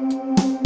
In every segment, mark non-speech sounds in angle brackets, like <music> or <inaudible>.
Música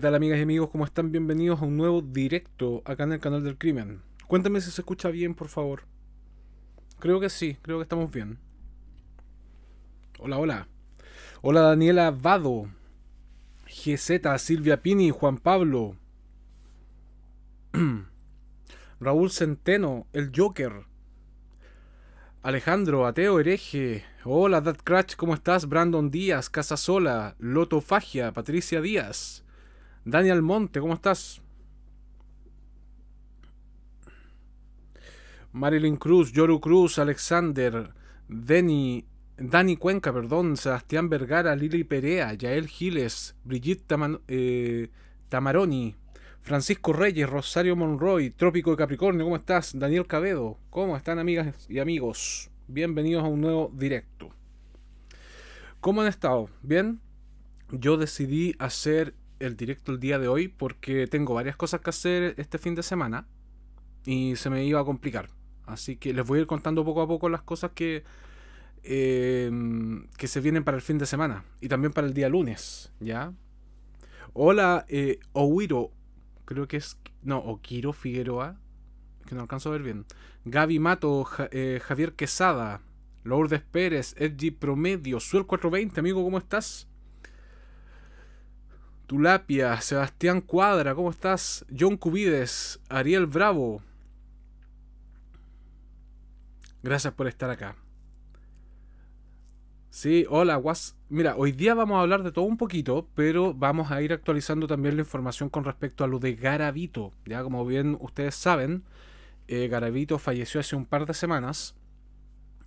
¿qué tal amigas y amigos? ¿Cómo están? Bienvenidos a un nuevo directo acá en el canal del crimen. Cuéntame si se escucha bien, por favor. Creo que sí, creo que estamos bien. Hola, hola. Hola Daniela Vado. GZ, Silvia Pini, Juan Pablo. <clears throat> Raúl Centeno, el Joker. Alejandro, ateo hereje. Hola, Dad Cratch, ¿cómo estás? Brandon Díaz, Casasola, Loto Fagia, Patricia Díaz. Daniel Monte, ¿cómo estás? Marilyn Cruz, Yoru Cruz, Alexander, Denny, Dani Cuenca, perdón, Sebastián Vergara, Lili Perea, Yael Giles, Brigitte eh, Tamaroni, Francisco Reyes, Rosario Monroy, Trópico de Capricornio, ¿cómo estás? Daniel Cabedo, ¿cómo están amigas y amigos? Bienvenidos a un nuevo directo. ¿Cómo han estado? ¿Bien? Yo decidí hacer el directo el día de hoy porque tengo varias cosas que hacer este fin de semana y se me iba a complicar. Así que les voy a ir contando poco a poco las cosas que, em, que se vienen para el fin de semana y también para el día lunes, ¿ya? Hola, eh, Owiro, creo que es, no, Okiro Figueroa, que no alcanzo a ver bien. Gaby Mato, eh, Javier Quesada, Lourdes Pérez, Edgy Promedio, Suel420, amigo, ¿cómo estás? Tulapia, Sebastián Cuadra, ¿cómo estás? John Cubides, Ariel Bravo. Gracias por estar acá. Sí, hola, guas... Mira, hoy día vamos a hablar de todo un poquito, pero vamos a ir actualizando también la información con respecto a lo de Garavito. Ya, como bien ustedes saben, eh, Garavito falleció hace un par de semanas,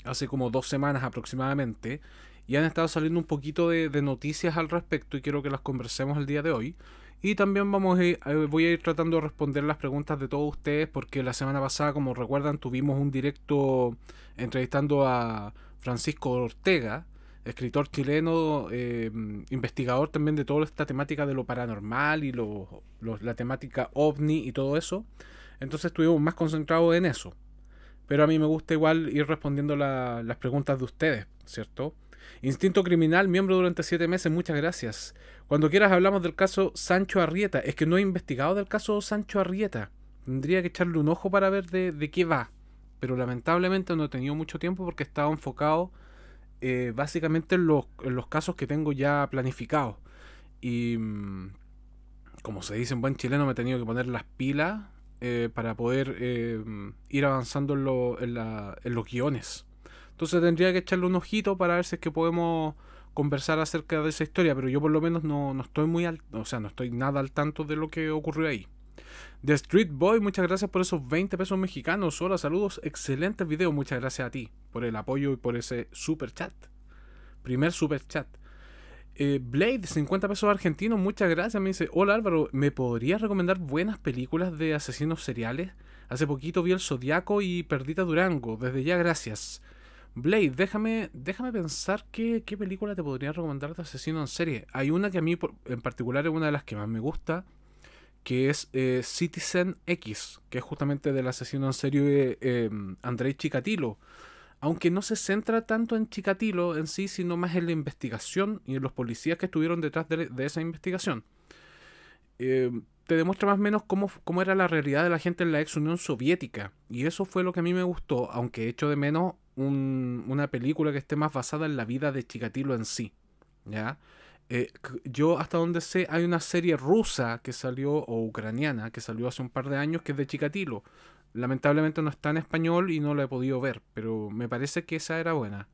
hace como dos semanas aproximadamente, y han estado saliendo un poquito de, noticias al respecto y quiero que las conversemos el día de hoy. Y también vamos a eh, voy a ir tratando de responder las preguntas de todos ustedes porque la semana pasada, como recuerdan, tuvimos un directo entrevistando a Francisco Ortega, escritor chileno, em, investigador también de toda esta temática de lo paranormal y lo, la temática ovni y todo eso. Entonces estuvimos más concentrados en eso. Pero a mí me gusta igual ir respondiendo las preguntas de ustedes, ¿cierto? Instinto Criminal, miembro durante siete meses, muchas gracias. Cuando quieras hablamos del caso Sancho Arrieta. Es que no he investigado del caso Sancho Arrieta. Tendría que echarle un ojo para ver de, qué va. Pero lamentablemente no he tenido mucho tiempo porque estaba enfocado eh, básicamente en los, casos que tengo ya planificados. Y mm, como se dice en buen chileno, me he tenido que poner las pilas eh, para poder eh, ir avanzando en, en los guiones. Entonces tendría que echarle un ojito para ver si es que podemos conversar acerca de esa historia, pero yo por lo menos no, estoy muy al, o sea, no estoy nada al tanto de lo que ocurrió ahí. The Street Boy, muchas gracias por esos 20 pesos mexicanos. Hola, saludos, excelente video, muchas gracias a ti por el apoyo y por ese super chat. Primer super chat. Eh, Blade, 50 pesos argentinos, muchas gracias. Me dice, hola Álvaro, ¿me podrías recomendar buenas películas de asesinos seriales? Hace poquito vi El Zodiaco y Perdita Durango, desde ya gracias. Blade, déjame, déjame pensar qué, película te podría recomendar de asesino en serie. Hay una que a mí en particular es una de las que más me gusta, que es eh, Citizen X, que es justamente del asesino en serie de em, Andrei Chikatilo. Aunque no se centra tanto en Chikatilo en sí, sino más en la investigación y en los policías que estuvieron detrás de, esa investigación. Em, te demuestra más o menos cómo, cómo, era la realidad de la gente en la ex Unión Soviética. Y eso fue lo que a mí me gustó, aunque echo de menos una película que esté más basada en la vida de Chikatilo en sí. ¿Ya? Eh, yo hasta donde sé hay una serie rusa que salió, o ucraniana, que salió hace un par de años, que es de Chikatilo. Lamentablemente no está en español y no la he podido ver, pero me parece que esa era buena.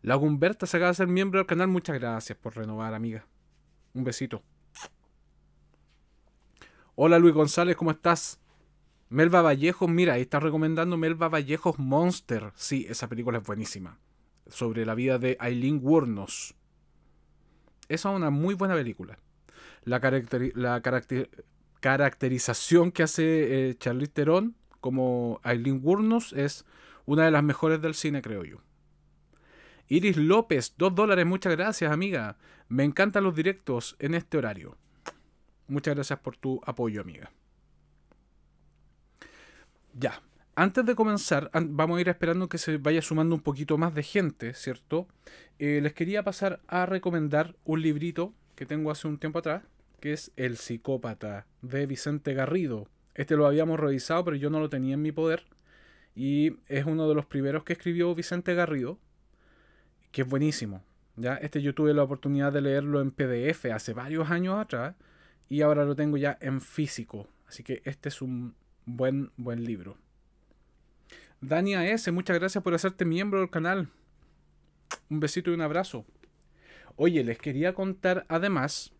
La Gumberta se acaba de ser miembro del canal, muchas gracias por renovar, amiga. Un besito. Hola Luis González, ¿cómo estás? Melba Vallejo, mira, ahí está recomendando Melba Vallejo's Monster. Sí, esa película es buenísima. Sobre la vida de Aileen Wurnos. Esa es una muy buena película. La, la caracterización que hace eh, Charlize como Aileen Wurnos es una de las mejores del cine, creo yo. Iris López, dos dólares, muchas gracias, amiga. Me encantan los directos en este horario. Muchas gracias por tu apoyo, amiga. Ya. Antes de comenzar, vamos a ir esperando que se vaya sumando un poquito más de gente, ¿cierto? Eh, les quería pasar a recomendar un librito que tengo hace un tiempo atrás, que es El psicópata de Vicente Garrido. Este lo habíamos revisado, pero yo no lo tenía en mi poder. Y es uno de los primeros que escribió Vicente Garrido, que es buenísimo. ¿ya? Este yo tuve la oportunidad de leerlo en PDF hace varios años atrás y ahora lo tengo ya en físico. Así que este es un Buen, buen libro. Dania S, muchas gracias por hacerte miembro del canal. Un besito y un abrazo. Oye, les quería contar además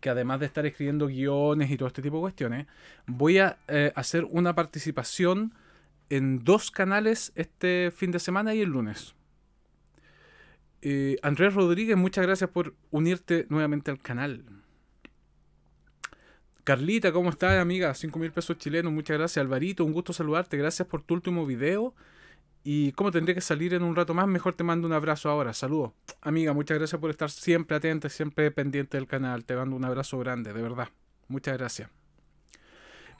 que además de estar escribiendo guiones y todo este tipo de cuestiones, voy a eh, hacer una participación en dos canales este fin de semana y el lunes. Eh, Andrés Rodríguez, muchas gracias por unirte nuevamente al canal. Carlita, ¿cómo estás, amiga? 5 mil pesos chilenos, muchas gracias. Alvarito, un gusto saludarte, gracias por tu último video. Y como tendría que salir en un rato más, mejor te mando un abrazo ahora. Saludos. Amiga, muchas gracias por estar siempre atenta, siempre pendiente del canal. Te mando un abrazo grande, de verdad. Muchas gracias.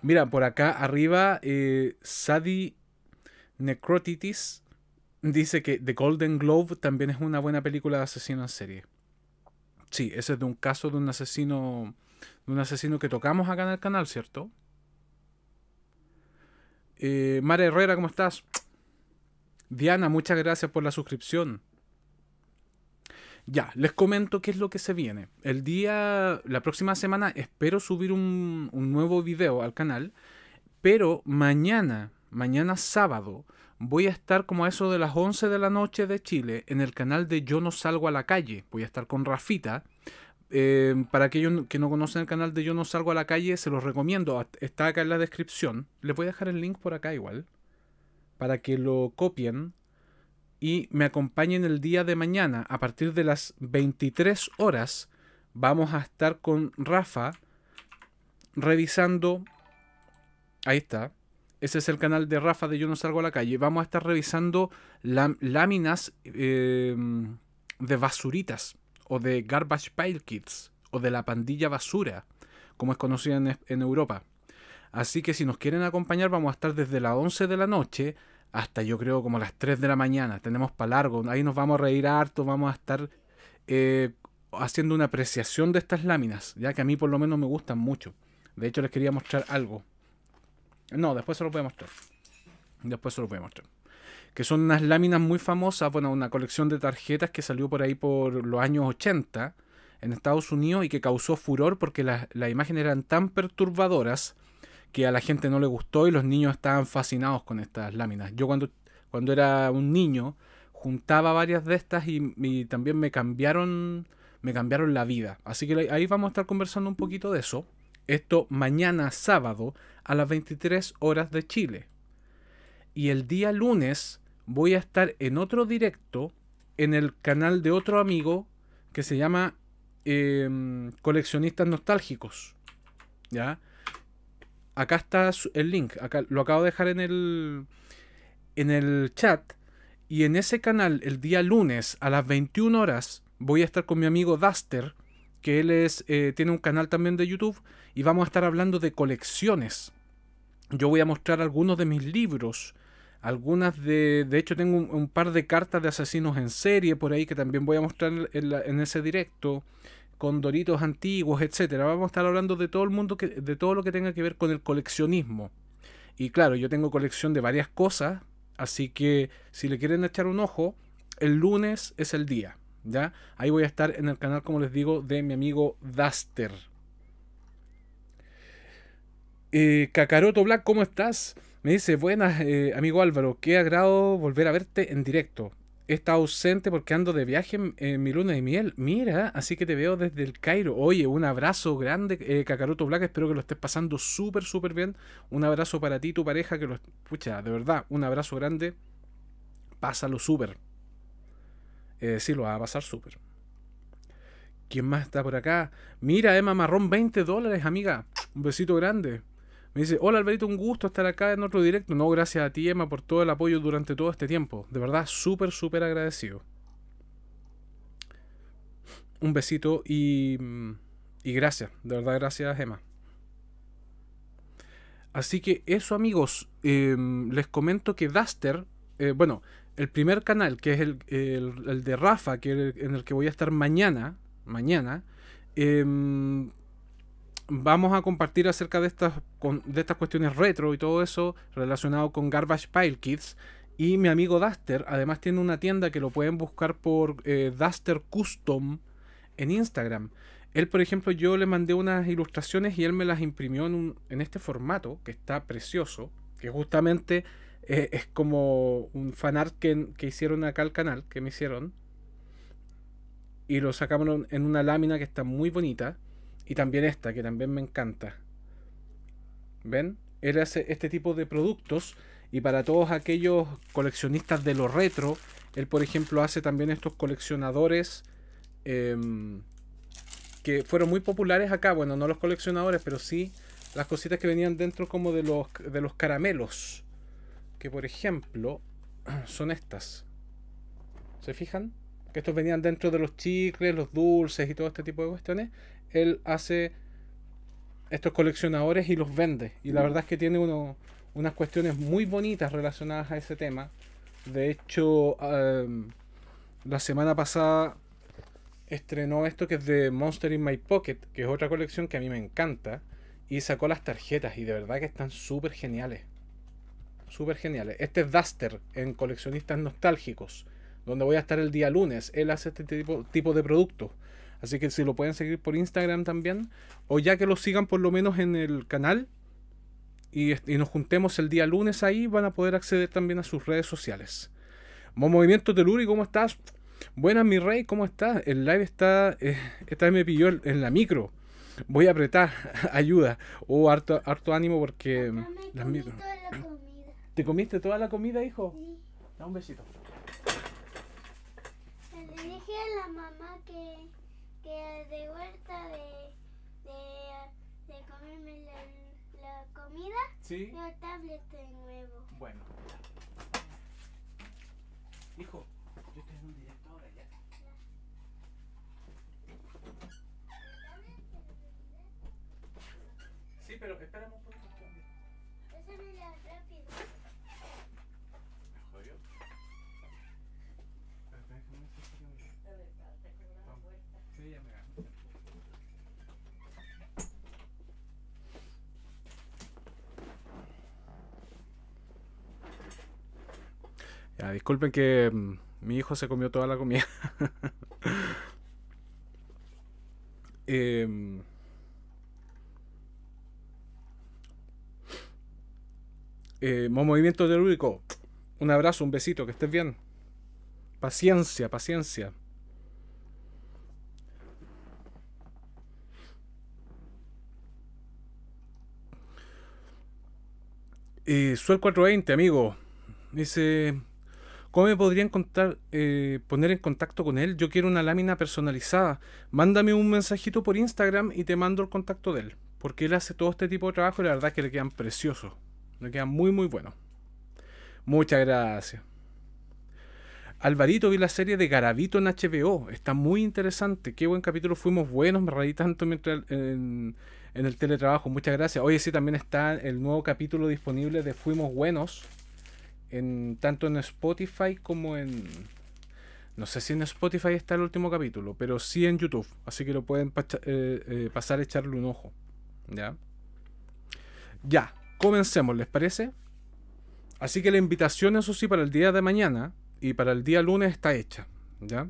Mira, por acá arriba, eh, Sadi Necrotitis dice que The Golden Globe también es una buena película de asesino en serie. Sí, ese es de un caso de un asesino de un asesino que tocamos acá en el canal, ¿cierto? Eh, Herrera, ¿cómo estás? Diana, muchas gracias por la suscripción. Ya, les comento qué es lo que se viene. El día, la próxima semana espero subir un, un nuevo video al canal, pero mañana, mañana sábado, voy a estar como a eso de las 11 de la noche de Chile en el canal de Yo no salgo a la calle. Voy a estar con Rafita, Em, para aquellos que no conocen el canal de Yo no salgo a la calle, se los recomiendo. Está acá en la descripción. Les voy a dejar el link por acá igual. Para que lo copien y me acompañen el día de mañana. A partir de las 23 horas vamos a estar con Rafa revisando... Ahí está. Ese es el canal de Rafa de Yo no salgo a la calle. Vamos a estar revisando láminas em, de basuritas o de Garbage Pile Kids o de la pandilla basura, como es conocida en, Europa. Así que si nos quieren acompañar vamos a estar desde las 11 de la noche hasta yo creo como las 3 de la mañana. Tenemos para largo, ahí nos vamos a reír harto, vamos a estar eh, haciendo una apreciación de estas láminas, ya que a mí por lo menos me gustan mucho. De hecho les quería mostrar algo. No, después se los voy a mostrar. Después se los voy a mostrar que son unas láminas muy famosas, bueno, una colección de tarjetas que salió por ahí por los años 80 en Estados Unidos y que causó furor porque las la imágenes eran tan perturbadoras que a la gente no le gustó y los niños estaban fascinados con estas láminas. Yo cuando, cuando era un niño juntaba varias de estas y, también me cambiaron, me cambiaron la vida. Así que ahí vamos a estar conversando un poquito de eso. Esto mañana sábado a las 23 horas de Chile. Y el día lunes voy a estar en otro directo en el canal de otro amigo que se llama em, Coleccionistas Nostálgicos. ¿Ya? Acá está el link. lo acabo de dejar en el, en el chat. Y en ese canal, el día lunes a las 21 horas, voy a estar con mi amigo Duster, que él es, eh, tiene un canal también de YouTube, y vamos a estar hablando de colecciones. Yo voy a mostrar algunos de mis libros algunas de, de hecho tengo un, par de cartas de asesinos en serie por ahí que también voy a mostrar en, ese directo con doritos antiguos, etcétera. Vamos a estar hablando de todo el mundo que, de todo lo que tenga que ver con el coleccionismo. Y claro, yo tengo colección de varias cosas, así que si le quieren echar un ojo, el lunes es el día, ¿ya? Ahí voy a estar en el canal, como les digo, de mi amigo daster Eh, Kakaroto Black, ¿cómo estás? Me dice, buenas, eh, amigo Álvaro, qué agrado volver a verte en directo. He estado ausente porque ando de viaje en, mi luna de miel. Mira, así que te veo desde el Cairo. Oye, un abrazo grande, eh, Cacaroto Black. Espero que lo estés pasando súper, súper bien. Un abrazo para ti, tu pareja, que lo... Pucha, de verdad, un abrazo grande. Pásalo súper. Eh, sí, lo va a pasar súper. ¿Quién más está por acá? Mira, Emma Marrón, 20 dólares, amiga. Un besito grande. Me dice, hola Alberito, un gusto estar acá en otro directo. No, gracias a ti, Emma, por todo el apoyo durante todo este tiempo. De verdad, súper, súper agradecido. Un besito y, y gracias. De verdad, gracias, Emma. Así que eso, amigos. Em, les comento que Duster, eh, bueno, el primer canal, que es el, de Rafa, que en el que voy a estar mañana, mañana, em, vamos a compartir acerca de estas, de estas cuestiones retro y todo eso relacionado con Garbage Pile Kids. Y mi amigo Duster, además tiene una tienda que lo pueden buscar por eh, Duster Custom en Instagram. Él, por ejemplo, yo le mandé unas ilustraciones y él me las imprimió en, este formato que está precioso, que justamente eh, es como un fanart que, que hicieron acá al canal, que me hicieron. Y lo sacamos en una lámina que está muy bonita. Y también esta, que también me encanta. ¿Ven? Él hace este tipo de productos. Y para todos aquellos coleccionistas de lo retro, él por ejemplo hace también estos coleccionadores em, que fueron muy populares acá. Bueno, no los coleccionadores, pero sí las cositas que venían dentro como de los, de los caramelos. Que por ejemplo <clears throat> son estas. ¿Se fijan? que estos venían dentro de los chicles, los dulces y todo este tipo de cuestiones, él hace estos coleccionadores y los vende. Y la verdad es que tiene unas cuestiones muy bonitas relacionadas a ese tema. De hecho, em, la semana pasada estrenó esto que es de Monster in My Pocket, que es otra colección que a mí me encanta. Y sacó las tarjetas y de verdad que están súper geniales. Súper geniales. Este es Duster en Coleccionistas Nostálgicos donde voy a estar el día lunes. Él hace este tipo, tipo de producto Así que si lo pueden seguir por Instagram también, o ya que lo sigan por lo menos en el canal y, nos juntemos el día lunes ahí, van a poder acceder también a sus redes sociales. movimiento Teluri, ¿cómo estás? Buenas, mi rey, ¿cómo estás? El live está. Eh, esta vez me pilló en la micro. Voy a apretar, <laughs> ayuda. o oh, harto, harto ánimo porque. Toda la comida. ¿Te comiste toda la comida, hijo? Sí. Da un besito mamá que, de vuelta de, de, comerme la, comida, ¿Sí? la tablet de nuevo. Bueno. Hijo, yo estoy en un directo ahora ya. Sí, pero espérame disculpen que mm, mi hijo se comió toda la comida. <laughs> Em, eh, eh, movimiento telúrico. Un abrazo, un besito, que estés bien. Paciencia, paciencia. Eh, Suel 420, amigo. Dice, ¿Cómo me podría eh, poner en contacto con él? Yo quiero una lámina personalizada. Mándame un mensajito por Instagram y te mando el contacto de él. Porque él hace todo este tipo de trabajo y la verdad es que le quedan preciosos. Le quedan muy, muy buenos. Muchas gracias. Alvarito, vi la serie de Garabito en HBO. Está muy interesante. Qué buen capítulo. Fuimos buenos. Me reí tanto mientras en, en el teletrabajo. Muchas gracias. Oye, sí, también está el nuevo capítulo disponible de Fuimos Buenos tanto en Spotify como en no sé si en Spotify está el último capítulo, pero sí en YouTube, así que lo pueden eh, eh, pasar a echarle un ojo, ya. Ya, comencemos, ¿les parece? Así que la invitación, eso sí, para el día de mañana y para el día lunes está hecha, ya.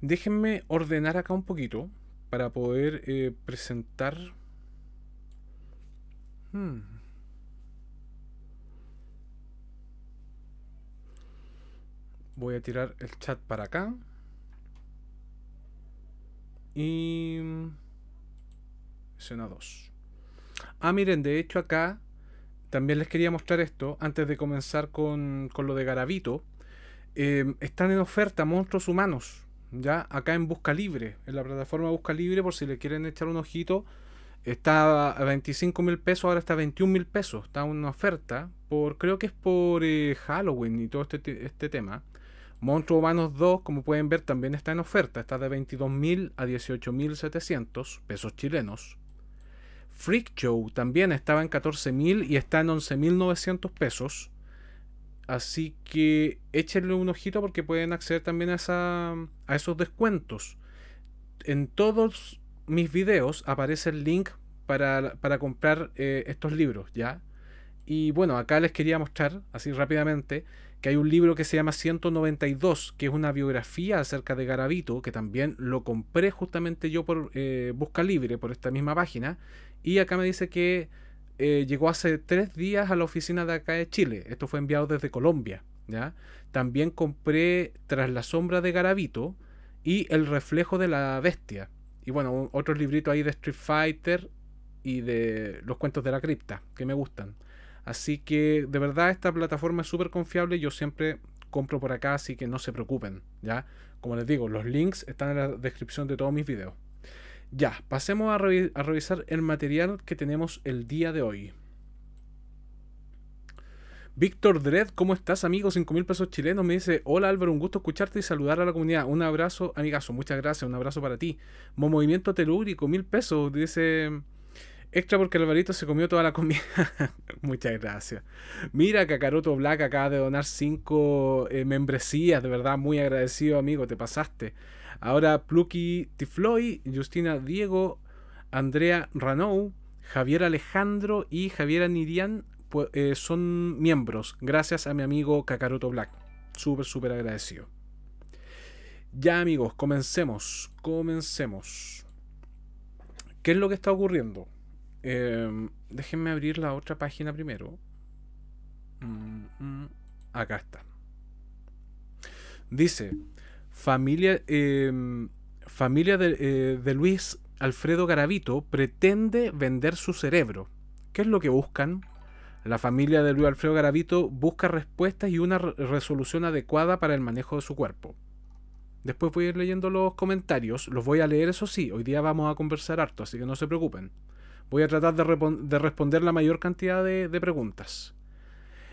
Déjenme ordenar acá un poquito para poder eh, presentar. Hmm. Voy a tirar el chat para acá. Y... Escena 2. Ah, miren, de hecho acá también les quería mostrar esto antes de comenzar con, lo de Garabito. Em, están en oferta monstruos humanos, ¿ya? Acá en Busca Libre, en la plataforma Busca Libre, por si le quieren echar un ojito. Está a 25 mil pesos, ahora está a 21 mil pesos. Está una oferta, por creo que es por eh, Halloween y todo este, este tema. Monstruo Humanos 2, como pueden ver, también está en oferta. Está de 22.000 a 18.700 pesos chilenos. Freak Show también estaba en 14.000 y está en 11.900 pesos. Así que échenle un ojito porque pueden acceder también a, esos descuentos. En todos mis videos aparece el link para, comprar eh, estos libros, ¿ya? Y bueno, acá les quería mostrar, así rápidamente, que hay un libro que se llama 192, que es una biografía acerca de Garavito, que también lo compré justamente yo por eh, Busca Libre, por esta misma página, y acá me dice que eh, llegó hace tres días a la oficina de acá de Chile, esto fue enviado desde Colombia, ¿ya? También compré Tras la sombra de Garavito y El reflejo de la bestia, y bueno, otro librito ahí de Street Fighter y de los cuentos de la cripta, que me gustan. Así que de verdad esta plataforma es súper confiable. Yo siempre compro por acá, así que no se preocupen. ¿ya? Como les digo, los links están en la descripción de todos mis videos. Ya, pasemos a, revisar el material que tenemos el día de hoy. Víctor Dredd, ¿cómo estás, amigo? mil pesos chilenos. Me dice, hola Álvaro, un gusto escucharte y saludar a la comunidad. Un abrazo, amigazo, muchas gracias, un abrazo para ti. Movimiento telúrico, mil pesos, dice Extra porque Alvarito se comió toda la comida. <laughs> Muchas gracias. Mira, Kakaroto Black acaba de donar 5 eh, membresías. De verdad, muy agradecido, amigo. Te pasaste. Ahora Plucky Tifloy, Justina Diego, Andrea Ranou, Javier Alejandro y Javier Anirian... Pues, eh, son miembros. Gracias a mi amigo Kakaroto Black. Súper, súper agradecido. Ya amigos, comencemos. Comencemos. ¿Qué es lo que está ocurriendo? Em, déjenme abrir la otra página primero. Mm, mm, acá está. Dice, familia, em, familia de, eh, de, Luis Alfredo Garavito pretende vender su cerebro. ¿Qué es lo que buscan? La familia de Luis Alfredo Garavito busca respuestas y una resolución adecuada para el manejo de su cuerpo. Después voy a ir leyendo los comentarios, los voy a leer, eso sí, hoy día vamos a conversar harto, así que no se preocupen. Voy a tratar de, responder la mayor cantidad de, preguntas.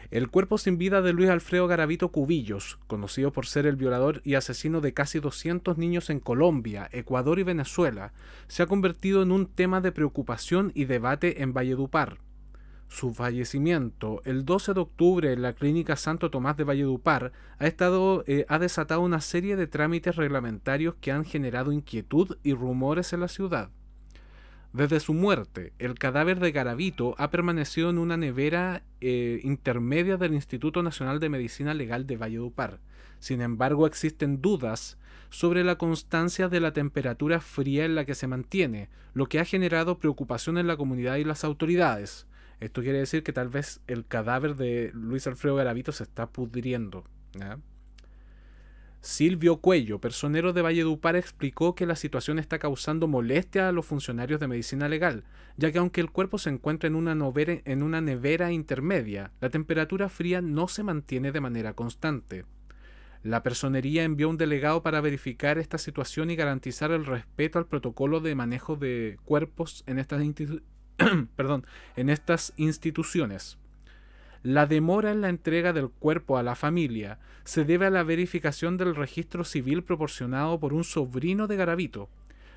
El cuerpo sin vida de Luis Alfredo Garavito Cubillos, conocido por ser el violador y asesino de casi 200 niños en Colombia, Ecuador y Venezuela, se ha convertido en un tema de preocupación y debate en Valledupar. Su fallecimiento el 12 de octubre en la Clínica Santo Tomás de Valledupar eh, ha desatado una serie de trámites reglamentarios que han generado inquietud y rumores en la ciudad. Desde su muerte, el cadáver de Garavito ha permanecido en una nevera eh, intermedia del Instituto Nacional de Medicina Legal de Valledupar. Sin embargo, existen dudas sobre la constancia de la temperatura fría en la que se mantiene, lo que ha generado preocupación en la comunidad y las autoridades. Esto quiere decir que tal vez el cadáver de Luis Alfredo Garavito se está pudriendo. Silvio Cuello, personero de Valledupar, explicó que la situación está causando molestia a los funcionarios de medicina legal, ya que aunque el cuerpo se encuentra en una, nevera intermedia, la temperatura fría no se mantiene de manera constante. La personería envió un delegado para verificar esta situación y garantizar el respeto al protocolo de manejo de cuerpos en estas <clears throat> instituciones. La demora en la entrega del cuerpo a la familia se debe a la verificación del registro civil proporcionado por un sobrino de Garavito.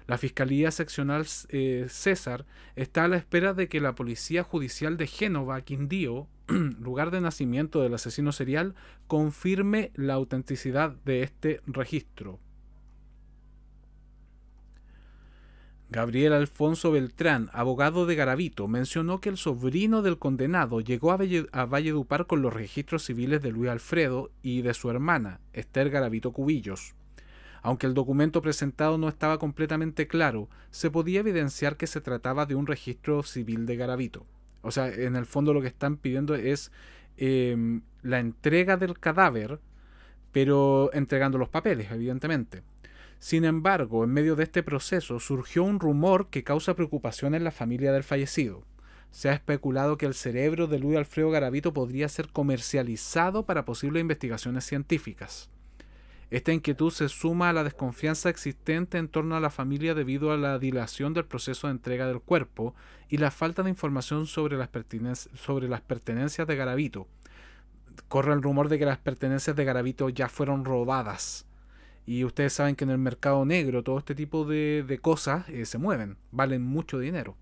La Fiscalía Seccional eh, César está a la espera de que la Policía Judicial de Génova, Quindío, <clears throat> lugar de nacimiento del asesino serial, confirme la autenticidad de este registro. Gabriel Alfonso Beltrán, abogado de Garavito, mencionó que el sobrino del condenado llegó a, Valledupar con los registros civiles de Luis Alfredo y de su hermana, Esther Garavito Cubillos. Aunque el documento presentado no estaba completamente claro, se podía evidenciar que se trataba de un registro civil de Garavito. O sea, en el fondo lo que están pidiendo es em, la entrega del cadáver, pero entregando los papeles, evidentemente. Sin embargo, en medio de este proceso surgió un rumor que causa preocupación en la familia del fallecido. Se ha especulado que el cerebro de Luis Alfredo Garavito podría ser comercializado para posibles investigaciones científicas. Esta inquietud se suma a la desconfianza existente en torno a la familia debido a la dilación del proceso de entrega del cuerpo y la falta de información sobre las, sobre las pertenencias de Garavito. Corre el rumor de que las pertenencias de Garavito ya fueron robadas. Y ustedes saben que en el mercado negro todo este tipo de, cosas eh, se mueven, valen mucho dinero.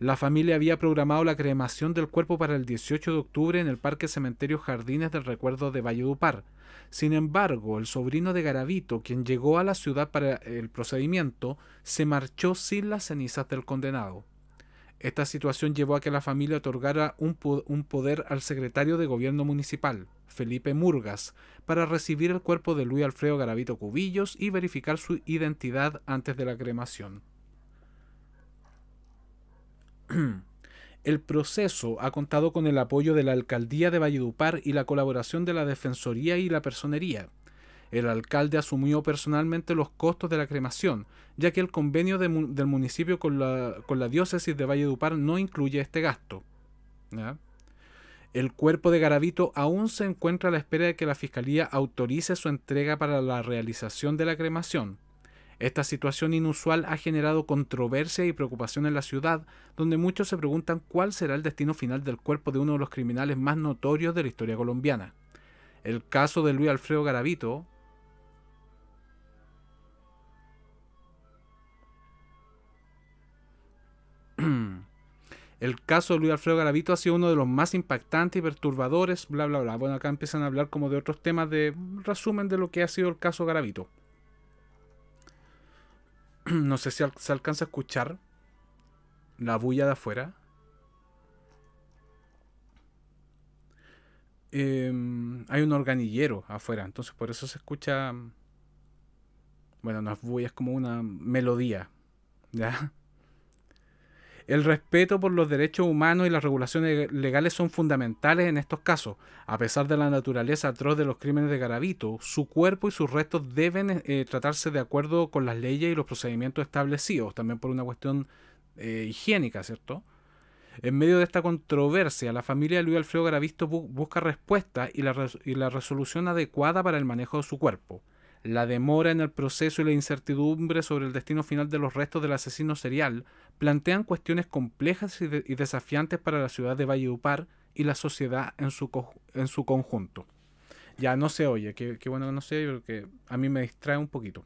La familia había programado la cremación del cuerpo para el 18 de octubre en el Parque Cementerio Jardines del Recuerdo de Valledupar. Sin embargo, el sobrino de Garavito, quien llegó a la ciudad para el procedimiento, se marchó sin las cenizas del condenado. Esta situación llevó a que la familia otorgara un, poder al secretario de gobierno municipal, Felipe Murgas, para recibir el cuerpo de Luis Alfredo Garavito Cubillos y verificar su identidad antes de la cremación. <clears throat> El proceso ha contado con el apoyo de la Alcaldía de Valledupar y la colaboración de la Defensoría y la Personería, el alcalde asumió personalmente los costos de la cremación, ya que el convenio del municipio con la, diócesis de diócesis de Valledupar no incluye este gasto. El cuerpo de Garavito aún se encuentra a la espera de que la Fiscalía autorice su entrega para la realización de la cremación. Esta situación inusual ha generado controversia y preocupación en la ciudad, donde muchos se preguntan cuál será el destino final del cuerpo de uno de los criminales más notorios de la historia colombiana. El caso de Luis Alfredo Garavito, <clears throat> El caso de Luis Alfredo Garavito ha sido uno de los más impactantes y perturbadores, bla, bla, bla. Bueno, acá empiezan a hablar como de otros temas de resumen de lo que ha sido el caso Garavito. <clears throat> No sé si se alcanza a escuchar la bulla de afuera. Em, hay un organillero afuera, entonces por eso se escucha... Bueno, una bulla, es como una melodía. ¿Ya? El respeto por los derechos humanos y las regulaciones legales son fundamentales en estos casos. A pesar de la naturaleza atroz de los crímenes de Garavito, su cuerpo y sus restos deben eh, tratarse de acuerdo con las leyes y los procedimientos establecidos, también por una cuestión eh, higiénica, ¿cierto? En medio de esta controversia, la familia de Luis Alfredo Garavito busca respuesta y la resolución adecuada para el manejo de su cuerpo. La demora en el proceso y la incertidumbre sobre el destino final de los restos del asesino serial plantean cuestiones complejas y, desafiantes para la ciudad de Valledupar y la sociedad en su, en su conjunto. Ya no se oye, qué, bueno que no se oye, porque a mí me distrae un poquito.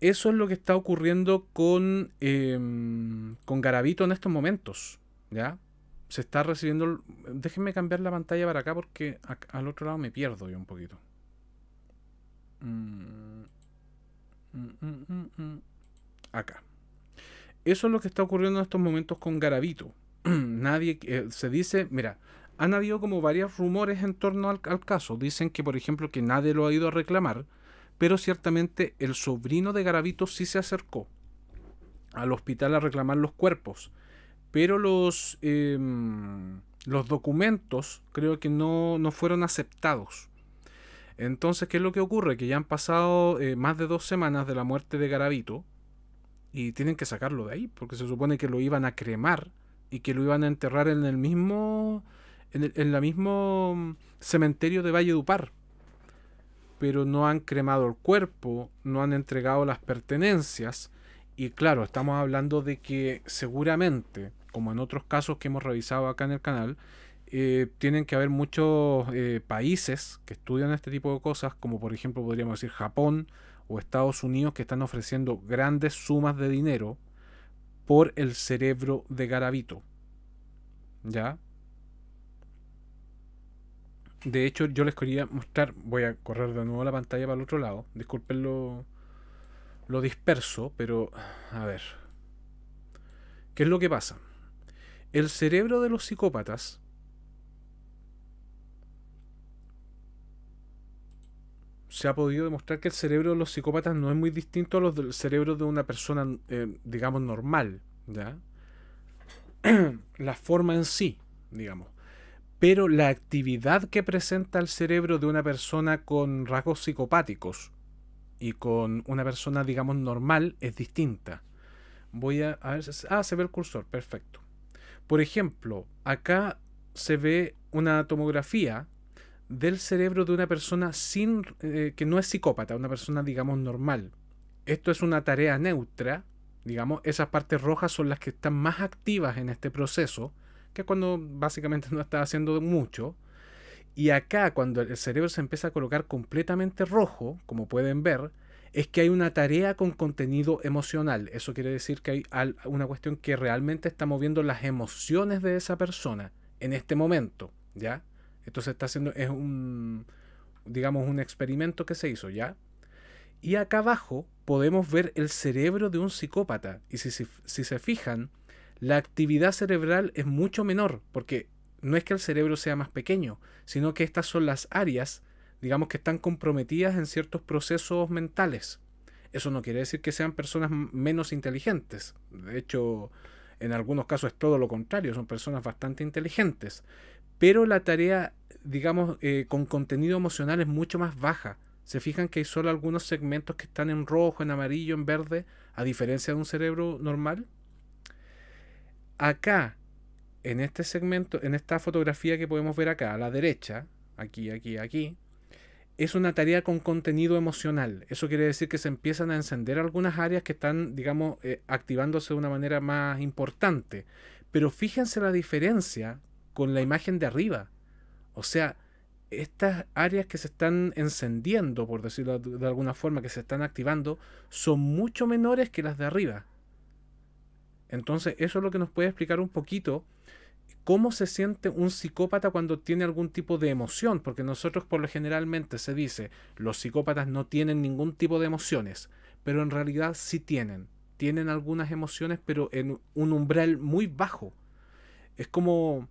Eso es lo que está ocurriendo con, eh, con Garabito en estos momentos. ¿ya? se está recibiendo. Déjenme cambiar la pantalla para acá porque al otro lado me pierdo yo un poquito. Mm, mm, mm, acá. Eso es lo que está ocurriendo en estos momentos con Garavito. <clears throat> Nadie eh, se dice, mira, han habido como varios rumores en torno al, caso. Dicen que, por ejemplo, que nadie lo ha ido a reclamar, pero ciertamente el sobrino de Garavito sí se acercó al hospital a reclamar los cuerpos pero los, em, los documentos creo que no, fueron aceptados. Entonces, ¿qué es lo que ocurre? Que ya han pasado eh, más de dos semanas de la muerte de Garavito y tienen que sacarlo de ahí, porque se supone que lo iban a cremar y que lo iban a enterrar en el mismo en el en mismo cementerio de Valledupar. Pero no han cremado el cuerpo, no han entregado las pertenencias. Y claro, estamos hablando de que seguramente como en otros casos que hemos revisado acá en el canal, eh, tienen que haber muchos eh, países que estudian este tipo de cosas, como por ejemplo podríamos decir Japón o Estados Unidos, que están ofreciendo grandes sumas de dinero por el cerebro de Garabito. ¿Ya? De hecho, yo les quería mostrar, voy a correr de nuevo la pantalla para el otro lado, disculpen lo disperso, pero a ver. ¿Qué es lo que pasa? El cerebro de los psicópatas se ha podido demostrar que el cerebro de los psicópatas no es muy distinto a los del cerebro de una persona, eh, digamos, normal, <clears throat> la forma en sí, digamos. Pero la actividad que presenta el cerebro de una persona con rasgos psicopáticos y con una persona, digamos, normal es distinta. Voy a, ver, ah, se ve el cursor, perfecto. Por ejemplo, acá se ve una tomografía del cerebro de una persona sin, eh, que no es psicópata, una persona, digamos, normal. Esto es una tarea neutra, digamos, esas partes rojas son las que están más activas en este proceso, que es cuando básicamente <laughs> no está haciendo mucho. Y acá, cuando el cerebro se empieza a colocar completamente rojo, como pueden ver, es que hay una tarea con contenido emocional. Eso quiere decir que hay una cuestión que realmente está moviendo las emociones de esa persona en este momento, ¿ya? Entonces está haciendo, es un, digamos, un experimento que se hizo, ¿ya? Y acá abajo podemos ver el cerebro de un psicópata. Y si, si se fijan, la actividad cerebral es mucho menor, porque no es que el cerebro sea más pequeño, sino que estas son las áreas digamos que están comprometidas en ciertos procesos mentales. Eso no quiere decir que sean personas menos inteligentes. De hecho, en algunos casos es todo lo contrario, son personas bastante inteligentes. Pero la tarea, digamos, eh, con contenido emocional es mucho más baja. Se fijan que hay solo algunos segmentos que están en rojo, en amarillo, en verde, a diferencia de un cerebro normal. Acá, en este segmento, en esta fotografía que podemos ver acá, a la derecha, aquí, aquí, aquí, es una tarea con contenido emocional. Eso quiere decir que se empiezan a encender algunas áreas que están, digamos, eh, activándose de una manera más importante. Pero fíjense la diferencia con la imagen de arriba. O sea, estas áreas que se están encendiendo, por decirlo de alguna forma, que se están activando, son mucho menores que las de arriba. Entonces, eso es lo que nos puede explicar un poquito cómo se siente un psicópata cuando tiene algún tipo de emoción, porque nosotros por lo generalmente se dice, los psicópatas no tienen ningún tipo de emociones, pero en realidad sí tienen, tienen algunas emociones, pero en un umbral muy bajo. Es como...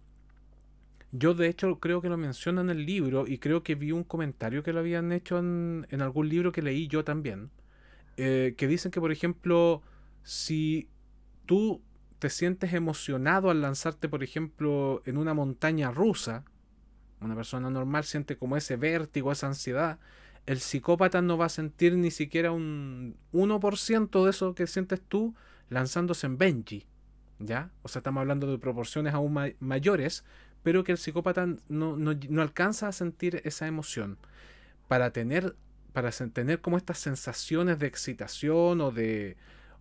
Yo de hecho creo que lo menciona en el libro y creo que vi un comentario que lo habían hecho en, algún libro que leí yo también, eh, que dicen que por ejemplo, si tú te sientes emocionado al lanzarte, por ejemplo, en una montaña rusa, una persona normal siente como ese vértigo, esa ansiedad, el psicópata no va a sentir ni siquiera un 1% de eso que sientes tú lanzándose en Benji, ¿ya? O sea, estamos hablando de proporciones aún mayores, pero que el psicópata no, no, no, alcanza a sentir esa emoción. Para tener, para tener como estas sensaciones de excitación o de,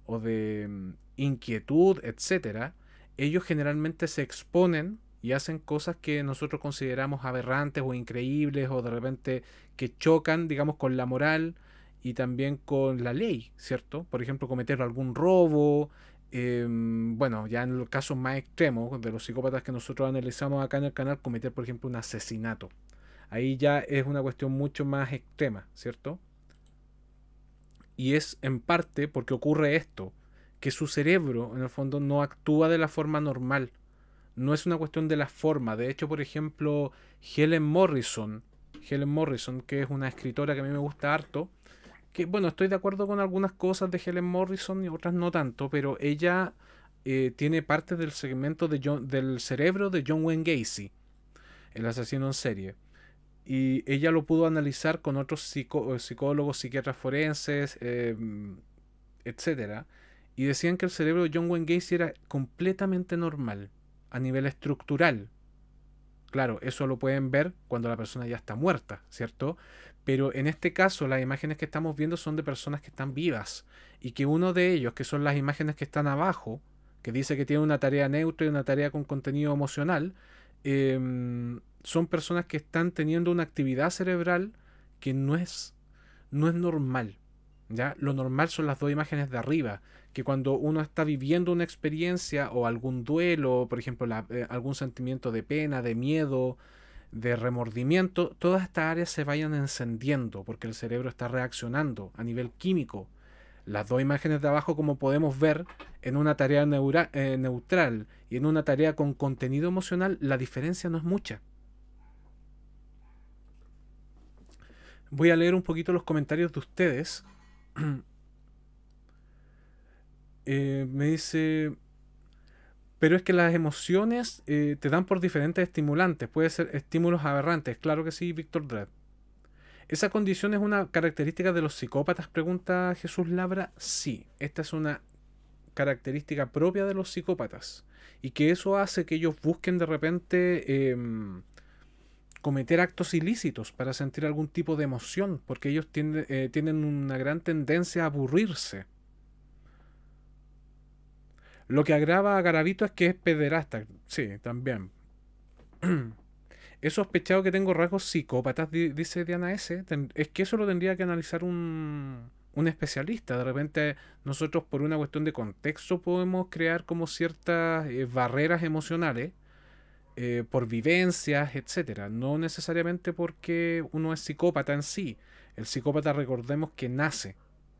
o de mm, inquietud, etcétera, ellos generalmente se exponen y hacen cosas que nosotros consideramos aberrantes o increíbles o de repente que chocan, digamos, con la moral y también con la ley, ¿cierto? Por ejemplo, cometer algún robo, em, bueno, ya en los casos más extremos de los psicópatas que nosotros analizamos acá en el canal, cometer, por ejemplo, un asesinato. Ahí ya es una cuestión mucho más extrema, ¿cierto? Y es en parte porque ocurre esto, que su cerebro en el fondo no actúa de la forma normal. No es una cuestión de la forma. De hecho, por ejemplo, Helen Morrison, Helen Morrison, que es una escritora que a mí me gusta harto, que bueno, estoy de acuerdo con algunas cosas de Helen Morrison y otras no tanto, pero ella eh, tiene parte del segmento de del cerebro de John Wayne Gacy, el asesino en serie y ella lo pudo analizar con otros psicólogos, psiquiatras forenses, em, etc. Y decían que el cerebro de John Wayne Gacy era completamente normal a nivel estructural. Claro, eso lo pueden ver cuando la persona ya está muerta, ¿cierto? Pero en este caso las imágenes que estamos viendo son de personas que están vivas y que uno de ellos, que son las imágenes que están abajo, que dice que tiene una tarea neutra y una tarea con contenido emocional, eh, son personas que están teniendo una actividad cerebral que no es, no es normal. ¿ya? Lo normal son las dos imágenes de arriba, que cuando uno está viviendo una experiencia o algún duelo, por ejemplo, eh, algún sentimiento de pena, de miedo, de remordimiento, todas estas áreas se vayan encendiendo porque el cerebro está reaccionando a nivel químico. Las dos imágenes de abajo, como podemos ver, en una tarea eh, neutral y en una tarea con contenido emocional, la diferencia no es mucha. voy a leer un poquito los comentarios de ustedes. <clears throat> Eh, me dice, pero es que las emociones eh, te dan por diferentes estimulantes, puede ser estímulos aberrantes, claro que sí, Víctor Dredd. ¿Esa condición es una característica de los psicópatas? Pregunta Jesús Labra. Sí, esta es una característica propia de los psicópatas. Y que eso hace que ellos busquen de repente em, cometer actos ilícitos para sentir algún tipo de emoción, porque ellos eh, tienen una gran tendencia a aburrirse. Lo que agrava a Garavito es que es pederasta, sí, también. He <clears throat> sospechado que tengo rasgos psicópatas, dice Diana S. Es que eso lo tendría que analizar un, especialista. De repente nosotros por una cuestión de contexto podemos crear como ciertas eh, barreras emocionales eh, por vivencias, etcétera, no necesariamente porque uno es psicópata en sí. El psicópata recordemos que nace,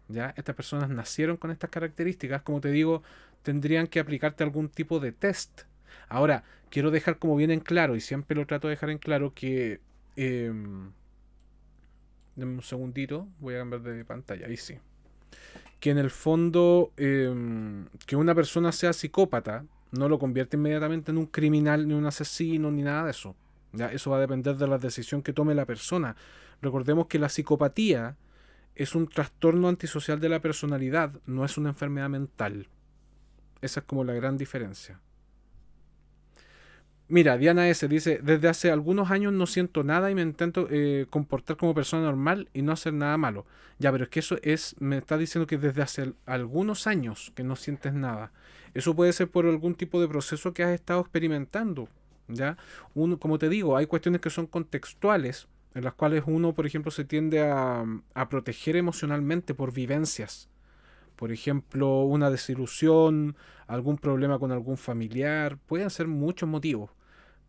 ¿ya? Estas personas nacieron con estas características, como te digo, tendrían que aplicarte algún tipo de test. Ahora, quiero dejar como bien en claro, y siempre lo trato de dejar en claro, que... Em, un segundito, voy a cambiar de pantalla, ahí sí. Que en el fondo, em, que una persona sea psicópata no lo convierte inmediatamente en un criminal, ni un asesino, ni nada de eso. Eso va a depender de la decisión que tome la persona. Recordemos que la psicopatía es un trastorno antisocial de la personalidad, no es una enfermedad mental. Esa es como la gran diferencia. Mira, Diana S. dice, desde hace algunos años no siento nada y me intento eh, comportar como persona normal y no hacer nada malo. Ya, pero es que eso es, me está diciendo que desde hace algunos años que no sientes nada. Eso puede ser por algún tipo de proceso que has estado experimentando. ¿ya? Uno, como te digo, hay cuestiones que son contextuales, en las cuales uno, por ejemplo, se tiende a, a proteger emocionalmente por vivencias. Por ejemplo, una desilusión, algún problema con algún familiar, pueden ser muchos motivos.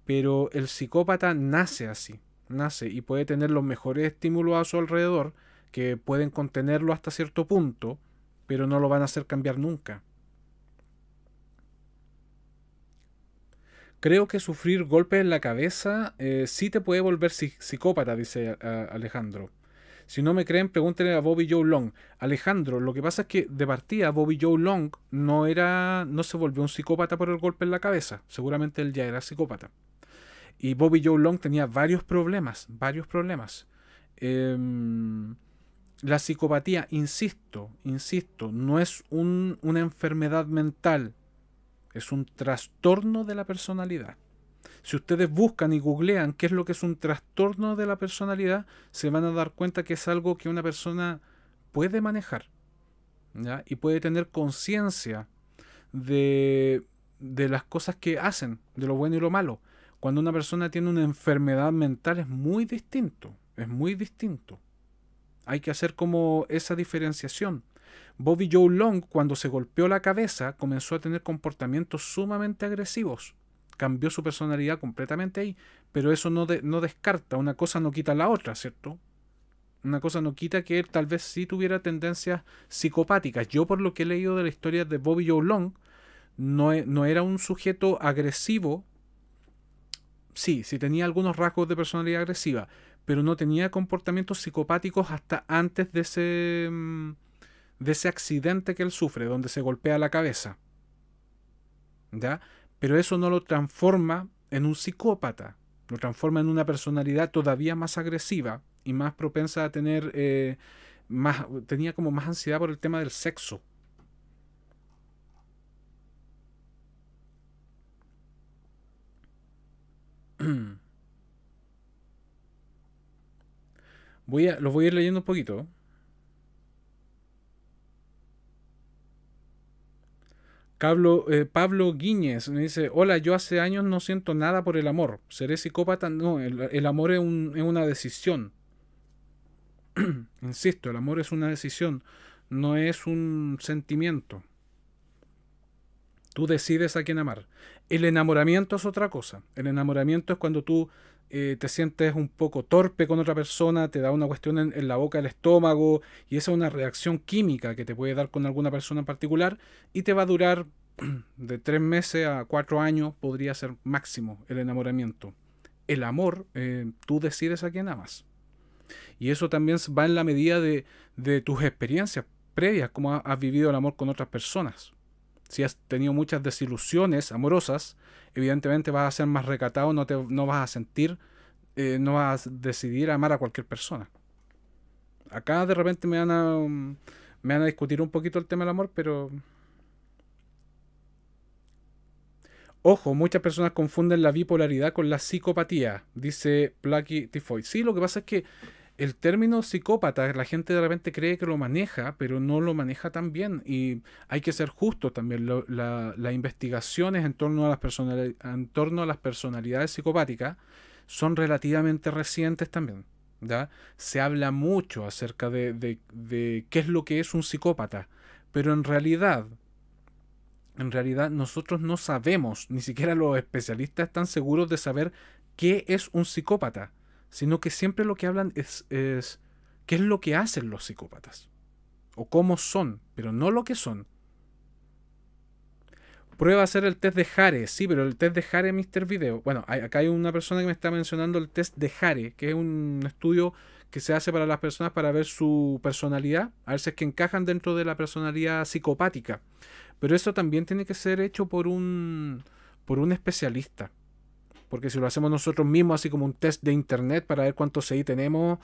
Pero el psicópata nace así, nace y puede tener los mejores estímulos a su alrededor, que pueden contenerlo hasta cierto punto, pero no lo van a hacer cambiar nunca. Creo que sufrir golpes en la cabeza eh, sí te puede volver psicópata, dice Alejandro. Si no me creen, pregúntenle a Bobby Joe Long. Alejandro, lo que pasa es que de partida Bobby Joe Long no era. no se volvió un psicópata por el golpe en la cabeza. Seguramente él ya era psicópata. Y Bobby Joe Long tenía varios problemas, varios problemas. Em, la psicopatía, insisto, insisto, no es una enfermedad mental, es un trastorno de la personalidad. Si ustedes buscan y googlean qué es lo que es un trastorno de la personalidad, se van a dar cuenta que es algo que una persona puede manejar y puede tener conciencia de, de las cosas que hacen, de lo bueno y lo malo. Cuando una persona tiene una enfermedad mental es muy distinto, es muy distinto. Hay que hacer como esa diferenciación. Bobby Joe Long, cuando se golpeó la cabeza, comenzó a tener comportamientos sumamente agresivos. Cambió su personalidad completamente ahí, pero eso no, no descarta, una cosa no quita la otra, ¿cierto? Una cosa no quita que él tal vez sí tuviera tendencias psicopáticas. Yo por lo que he leído de la historia de Bobby Joe Long, no, e, no era un sujeto agresivo. Sí, sí tenía algunos rasgos de personalidad agresiva, pero no tenía comportamientos psicopáticos hasta antes de ese... Mm, de ese accidente que él sufre, donde se golpea la cabeza. ¿Ya? Pero eso no lo transforma en un psicópata, lo transforma en una personalidad todavía más agresiva y más propensa a tener eh, más, tenía como más ansiedad por el tema del sexo. <clears throat> Voy a, los voy a ir leyendo un poquito. Pablo, eh, Pablo Guíñez me dice, hola, yo hace años no siento nada por el amor. ¿Seré psicópata? No, el, amor es, una decisión. <clears throat> Insisto, el amor es una decisión, no es un sentimiento. Tú decides a quién amar. El enamoramiento es otra cosa. El enamoramiento es cuando tú eh, te sientes un poco torpe con otra persona, te da una cuestión en, la boca el estómago y esa es una reacción química que te puede dar con alguna persona en particular y te va a durar <clears throat> de tres meses a cuatro años, podría ser máximo el enamoramiento. El amor, eh, tú decides a quién amas. Y eso también va en la medida de, de tus experiencias previas, cómo has vivido el amor con otras personas si has tenido muchas desilusiones amorosas, evidentemente vas a ser más recatado, no, te, vas a sentir, eh, no vas a decidir amar a cualquier persona. Acá de repente me van a, me van a discutir un poquito el tema del amor, pero... Ojo, muchas personas confunden la bipolaridad con la psicopatía, dice Plucky Tifoy. Sí, lo que pasa es que el término psicópata, la gente de repente cree que lo maneja, pero no lo maneja tan bien. Y hay que ser justo también. las investigaciones en torno, a las personalidades psicopáticas son relativamente recientes también. Se habla mucho acerca de, de qué es lo que es un psicópata, pero en realidad en realidad nosotros no sabemos, ni siquiera los especialistas están seguros de saber qué es un psicópata sino que siempre lo que hablan es, qué es lo que hacen los psicópatas, o cómo son, pero no lo que son. Prueba a hacer el test de Hare, sí, pero el test de Hare, Mr. Video. Bueno, acá hay una persona que me está mencionando el test de Hare, que es un estudio que se hace para las personas para ver su personalidad, a ver si es que encajan dentro de la personalidad psicopática. Pero eso también tiene que ser hecho por un, por un especialista. Porque si lo hacemos nosotros mismos, así como un test de internet para ver cuántos CI tenemos,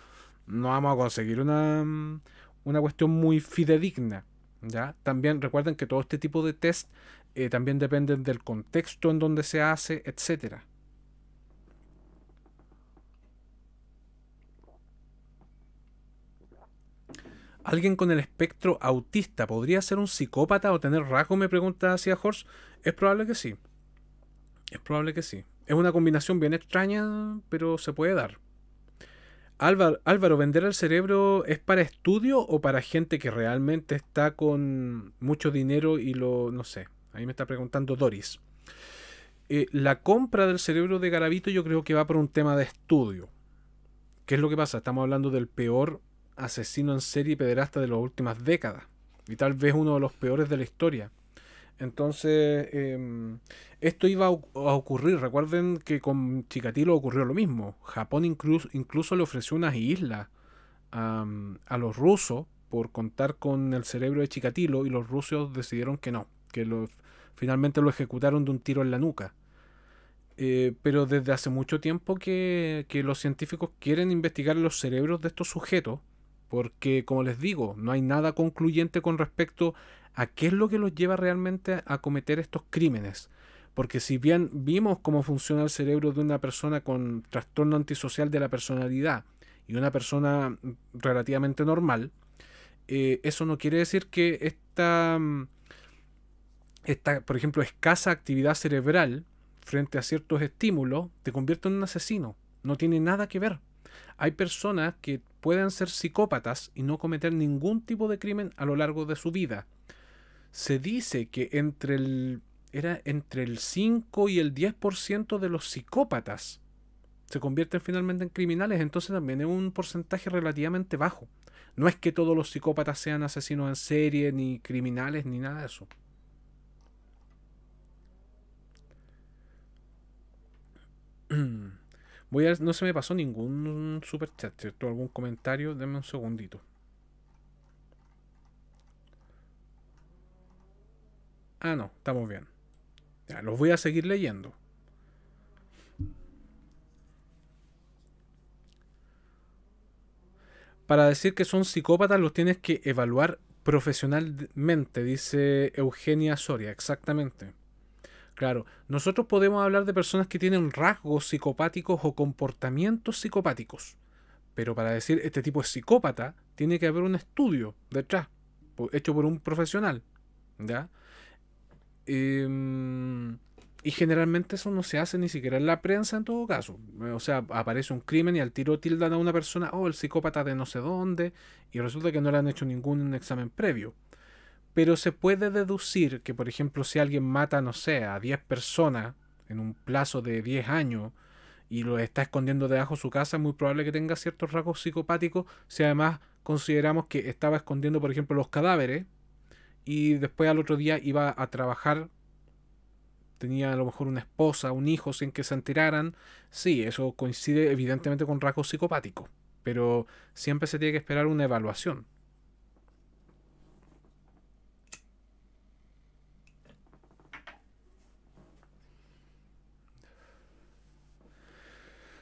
no vamos a conseguir mm, una, cuestión muy fidedigna. ¿ya? También recuerden que todo este tipo de test eh, también dependen del contexto en donde se hace, etc. ¿Alguien con el espectro autista podría ser un psicópata o tener rasgo? Me pregunta hacia Horst. Es probable que sí. Es probable que sí. Es una combinación bien extraña, pero se puede dar. Álvaro, ¿vender el cerebro es para estudio o para gente que realmente está con mucho dinero y lo... no sé. Ahí me está preguntando Doris. Eh, la compra del cerebro de Garavito yo creo que va por un tema de estudio. ¿Qué es lo que pasa? Estamos hablando del peor asesino en serie pederasta de las últimas décadas. Y tal vez uno de los peores de la historia. Entonces, em, esto iba a, ocurrir. Recuerden que con Chikatilo ocurrió lo mismo. Japón incluso, incluso le ofreció unas islas a los rusos por contar con el cerebro de Chikatilo y los rusos decidieron que no, que lo, finalmente lo ejecutaron de un tiro en la nuca. Eh, pero desde hace mucho tiempo que, que los científicos quieren investigar los cerebros de estos sujetos porque, como les digo, no hay nada concluyente con respecto a qué es lo que los lleva realmente a cometer estos crímenes. Porque si bien vimos cómo funciona el cerebro de una persona con trastorno antisocial de la personalidad y una persona relativamente normal, eh, eso no quiere decir que esta, mm, esta, por ejemplo, escasa actividad cerebral frente a ciertos estímulos te convierte en un asesino. No tiene nada que ver. Hay personas que pueden ser psicópatas y no cometer ningún tipo de crimen a lo largo de su vida se dice que entre el, era entre el 5 y el 10% de los psicópatas se convierten finalmente en criminales, entonces también es un porcentaje relativamente bajo. No es que todos los psicópatas sean asesinos en serie, ni criminales, ni nada de eso. <clears throat> Voy a, no se me pasó ningún super chat, ¿cierto? Algún comentario, denme un segundito. Ah, no, estamos bien. los voy a seguir leyendo. Para decir que son psicópatas los tienes que evaluar profesionalmente, dice Eugenia Soria, exactamente. Claro, nosotros podemos hablar de personas que tienen rasgos psicopáticos o comportamientos psicopáticos, pero para decir este tipo es psicópata, tiene que haber un estudio detrás, hecho por un profesional, ¿ya? Em, y generalmente eso no se hace ni siquiera en la prensa en todo caso. O sea, aparece un crimen y al tiro tildan a una persona, oh, el psicópata de no sé dónde, y resulta que no le han hecho ningún examen previo. Pero se puede deducir que, por ejemplo, si alguien mata, no sé, a 10 personas en un plazo de 10 años y lo está escondiendo debajo de su casa, es muy probable que tenga ciertos rasgos psicopáticos si además consideramos que estaba escondiendo, por ejemplo, los cadáveres y después al otro día iba a trabajar. Tenía a lo mejor una esposa, un hijo, sin que se enteraran. Sí, eso coincide evidentemente con rasgos psicopáticos, pero siempre se tiene que esperar una evaluación.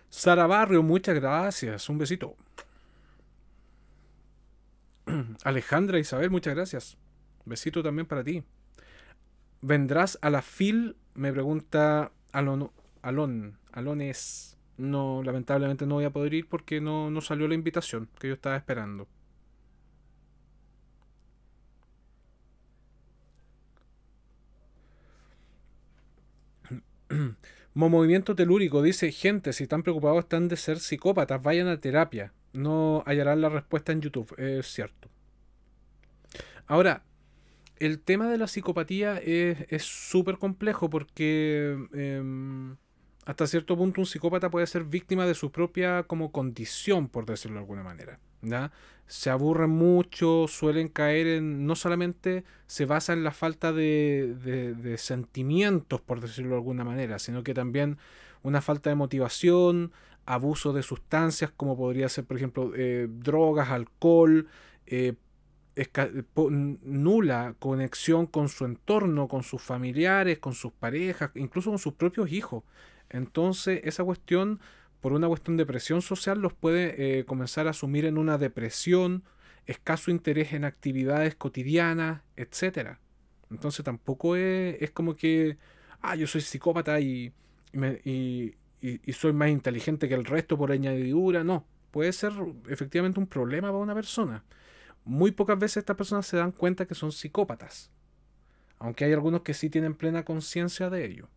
Sara Barrio, muchas gracias. Un besito. <clears throat> Alejandra Isabel, muchas gracias. Besito también para ti. ¿Vendrás a la FIL? Me pregunta Alon. Alon. Alon es. No, lamentablemente no voy a poder ir porque no, no salió la invitación que yo estaba esperando. Movimiento telúrico dice: Gente, si están preocupados están de ser psicópatas, vayan a terapia. No hallarán la respuesta en YouTube. Es cierto. Ahora, el tema de la psicopatía es súper complejo porque em, hasta cierto punto un psicópata puede ser víctima de su propia como condición, por decirlo de alguna manera. Se aburren mucho, suelen caer en, no solamente se basa en la falta de, de, sentimientos, por decirlo de alguna manera, sino que también una falta de motivación, abuso de sustancias como podría ser, por ejemplo, eh, drogas, alcohol, eh, nula conexión con su entorno, con sus familiares, con sus parejas, incluso con sus propios hijos. Entonces esa cuestión, por una cuestión de presión social, los puede eh, comenzar a asumir en una depresión, escaso interés en actividades cotidianas, etc. Entonces tampoco es, como que, ah, yo soy psicópata y, y soy más inteligente que el resto por añadidura, no. Puede ser efectivamente un problema para una persona muy pocas veces estas personas se dan cuenta que son psicópatas. Aunque hay algunos que sí tienen plena conciencia de ello.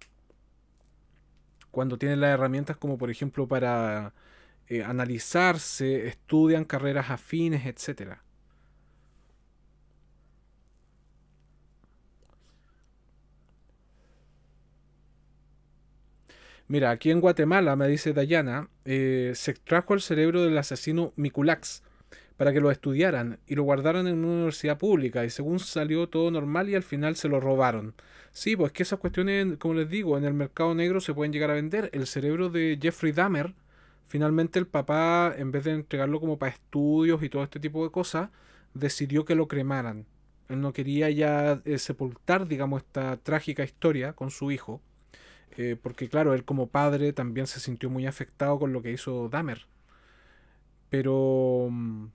Cuando tienen las herramientas como por ejemplo para eh, analizarse, estudian carreras afines, etc. Mira, aquí en Guatemala, me dice Dayana, eh, se extrajo el cerebro del asesino Mikulax para que lo estudiaran y lo guardaran en una universidad pública y según salió todo normal y al final se lo robaron. Sí, pues que esas cuestiones, como les digo, en el mercado negro se pueden llegar a vender. El cerebro de Jeffrey Dahmer, finalmente el papá, en vez de entregarlo como para estudios y todo este tipo de cosas, decidió que lo cremaran. Él no quería ya eh, sepultar, digamos, esta trágica historia con su hijo. Eh, porque claro, él como padre también se sintió muy afectado con lo que hizo Dahmer. Pero mm,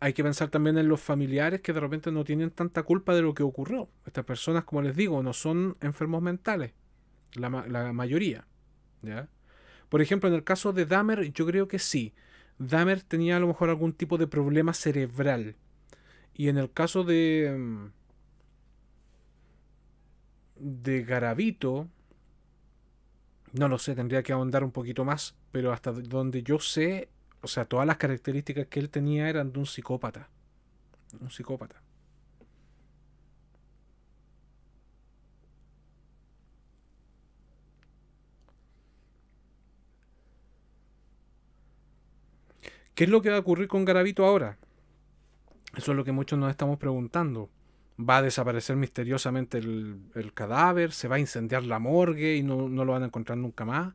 hay que pensar también en los familiares que de repente no tienen tanta culpa de lo que ocurrió. Estas personas, como les digo, no son enfermos mentales, la, mayoría. Por ejemplo, en el caso de Dahmer, yo creo que sí. Dahmer tenía a lo mejor algún tipo de problema cerebral. Y en el caso de. Mm, de Garavito. No lo sé, tendría que ahondar un poquito más. Pero hasta donde yo sé, o sea, todas las características que él tenía eran de un psicópata. Un psicópata. ¿Qué es lo que va a ocurrir con Garavito ahora? Eso es lo que muchos nos estamos preguntando. ¿Va a desaparecer misteriosamente el, cadáver? ¿Se va a incendiar la morgue y no, no, lo van a encontrar nunca más?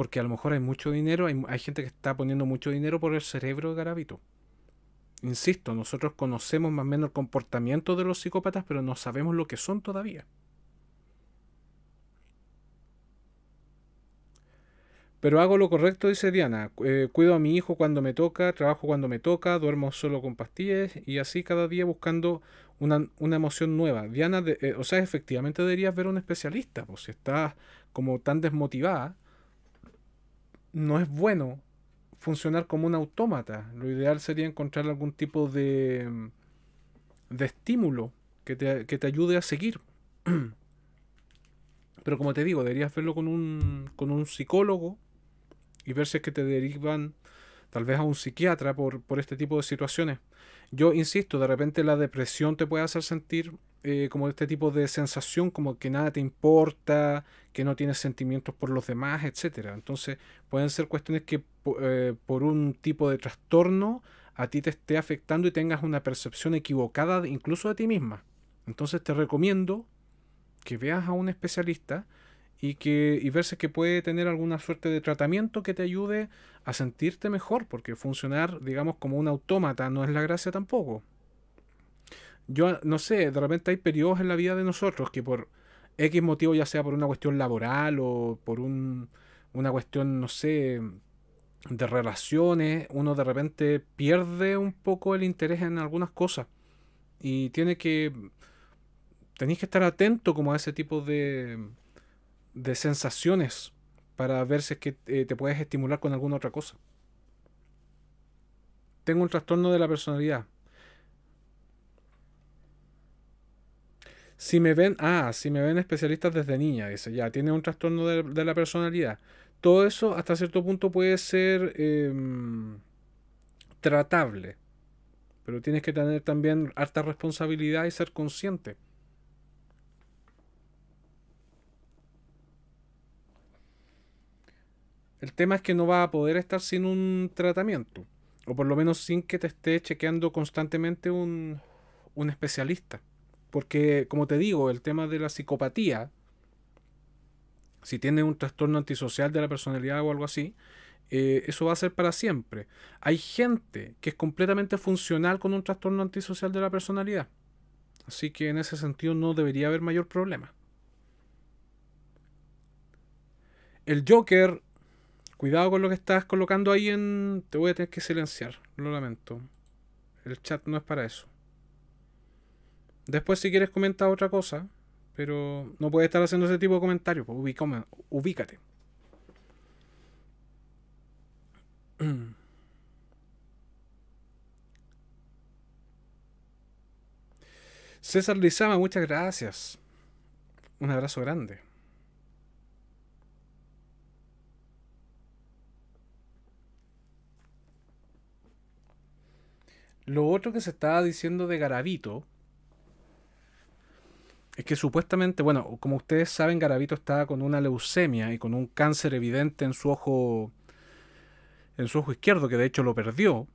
Porque a lo mejor hay mucho dinero, hay, gente que está poniendo mucho dinero por el cerebro de Garabito. Insisto, nosotros conocemos más o menos el comportamiento de los psicópatas, pero no sabemos lo que son todavía. Pero hago lo correcto, dice Diana. Eh, cuido a mi hijo cuando me toca, trabajo cuando me toca, duermo solo con pastillas y así cada día buscando una, emoción nueva. Diana, eh, o sea, efectivamente deberías ver a un especialista, pues si estás como tan desmotivada no es bueno funcionar como un autómata. Lo ideal sería encontrar algún tipo de, mm, de estímulo que te, que te ayude a seguir. <clears throat> Pero como te digo, deberías verlo con un, con un psicólogo y ver si es que te derivan tal vez a un psiquiatra por, por este tipo de situaciones. Yo insisto, de repente la depresión te puede hacer sentir eh, como este tipo de sensación como que nada te importa, que no tienes sentimientos por los demás, etcétera. Entonces pueden ser cuestiones que eh, por un tipo de trastorno a ti te esté afectando y tengas una percepción equivocada incluso de ti misma. Entonces te recomiendo que veas a un especialista y que y verse que puede tener alguna suerte de tratamiento que te ayude a sentirte mejor, porque funcionar, digamos, como un autómata no es la gracia tampoco yo no sé, de repente hay periodos en la vida de nosotros que por X motivo, ya sea por una cuestión laboral o por un, una cuestión, no sé, de relaciones, uno de repente pierde un poco el interés en algunas cosas. Y tiene que. Tenéis que estar atento como a ese tipo de, de sensaciones para ver si es que eh, te puedes estimular con alguna otra cosa. Tengo un trastorno de la personalidad. Si me ven, ah, si me ven especialistas desde niña, dice, ya, tiene un trastorno de, la personalidad. Todo eso hasta cierto punto puede ser em, tratable, pero tienes que tener también harta responsabilidad y ser consciente. El tema es que no vas a poder estar sin un tratamiento, o por lo menos sin que te esté chequeando constantemente un, un especialista. Porque, como te digo, el tema de la psicopatía, si tiene un trastorno antisocial de la personalidad o algo así, eh, eso va a ser para siempre. Hay gente que es completamente funcional con un trastorno antisocial de la personalidad. Así que en ese sentido no debería haber mayor problema. El Joker, cuidado con lo que estás colocando ahí en... Te voy a tener que silenciar, lo lamento. El chat no es para eso. Después, si quieres, comentar otra cosa. Pero no puedes estar haciendo ese tipo de comentarios. Pues ubícate. <clears throat> César Lizama, muchas gracias. Un abrazo grande. Lo otro que se estaba diciendo de Garabito es que supuestamente, bueno, como ustedes saben, Garavito estaba con una leucemia y con un cáncer evidente en su ojo, en su ojo izquierdo, que de hecho lo perdió.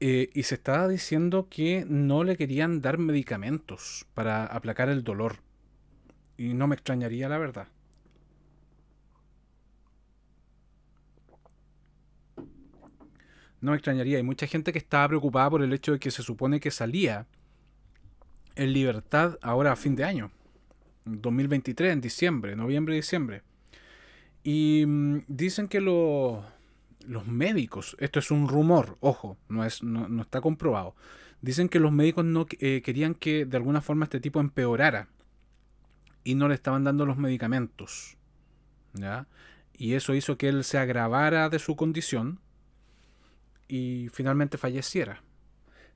Eh, y se estaba diciendo que no le querían dar medicamentos para aplacar el dolor. Y no me extrañaría la verdad. No me extrañaría. Hay mucha gente que estaba preocupada por el hecho de que se supone que salía en libertad ahora a fin de año, 2023, en diciembre, noviembre, diciembre. Y mm, dicen que los médicos, esto es un rumor, ojo, no, es, no, está comprobado, dicen que los médicos no eh, querían que de alguna forma este tipo empeorara y no le estaban dando los medicamentos. Y eso hizo que él se agravara de su condición y finalmente falleciera.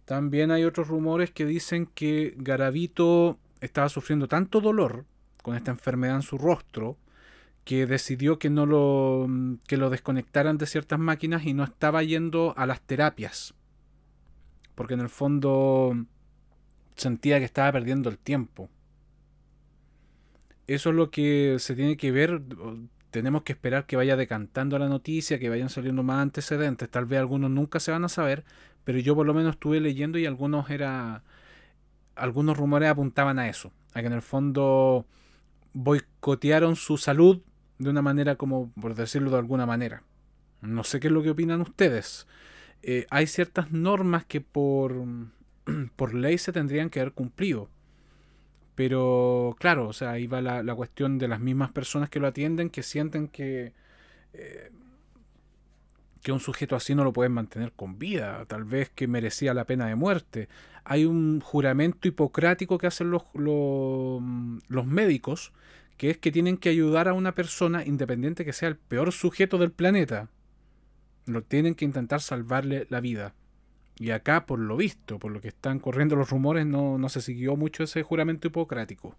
También hay otros rumores que dicen que Garavito estaba sufriendo tanto dolor con esta enfermedad en su rostro que decidió que no lo mm, que lo desconectaran de ciertas máquinas y no estaba yendo a las terapias. Porque en el fondo sentía que estaba perdiendo el tiempo. Eso es lo que se tiene que ver. Tenemos que esperar que vaya decantando la noticia, que vayan saliendo más antecedentes. Tal vez algunos nunca se van a saber, pero yo por lo menos estuve leyendo y algunos era algunos rumores apuntaban a eso, a que en el fondo boicotearon su salud de una manera como por decirlo de alguna manera. No sé qué es lo que opinan ustedes. Eh, hay ciertas normas que por, <clears throat> por ley se tendrían que haber cumplido. Pero claro, o sea, ahí va la, cuestión de las mismas personas que lo atienden, que sienten que eh, que un sujeto así no lo pueden mantener con vida, tal vez que merecía la pena de muerte. Hay un juramento hipocrático que hacen los, los, los médicos, que es que tienen que ayudar a una persona independiente que sea el peor sujeto del planeta. Lo tienen que intentar salvarle la vida. Y acá, por lo visto, por lo que están corriendo los rumores, no, no se siguió mucho ese juramento hipocrático.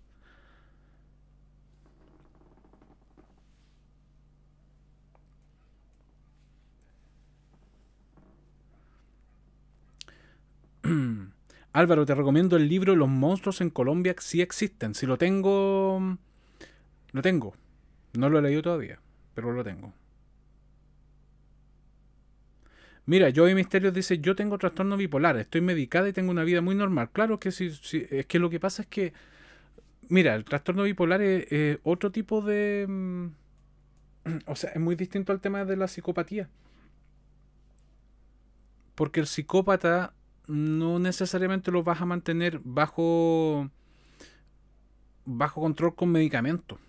Álvaro, te recomiendo el libro Los monstruos en Colombia Si existen. Si lo tengo, lo tengo. No lo he leído todavía, pero lo tengo. Mira, Joey Misterios dice, yo tengo trastorno bipolar, estoy medicada y tengo una vida muy normal. Claro que sí, es que lo que pasa es que, mira, el trastorno bipolar es, otro tipo de... Mm, <clears throat> o sea, es muy distinto al tema de la psicopatía. Porque el psicópata no necesariamente los vas a mantener bajo, bajo control con medicamentos.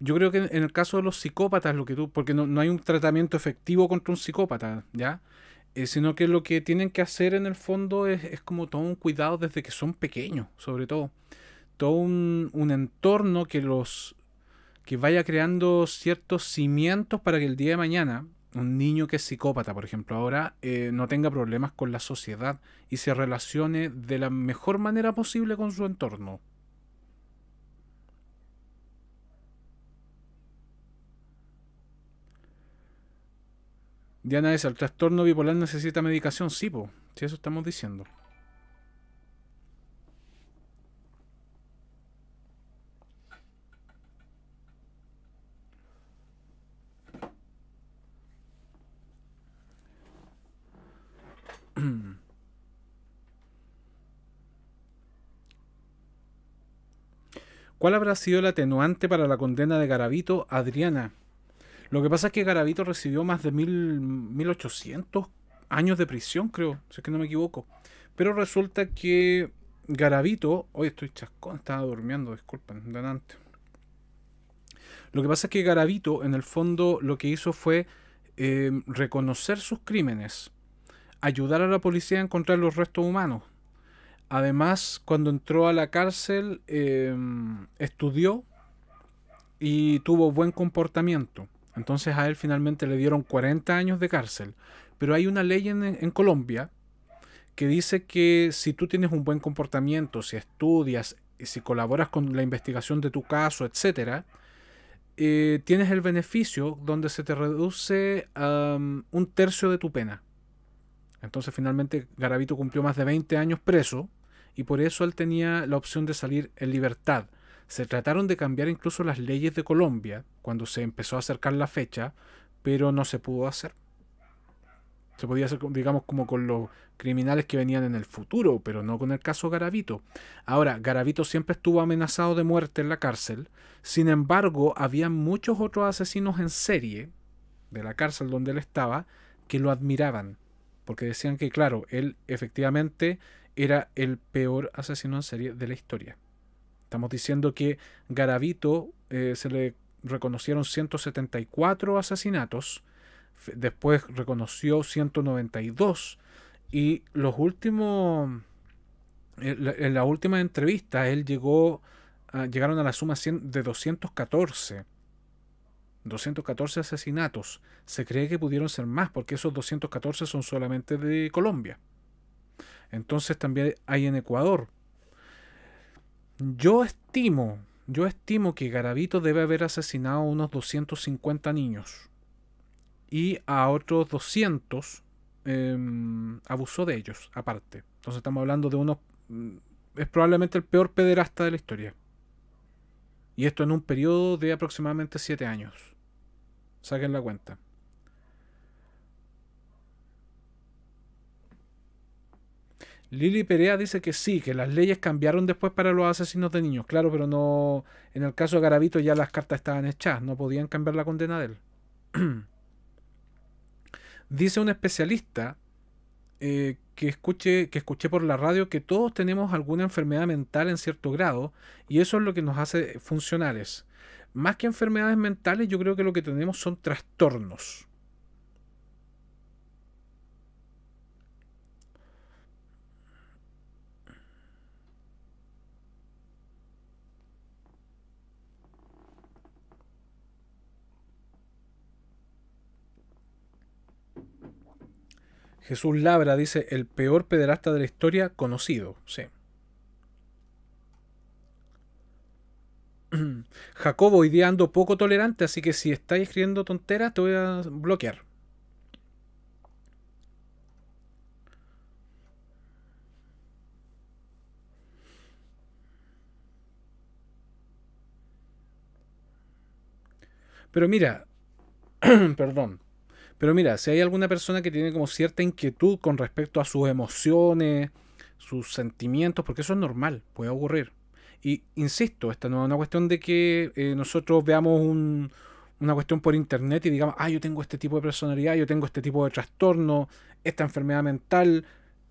yo creo que en el caso de los psicópatas, lo que tú, porque no, hay un tratamiento efectivo contra un psicópata, ¿ya? Eh, sino que lo que tienen que hacer en el fondo es, como todo un cuidado desde que son pequeños, sobre todo. Todo un, un, entorno que los que vaya creando ciertos cimientos para que el día de mañana un niño que es psicópata, por ejemplo, ahora eh, no tenga problemas con la sociedad y se relacione de la mejor manera posible con su entorno. Diana es, el trastorno bipolar necesita medicación, sí, po, si eso estamos diciendo. ¿Cuál habrá sido el atenuante para la condena de Garavito Adriana? Lo que pasa es que Garavito recibió más de mil, 1800 años de prisión, creo, si es que no me equivoco. Pero resulta que Garavito, hoy estoy chascón, estaba durmiendo, disculpen, delante. Lo que pasa es que Garavito, en el fondo, lo que hizo fue eh, reconocer sus crímenes, ayudar a la policía a encontrar los restos humanos, Además, cuando entró a la cárcel, em, estudió y tuvo buen comportamiento. Entonces a él finalmente le dieron 40 años de cárcel. Pero hay una ley en, Colombia que dice que si tú tienes un buen comportamiento, si estudias, y eh, si colaboras con la investigación de tu caso, etcétera, eh, tienes el beneficio donde se te reduce un tercio de tu pena. Entonces finalmente Garavito cumplió más de 20 años preso y por eso él tenía la opción de salir en libertad. Se trataron de cambiar incluso las leyes de Colombia cuando se empezó a acercar la fecha, pero no se pudo hacer. Se podía hacer, digamos, como con los criminales que venían en el futuro, pero no con el caso Garavito. Ahora, Garavito siempre estuvo amenazado de muerte en la cárcel. Sin embargo, había muchos otros asesinos en serie de la cárcel donde él estaba que lo admiraban. Porque decían que, claro, él efectivamente era el peor asesino en serie de la historia. Estamos diciendo que Garavito eh, se le reconocieron 174 asesinatos, después reconoció 192 y los últimos, en la, última entrevista él llegó, llegaron a la suma de 214. 214 asesinatos. Se cree que pudieron ser más porque esos 214 son solamente de Colombia. Entonces también hay en Ecuador. Yo estimo, yo estimo que Garavito debe haber asesinado a unos 250 niños y a otros 200 em, abusó de ellos, aparte. Entonces estamos hablando de unos... Mm, es probablemente el peor pederasta de la historia. Y esto en un periodo de aproximadamente 7 años. Saquen la cuenta. Lili Perea dice que sí, que las leyes cambiaron después para los asesinos de niños, claro, pero no. En el caso de Garavito ya las cartas estaban hechas, no podían cambiar la condena de él. <clears throat> dice un especialista eh, que escuche que escuché por la radio que todos tenemos alguna enfermedad mental en cierto grado, y eso es lo que nos hace funcionales. Más que enfermedades mentales, yo creo que lo que tenemos son trastornos. Jesús Labra dice, el peor pederasta de la historia conocido. Sí. <clears throat> Jacobo, ideando poco tolerante, así que si estáis escribiendo tonteras te voy a bloquear. Pero mira, <clears throat> perdón, pero mira, si hay alguna persona que tiene como cierta inquietud con respecto a sus emociones, sus sentimientos, porque eso es normal, puede ocurrir. Y insisto, esta no es una cuestión de que eh, nosotros veamos un, una cuestión por internet y digamos, ah, yo tengo este tipo de personalidad, yo tengo este tipo de trastorno, esta enfermedad mental,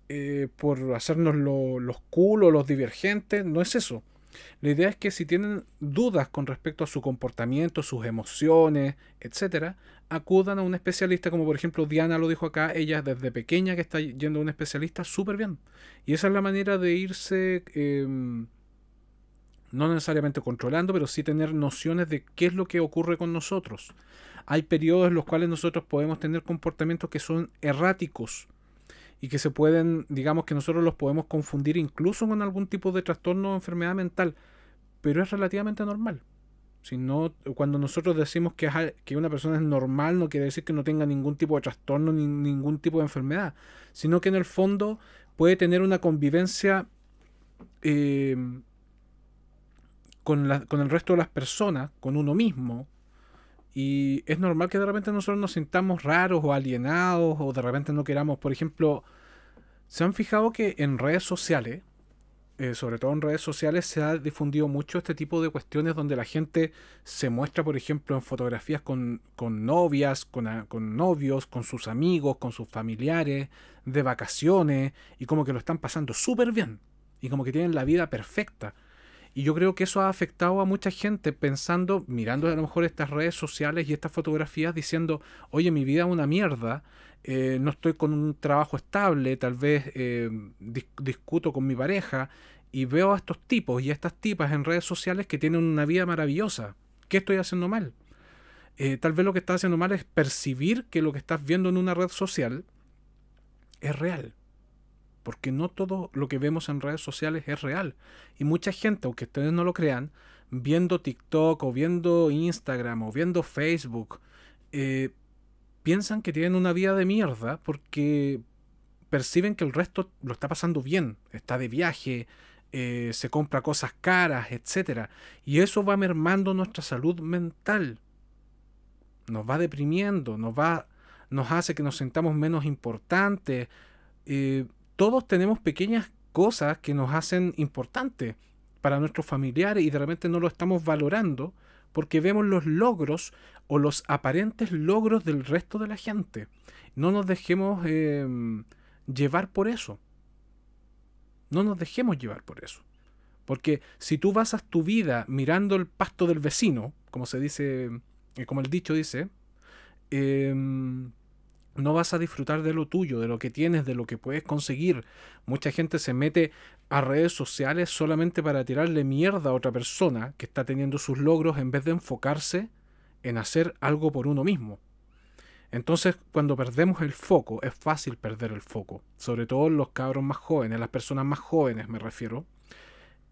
eh, por hacernos los culos, los divergentes, no es eso. La idea es que si tienen dudas con respecto a su comportamiento, sus emociones, etcétera, acudan a un especialista, como por ejemplo Diana lo dijo acá, ella desde pequeña que está yendo a un especialista súper bien. Y esa es la manera de irse, em, no necesariamente controlando, pero sí tener nociones de qué es lo que ocurre con nosotros. Hay periodos en los cuales nosotros podemos tener comportamientos que son erráticos y que se pueden, digamos que nosotros los podemos confundir incluso con algún tipo de trastorno o enfermedad mental, pero es relativamente normal. Si no, cuando nosotros decimos que, que una persona es normal, no quiere decir que no tenga ningún tipo de trastorno ni ningún tipo de enfermedad, sino que en el fondo puede tener una convivencia eh, con, con el resto de las personas, con uno mismo, y es normal que de repente nosotros nos sintamos raros o alienados o de repente no queramos. Por ejemplo, ¿se han fijado que en redes sociales, eh, sobre todo en redes sociales, se ha difundido mucho este tipo de cuestiones donde la gente se muestra, por ejemplo, en fotografías con, novias, con, con novios, con sus amigos, con sus familiares, de vacaciones y como que lo están pasando súper bien y como que tienen la vida perfecta? Y yo creo que eso ha afectado a mucha gente pensando, mirando a lo mejor estas redes sociales y estas fotografías diciendo, oye, mi vida es una mierda, eh, no estoy con un trabajo estable, tal vez eh, discuto con mi pareja y veo a estos tipos y a estas tipas en redes sociales que tienen una vida maravillosa. ¿Qué estoy haciendo mal? Eh, tal vez lo que estás haciendo mal es percibir que lo que estás viendo en una red social es real porque no todo lo que vemos en redes sociales es real. Y mucha gente, aunque ustedes no lo crean, viendo TikTok o viendo Instagram o viendo Facebook, eh, piensan que tienen una vida de mierda porque perciben que el resto lo está pasando bien, está de viaje, eh, se compra cosas caras, etc. Y eso va mermando nuestra salud mental, nos va deprimiendo, nos, va, nos hace que nos sentamos menos importantes. Eh, todos tenemos pequeñas cosas que nos hacen importantes para nuestros familiares y de repente no lo estamos valorando porque vemos los logros o los aparentes logros del resto de la gente. No nos dejemos em, llevar por eso. No nos dejemos llevar por eso. Porque si tú a tu vida mirando el pasto del vecino, como se dice, eh, como el dicho dice, em, no vas a disfrutar de lo tuyo, de lo que tienes, de lo que puedes conseguir. Mucha gente se mete a redes sociales solamente para tirarle mierda a otra persona que está teniendo sus logros en vez de enfocarse en hacer algo por uno mismo. Entonces, cuando perdemos el foco, es fácil perder el foco, sobre todo los cabros más jóvenes, las personas más jóvenes me refiero,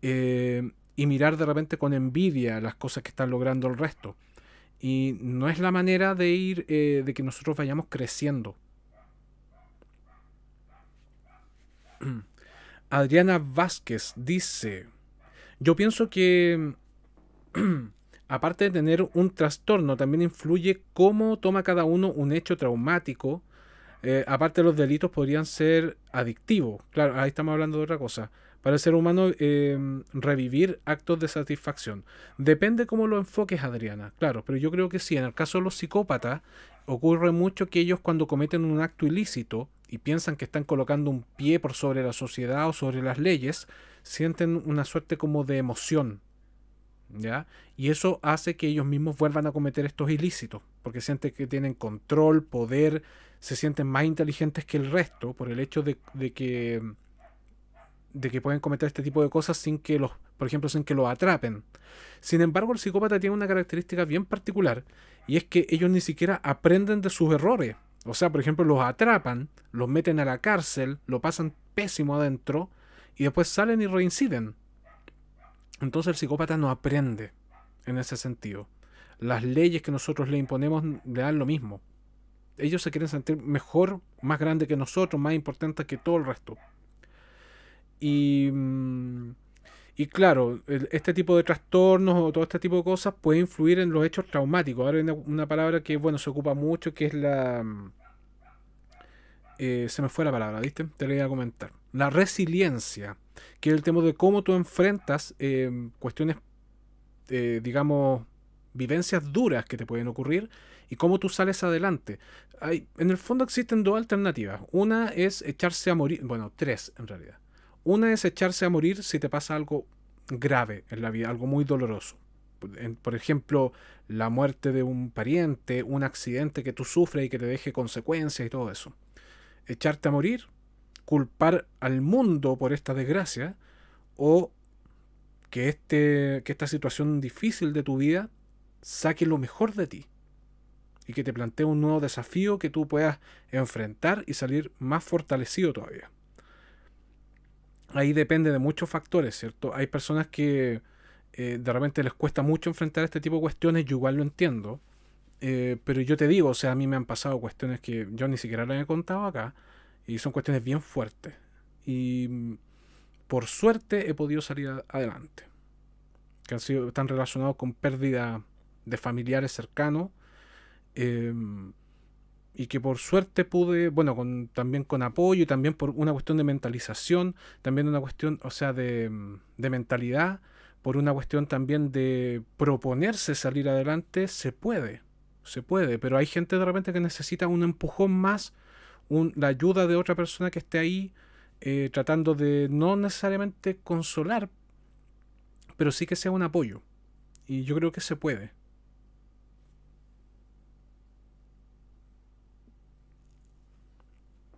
eh, y mirar de repente con envidia las cosas que están logrando el resto. Y no es la manera de ir, eh, de que nosotros vayamos creciendo. <clears throat> Adriana Vázquez dice, yo pienso que, <clears throat> aparte de tener un trastorno, también influye cómo toma cada uno un hecho traumático. Eh, aparte los delitos podrían ser adictivos. Claro, ahí estamos hablando de otra cosa para el ser humano eh, revivir actos de satisfacción. Depende cómo lo enfoques, Adriana, claro, pero yo creo que sí, en el caso de los psicópatas ocurre mucho que ellos cuando cometen un acto ilícito y piensan que están colocando un pie por sobre la sociedad o sobre las leyes, sienten una suerte como de emoción, ¿Ya? Y eso hace que ellos mismos vuelvan a cometer estos ilícitos, porque sienten que tienen control, poder, se sienten más inteligentes que el resto por el hecho de que de que pueden cometer este tipo de cosas sin que los, por ejemplo, sin que los atrapen. Sin embargo, el psicópata tiene una característica bien particular y es que ellos ni siquiera aprenden de sus errores. O sea, por ejemplo, los atrapan, los meten a la cárcel, lo pasan pésimo adentro y después salen y reinciden. Entonces el psicópata no aprende en ese sentido. Las leyes que nosotros le imponemos le dan lo mismo. Ellos se quieren sentir mejor, más grande que nosotros, más importante que todo el resto. Mm, y, claro, este tipo de trastornos o todo este tipo de cosas puede influir en los hechos traumáticos. Ahora hay una, palabra que, bueno, se ocupa mucho, que es la... Mm, eh, se me fue la palabra, ¿viste? Te la iba a comentar. La resiliencia, que es el tema de cómo tú enfrentas em, cuestiones, eh, digamos, vivencias duras que te pueden ocurrir y cómo tú sales adelante. Hay, en el fondo existen dos alternativas. Una es echarse a morir, bueno, tres en realidad. Una es echarse a morir si te pasa algo grave en la vida, algo muy doloroso. Por ejemplo, la muerte de un pariente, un accidente que tú sufres y que te deje consecuencias y todo eso. Echarte a morir, culpar al mundo por esta desgracia o que, este, que esta situación difícil de tu vida saque lo mejor de ti y que te plantee un nuevo desafío que tú puedas enfrentar y salir más fortalecido todavía ahí depende de muchos factores, ¿cierto? Hay personas que eh, de repente les cuesta mucho enfrentar este tipo de cuestiones, yo igual lo entiendo, eh, pero yo te digo, o sea, a mí me han pasado cuestiones que yo ni siquiera les he contado acá, y son cuestiones bien fuertes, y mm, por suerte he podido salir adelante, que han sido, están relacionados con pérdida de familiares cercanos, eh, y que por suerte pude, bueno, con, también con apoyo, también por una cuestión de mentalización, también una cuestión, o sea, mm, de, mentalidad, por una cuestión también de proponerse salir adelante, se puede, se puede, pero hay gente de repente que necesita un empujón más, la ayuda de otra persona que esté ahí, eh, tratando de no necesariamente consolar, pero sí que sea un apoyo. Y yo creo que se puede.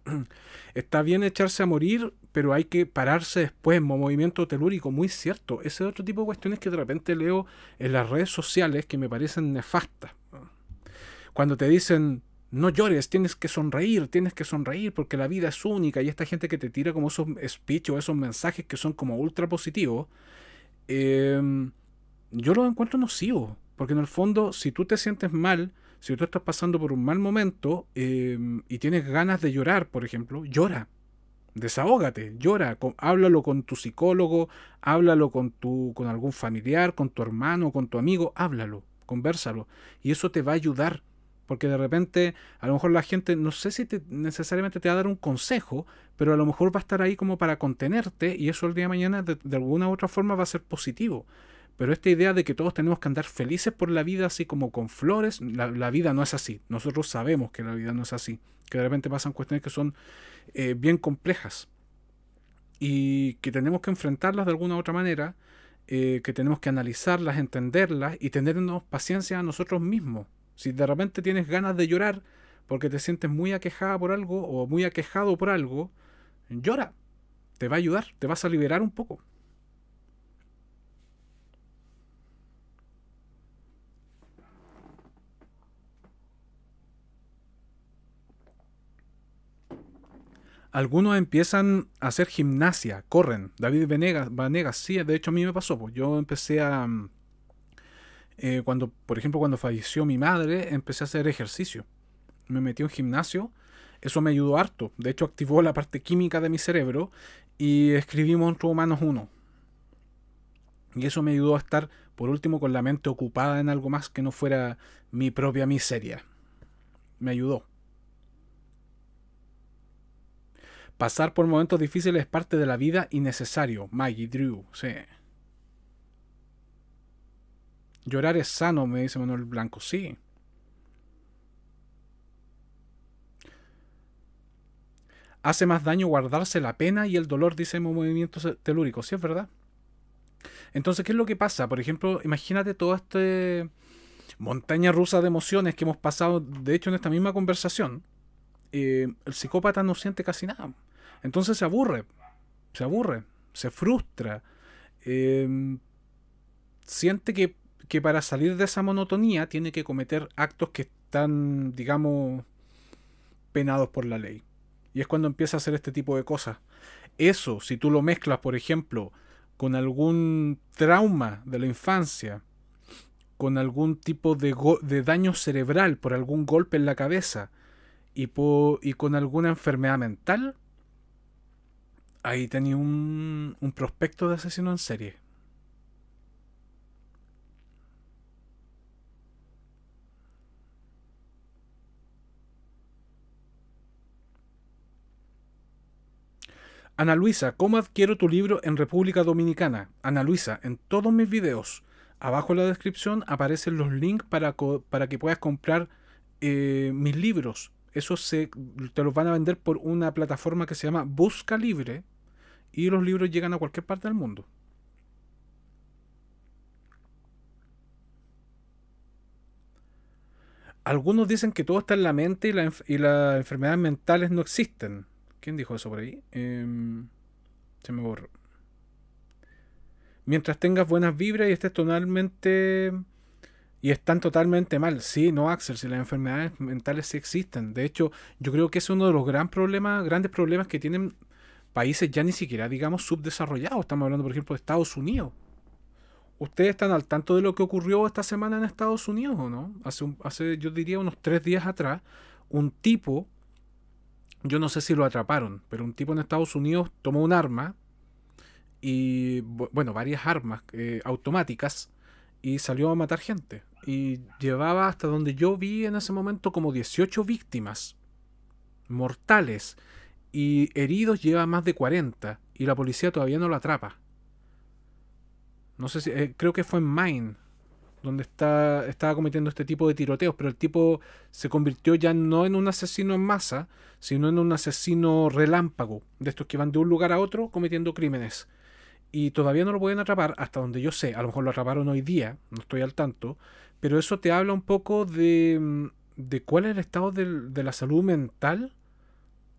<clears throat> está bien echarse a morir, pero hay que pararse después, movimiento telúrico, muy cierto. Ese otro tipo de cuestiones que de repente leo en las redes sociales que me parecen nefastas. Cuando te dicen, no llores, tienes que sonreír, tienes que sonreír porque la vida es única y esta gente que te tira como esos speech o esos mensajes que son como ultra positivos, em, yo los encuentro nocivos, porque en el fondo si tú te sientes mal, si tú estás pasando por un mal momento em, y tienes ganas de llorar, por ejemplo, llora. Desahógate, llora, háblalo con tu psicólogo, háblalo con, tu, con algún familiar, con tu hermano, con tu amigo, háblalo, conversalo. Y eso te va a ayudar porque de repente, a lo mejor la gente, no sé si necesariamente te va a dar un consejo, pero a lo mejor va a estar ahí como para contenerte y eso el día de mañana de, de alguna u otra forma va a ser positivo. Pero esta idea de que todos tenemos que andar felices por la vida, así como con flores, la, vida no es así. Nosotros sabemos que la vida no es así, que de repente pasan cuestiones que son eh, bien complejas y que tenemos que enfrentarlas de alguna u otra manera, eh, que tenemos que analizarlas, entenderlas y tenernos paciencia a nosotros mismos. Si de repente tienes ganas de llorar porque te sientes muy aquejada por algo o muy aquejado por algo, llora, te va a ayudar, te vas a liberar un poco. algunos empiezan a hacer gimnasia, corren. David Venegas, Vanegas, sí, de hecho a mí me pasó. Pues, yo empecé a... Mm, eh, cuando, por ejemplo, cuando falleció mi madre, empecé a hacer ejercicio. Me metí en gimnasio. Eso me ayudó harto. De hecho, activó la parte química de mi cerebro y escribí true Humanos 1. Y eso me ayudó a estar, por último, con la mente ocupada en algo más que no fuera mi propia miseria. Me ayudó. Pasar por momentos difíciles es parte de la vida y necesario. Maggie Drew, sí. Llorar es sano, me dice Manuel Blanco, sí. Hace más daño guardarse la pena y el dolor, dice movimiento telúrico, sí es verdad. Entonces, ¿qué es lo que pasa? Por ejemplo, imagínate toda esta montaña rusa de emociones que hemos pasado, de hecho, en esta misma conversación. Eh, el psicópata no siente casi nada. Entonces se aburre, se aburre, se frustra, em, siente que, para salir de esa monotonía tiene que cometer actos que están, digamos, penados por la ley. Y es cuando empieza a hacer este tipo de cosas. Eso, si tú lo mezclas, por ejemplo, con algún trauma de la infancia, con algún tipo de, de daño cerebral por algún golpe en la cabeza y con alguna enfermedad mental, ahí tenía un, prospecto de asesino en serie. Ana Luisa, ¿cómo adquiero tu libro en República Dominicana? Ana Luisa, en todos mis videos, abajo en la descripción aparecen los links para, que puedas comprar eh, mis libros. Eso se, te los van a vender por una plataforma que se llama Busca Libre, y los libros llegan a cualquier parte del mundo. Algunos dicen que todo está en la mente y, las enfermedades mentales no existen. ¿Quién dijo eso por ahí? Em, se me borró. Mientras tengas buenas vibras y estés totalmente... Y están totalmente mal. Sí, no, Axel, si las enfermedades mentales sí existen. De hecho, yo creo que es uno de los gran grandes problemas que tienen países ya ni siquiera, digamos, subdesarrollados. Estamos hablando, por ejemplo, de Estados Unidos. ¿Ustedes están al tanto de lo que ocurrió esta semana en Estados Unidos o no? Hace, hace yo diría, unos tres días atrás, un tipo, yo no sé si lo atraparon, pero un tipo en Estados Unidos tomó un arma y, bueno, varias armas eh, automáticas y salió a matar gente. Y llevaba hasta donde yo vi en ese momento como 18 víctimas mortales y heridos lleva más de 40 y la policía todavía no lo atrapa. No sé si, eh, creo que fue en Maine donde está, estaba cometiendo este tipo de tiroteos, pero el tipo se convirtió ya no en un asesino en masa, sino en un asesino relámpago, de estos que van de un lugar a otro cometiendo crímenes. Y todavía no lo pueden atrapar, hasta donde yo sé, a lo mejor lo atraparon hoy día, no estoy al tanto, pero eso te habla un poco de, mm, de cuál es el estado de la salud mental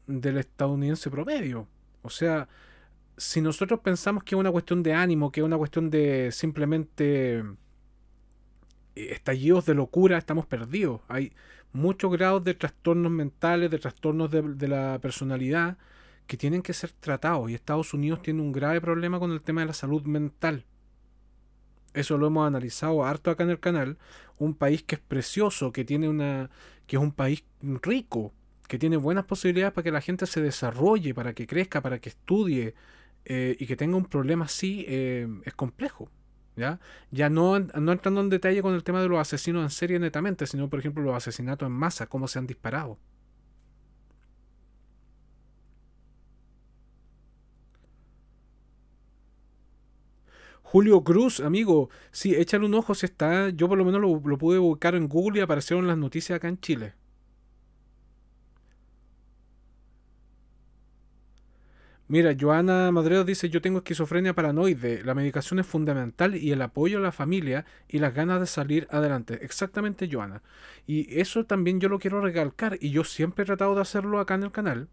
del estadounidense promedio. O sea, si nosotros pensamos que es una cuestión de ánimo, que es una cuestión de simplemente eh, estallidos de locura, estamos perdidos. Hay muchos grados de trastornos mentales, de trastornos de, la personalidad que tienen que ser tratados. Y Estados Unidos tiene un grave problema con el tema de la salud mental. Eso lo hemos analizado harto acá en el canal. Un país que es precioso, que tiene una. que es un país rico, que tiene buenas posibilidades para que la gente se desarrolle, para que crezca, para que estudie eh, y que tenga un problema así, eh, es complejo. ¿Ya? ya no, no entrando en detalle con el tema de los asesinos en serie netamente, sino por ejemplo los asesinatos en masa, cómo se han disparado. Julio Cruz, amigo, sí, échale un ojo si está, yo por lo menos lo, lo pude buscar en Google y aparecieron las noticias acá en Chile. Mira, Joana Madreo dice, yo tengo esquizofrenia paranoide, la medicación es fundamental y el apoyo a la familia y las ganas de salir adelante. Exactamente, Joana. Y eso también yo lo quiero recalcar y yo siempre he tratado de hacerlo acá en el canal.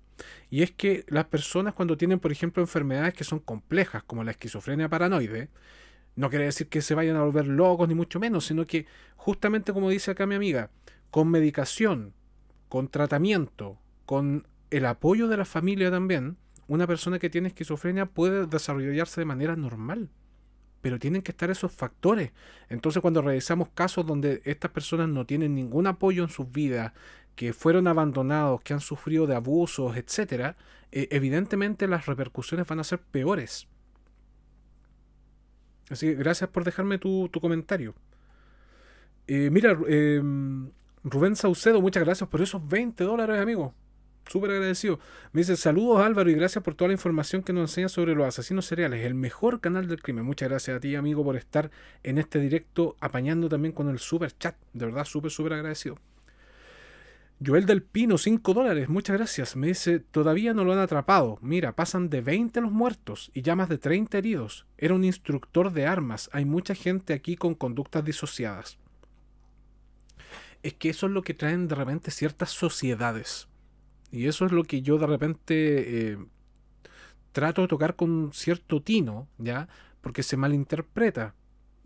Y es que las personas cuando tienen, por ejemplo, enfermedades que son complejas, como la esquizofrenia paranoide, no quiere decir que se vayan a volver locos, ni mucho menos, sino que justamente como dice acá mi amiga, con medicación, con tratamiento, con el apoyo de la familia también, una persona que tiene esquizofrenia puede desarrollarse de manera normal, pero tienen que estar esos factores. Entonces cuando revisamos casos donde estas personas no tienen ningún apoyo en sus vidas, que fueron abandonados, que han sufrido de abusos, etc., e, evidentemente las repercusiones van a ser peores. Así que gracias por dejarme tu, comentario. Eh, mira, eh, Rubén Saucedo, muchas gracias por esos 20 dólares, amigo súper agradecido. Me dice, saludos Álvaro y gracias por toda la información que nos enseña sobre los asesinos seriales, el mejor canal del crimen. Muchas gracias a ti, amigo, por estar en este directo apañando también con el super chat. De verdad, súper, súper agradecido. Joel del Pino, 5 dólares, muchas gracias. Me dice, todavía no lo han atrapado. Mira, pasan de 20 los muertos y ya más de 30 heridos. Era un instructor de armas. Hay mucha gente aquí con conductas disociadas. Es que eso es lo que traen de repente ciertas sociedades. Y eso es lo que yo de repente eh, trato de tocar con cierto tino, ¿ya? Porque se malinterpreta.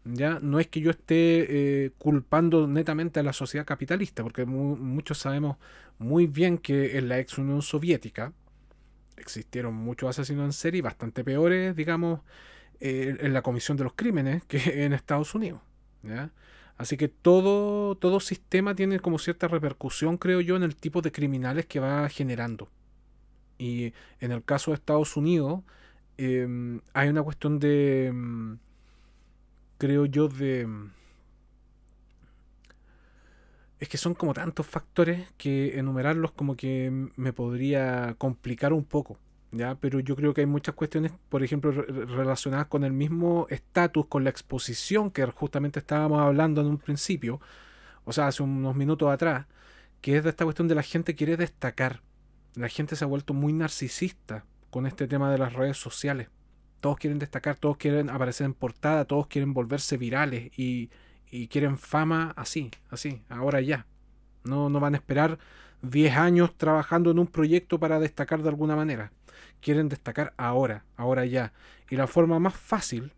¿Ya? No es que yo esté eh, culpando netamente a la sociedad capitalista, porque muchos sabemos muy bien que en la ex Unión Soviética existieron muchos asesinos en serie bastante peores, digamos, eh, en la comisión de los crímenes que en Estados Unidos. ¿ya? Así que todo, todo sistema tiene como cierta repercusión, creo yo, en el tipo de criminales que va generando. Y en el caso de Estados Unidos, em, hay una cuestión de, em, creo yo, de... Em, es que son como tantos factores que enumerarlos como que me podría complicar un poco. ¿ya? Pero yo creo que hay muchas cuestiones, por ejemplo, relacionadas con el mismo estatus, con la exposición que justamente estábamos hablando en un principio, o sea, hace unos minutos atrás, que es de esta cuestión de la gente quiere destacar. La gente se ha vuelto muy narcisista con este tema de las redes sociales. Todos quieren destacar, todos quieren aparecer en portada, todos quieren volverse virales y, quieren fama así, así, ahora ya. No, no van a esperar 10 años trabajando en un proyecto para destacar de alguna manera quieren destacar ahora, ahora ya. Y la forma más fácil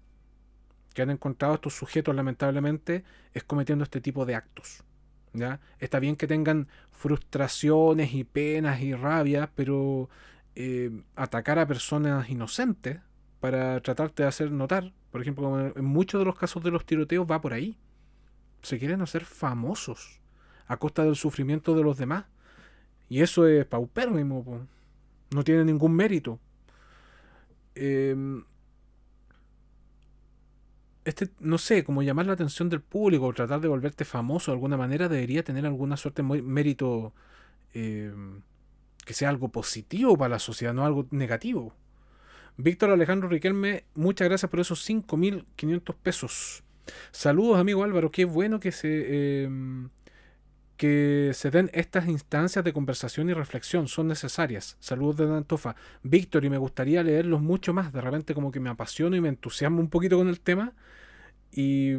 que han encontrado estos sujetos, lamentablemente, es cometiendo este tipo de actos. ¿ya? Está bien que tengan frustraciones y penas y rabia, pero eh, atacar a personas inocentes para tratarte de hacer notar, por ejemplo, en muchos de los casos de los tiroteos va por ahí. Se quieren hacer famosos a costa del sufrimiento de los demás. Y eso es paupérrimo. No tiene ningún mérito. Em, este, no sé, como llamar la atención del público o tratar de volverte famoso de alguna manera debería tener alguna suerte de mérito em, que sea algo positivo para la sociedad, no algo negativo. Víctor Alejandro Riquelme, muchas gracias por esos 5.500 pesos. Saludos, amigo Álvaro, qué bueno que se... Em, que se den estas instancias de conversación y reflexión, son necesarias. Saludos de Antofa. Víctor, y me gustaría leerlos mucho más, de repente como que me apasiono y me entusiasmo un poquito con el tema y,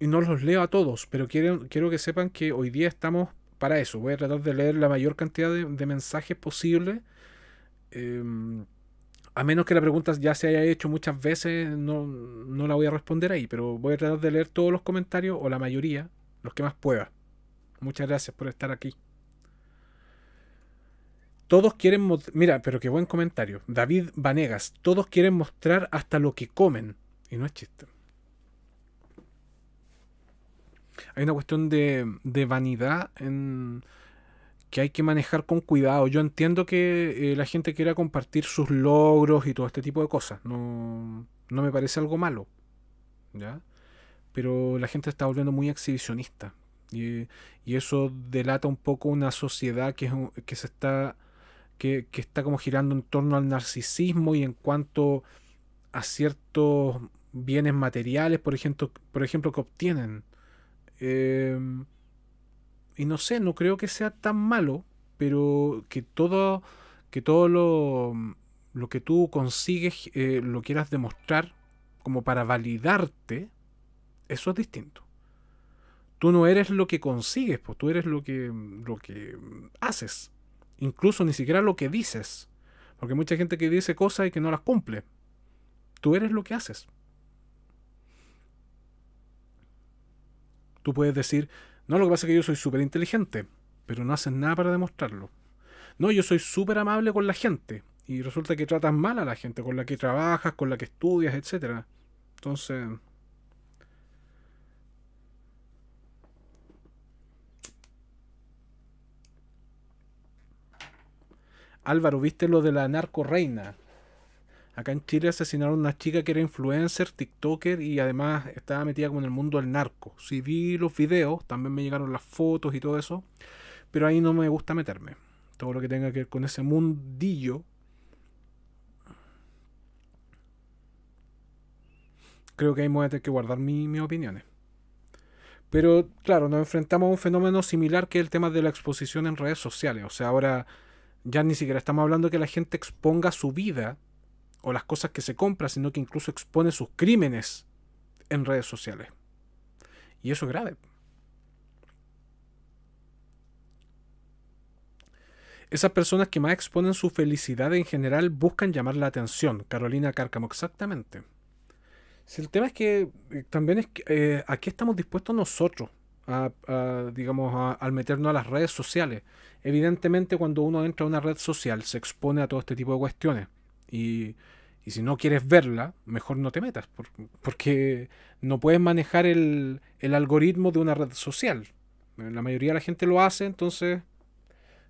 no los leo a todos, pero quiero, quiero que sepan que hoy día estamos para eso. Voy a tratar de leer la mayor cantidad de, mensajes posible. Em, a menos que la pregunta ya se haya hecho muchas veces, no, no la voy a responder ahí, pero voy a tratar de leer todos los comentarios o la mayoría, los que más pueda. Muchas gracias por estar aquí. Todos quieren. Mira, pero qué buen comentario. David Vanegas. Todos quieren mostrar hasta lo que comen. Y no es chiste. Hay una cuestión de, vanidad en, que hay que manejar con cuidado. Yo entiendo que eh, la gente quiera compartir sus logros y todo este tipo de cosas. No, no me parece algo malo. ¿ya? Pero la gente está volviendo muy exhibicionista. Y, eso delata un poco una sociedad que, que se está que, está como girando en torno al narcisismo y en cuanto a ciertos bienes materiales, por ejemplo, por ejemplo que obtienen. Em, y no sé, no creo que sea tan malo, pero que todo, que todo lo, que tú consigues eh, lo quieras demostrar como para validarte, eso es distinto. Tú no eres lo que consigues, pues tú eres lo que, lo que haces. Incluso ni siquiera lo que dices. Porque hay mucha gente que dice cosas y que no las cumple. Tú eres lo que haces. Tú puedes decir, no, lo que pasa es que yo soy súper inteligente, pero no haces nada para demostrarlo. No, yo soy súper amable con la gente, y resulta que tratas mal a la gente con la que trabajas, con la que estudias, etc. Entonces, Álvaro, ¿viste lo de la narco reina? Acá en Chile asesinaron a una chica que era influencer, TikToker y además estaba metida con el mundo del narco. Si vi los videos, también me llegaron las fotos y todo eso, pero ahí no me gusta meterme. Todo lo que tenga que ver con ese mundillo. Creo que ahí me voy a tener que guardar mi, mis opiniones. Pero claro, nos enfrentamos a un fenómeno similar que el tema de la exposición en redes sociales. O sea, ahora ya ni siquiera estamos hablando de que la gente exponga su vida o las cosas que se compra, sino que incluso expone sus crímenes en redes sociales. Y eso es grave. Esas personas que más exponen su felicidad en general buscan llamar la atención. Carolina Cárcamo, exactamente. Si el tema es que eh, también es eh, a estamos dispuestos nosotros digamos, al meternos a las redes sociales. Evidentemente cuando uno entra a una red social se expone a todo este tipo de cuestiones. Y, si no quieres verla, mejor no te metas, porque no puedes manejar el, el algoritmo de una red social. Eh, la mayoría de la gente lo hace, entonces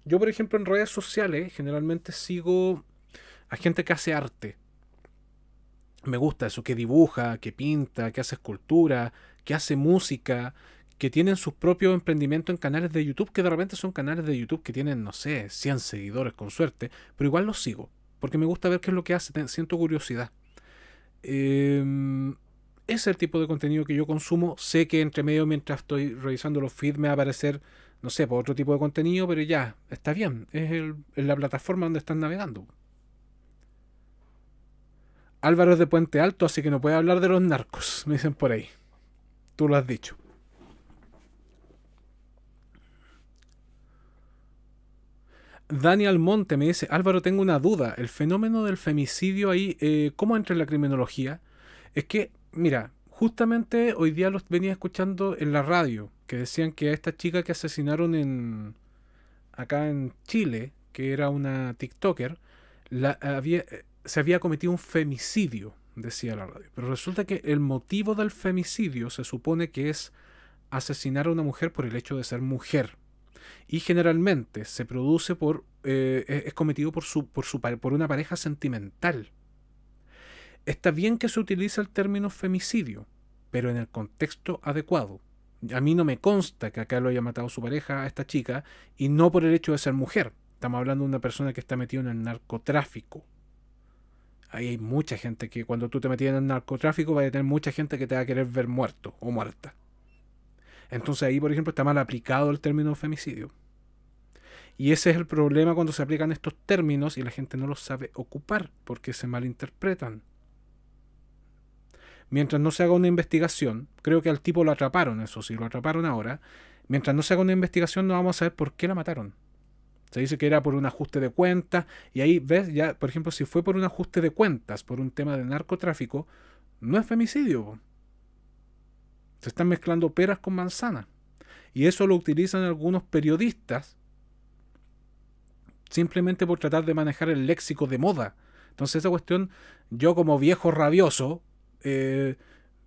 yo, por ejemplo, en redes sociales generalmente sigo a gente que hace arte. Me gusta eso, que dibuja, que pinta, que hace escultura, que hace música, que tienen sus propios emprendimiento en canales de YouTube, que de repente son canales de YouTube que tienen, no sé, 100 seguidores con suerte, pero igual los sigo, porque me gusta ver qué es lo que hace. Eh, siento curiosidad. Em, es el tipo de contenido que yo consumo. Sé que entre medio, mientras estoy revisando los feeds, me va a aparecer, no sé, por pues, otro tipo de contenido, pero ya, está bien, es el, la plataforma donde están navegando. Álvaro es de Puente Alto, así que no puede hablar de los narcos, <laughs> me dicen por ahí. Tú lo has dicho. Daniel Monte me dice, Álvaro, tengo una duda. El fenómeno del femicidio ahí, eh, ¿cómo entra en la criminología? Es que, mira, justamente hoy día los venía escuchando en la radio, que decían que a esta chica que asesinaron en acá en Chile, que era una TikToker, la, eh, se había cometido un femicidio, decía la radio. Pero resulta que el motivo del femicidio se supone que es asesinar a una mujer por el hecho de ser mujer y generalmente se produce por eh, es cometido por su, por su por una pareja sentimental. Está bien que se utilice el término femicidio, pero en el contexto adecuado. A mí no me consta que acá lo haya matado su pareja a esta chica y no por el hecho de ser mujer. Estamos hablando de una persona que está metida en el narcotráfico. Ahí hay mucha gente que cuando tú te metías en el narcotráfico va a tener mucha gente que te va a querer ver muerto o muerta. Entonces ahí, por ejemplo, está mal aplicado el término femicidio. Y ese es el problema cuando se aplican estos términos y la gente no los sabe ocupar porque se malinterpretan. Mientras no se haga una investigación, creo que al tipo lo atraparon, eso sí, lo atraparon ahora. Mientras no se haga una investigación, no vamos a saber por qué la mataron. Se dice que era por un ajuste de cuentas. Y ahí ves, ya, por ejemplo, si fue por un ajuste de cuentas, por un tema de narcotráfico, no es femicidio. Se están mezclando peras con manzanas. Y eso lo utilizan algunos periodistas simplemente por tratar de manejar el léxico de moda. Entonces esa cuestión, yo como viejo rabioso, eh,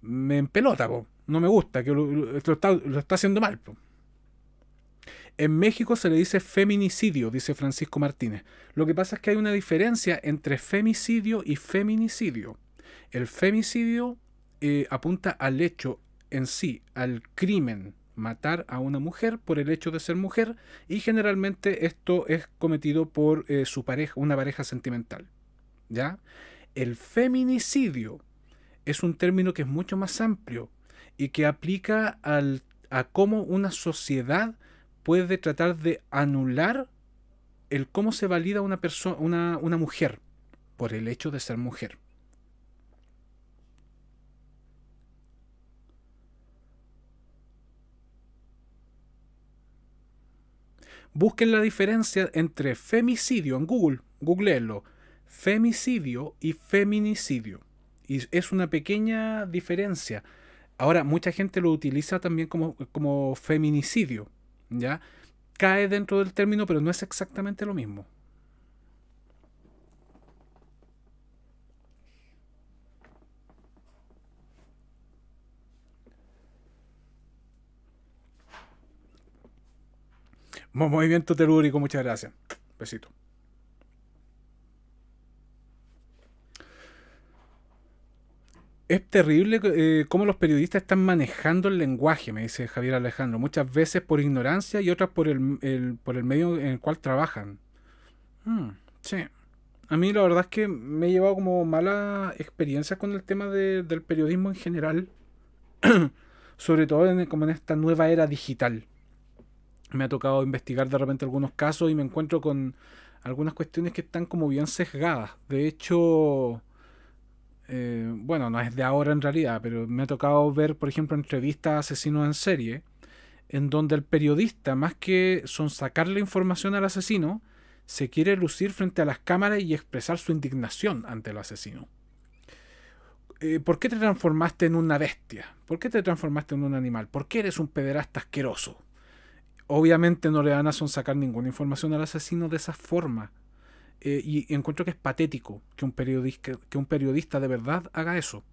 me empelota, no me gusta, que lo, está, haciendo mal. En México se le dice feminicidio, dice Francisco Martínez. Lo que pasa es que hay una diferencia entre femicidio y feminicidio. El femicidio eh, apunta al hecho, en sí al crimen matar a una mujer por el hecho de ser mujer y generalmente esto es cometido por eh, su pareja, una pareja sentimental. ¿Ya? El feminicidio es un término que es mucho más amplio y que aplica al, a cómo una sociedad puede tratar de anular el cómo se valida una persona una mujer por el hecho de ser mujer. Busquen la diferencia entre femicidio en Google, googleenlo, femicidio y feminicidio. Y es una pequeña diferencia. Ahora, mucha gente lo utiliza también como, como feminicidio, ¿ya? Cae dentro del término, pero no es exactamente lo mismo. Movimiento telúrico, muchas gracias. Besito. Es terrible eh, cómo los periodistas están manejando el lenguaje, me dice Javier Alejandro, muchas veces por ignorancia y otras por el, por el medio en el cual trabajan. Mm, sí. A mí la verdad es que me he llevado como mala experiencia con el tema del periodismo en general, <clears throat> sobre todo en, como en esta nueva era digital me ha tocado investigar de repente algunos casos y me encuentro con algunas cuestiones que están como bien sesgadas. De hecho, eh, bueno, no es de ahora en realidad, pero me ha tocado ver, por ejemplo, entrevistas a asesinos en serie, en donde el periodista, más que son sacar la información al asesino, se quiere lucir frente a las cámaras y expresar su indignación ante el asesino. Eh, ¿Por qué te transformaste en una bestia? ¿Por qué te transformaste en un animal? ¿Por qué eres un pederasta asqueroso? Obviamente no le van a sacar ninguna información al asesino de esa forma. Eh, y encuentro que es patético que un, periodista, que un periodista de verdad haga eso.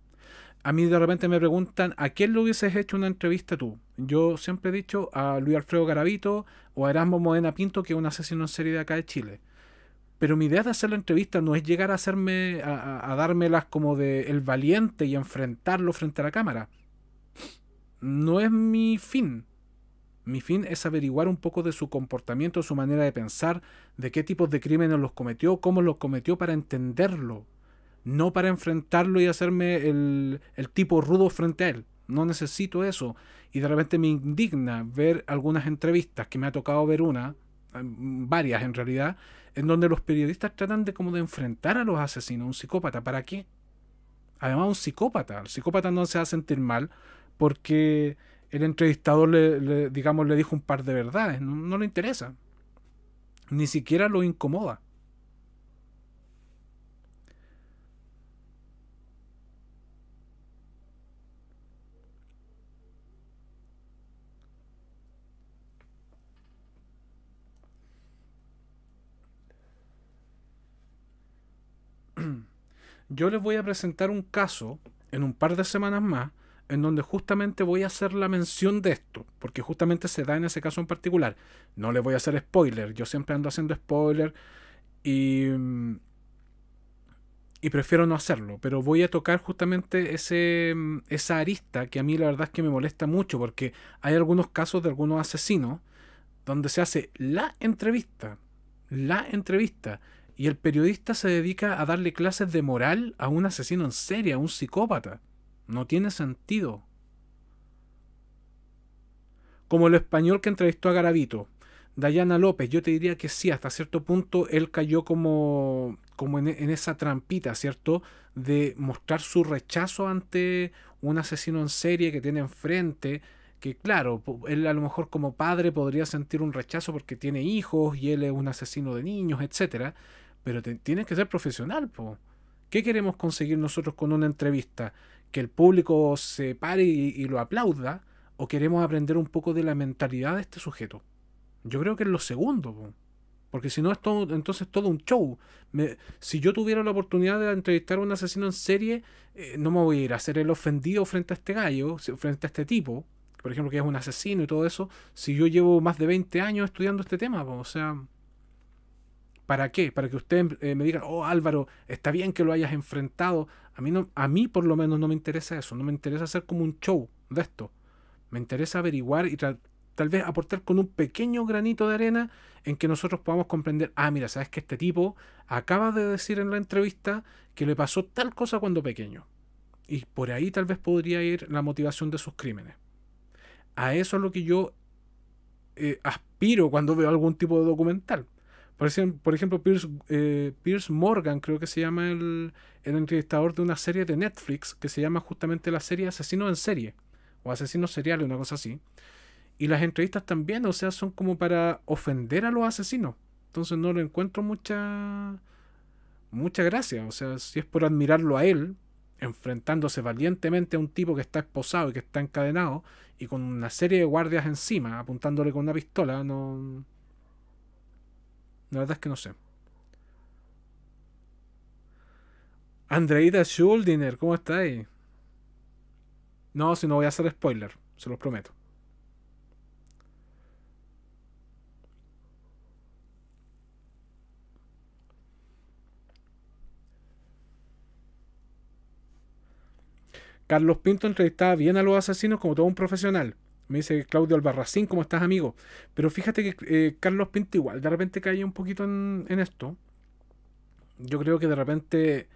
A mí de repente me preguntan, ¿a quién le hubieses hecho una entrevista tú? Yo siempre he dicho a Luis Alfredo Garavito o a Erasmo Modena Pinto, que es un asesino en serie de acá de Chile. Pero mi idea de hacer la entrevista no es llegar a hacerme, a, a dármelas como de el valiente y enfrentarlo frente a la cámara. No es mi fin. Mi fin es averiguar un poco de su comportamiento, su manera de pensar, de qué tipos de crímenes los cometió, cómo los cometió para entenderlo, no para enfrentarlo y hacerme el, tipo rudo frente a él. No necesito eso. Y de repente me indigna ver algunas entrevistas, que me ha tocado ver una, em, varias en realidad, en donde los periodistas tratan de como de enfrentar a los asesinos, un psicópata, ¿para qué? Además, un psicópata, el psicópata no se va a sentir mal porque el entrevistador le, digamos, le dijo un par de verdades, no, no le interesa, ni siquiera lo incomoda. <clears throat> Yo les voy a presentar un caso en un par de semanas más en donde justamente voy a hacer la mención de esto, porque justamente se da en ese caso en particular. No le voy a hacer spoiler, yo siempre ando haciendo spoiler y, y prefiero no hacerlo, pero voy a tocar justamente ese, esa arista que a mí la verdad es que me molesta mucho, porque hay algunos casos de algunos asesinos donde se hace la entrevista, la entrevista, y el periodista se dedica a darle clases de moral a un asesino en serie, a un psicópata. No tiene sentido. Como el español que entrevistó a Garavito, Dayana López, yo te diría que sí, hasta cierto punto él cayó como, como en, e, esa trampita, ¿cierto? De mostrar su rechazo ante un asesino en serie que tiene enfrente, que claro, él a lo mejor como padre podría sentir un rechazo porque tiene hijos y él es un asesino de niños, etcétera, pero tienes que ser profesional, po. ¿Qué queremos conseguir nosotros con una entrevista? que el público se pare y, lo aplauda, o queremos aprender un poco de la mentalidad de este sujeto. Yo creo que es lo segundo, porque si no es todo, entonces todo un show. si yo tuviera la oportunidad de entrevistar a un asesino en serie, eh, no me voy a ir a hacer el ofendido frente a este gallo, frente a este tipo, por ejemplo, que es un asesino y todo eso, si yo llevo más de 20 años estudiando este tema, o sea, ¿Para qué? Para que ustedes eh, me digan, oh Álvaro, está bien que lo hayas enfrentado. A mí, a mí por lo menos no me interesa eso, no me interesa hacer como un show de esto. Me interesa averiguar y tal vez aportar con un pequeño granito de arena en que nosotros podamos comprender, ah, mira, sabes que este tipo acaba de decir en la entrevista que le pasó tal cosa cuando pequeño. Y por ahí tal vez podría ir la motivación de sus crímenes. A eso es lo que yo eh, aspiro cuando veo algún tipo de documental. Por ejemplo, Pierce, eh, Morgan, creo que se llama el, entrevistador de una serie de Netflix que se llama justamente la serie Asesino en Serie o Asesino Serial, una cosa así. Y las entrevistas también, o sea, son como para ofender a los asesinos. Entonces no le encuentro mucha, mucha gracia. O sea, si es por admirarlo a él, enfrentándose valientemente a un tipo que está esposado y que está encadenado y con una serie de guardias encima, apuntándole con una pistola, no la verdad es que no sé. Andreita Schuldiner, ¿cómo estáis? No, si no voy a hacer spoiler, se los prometo. Carlos Pinto entrevistaba bien a los asesinos como todo un profesional. Me dice Claudio Albarracín, ¿cómo estás, amigo? Pero fíjate que eh, Carlos Pinto igual de repente caía un poquito en, esto. Yo creo que de repente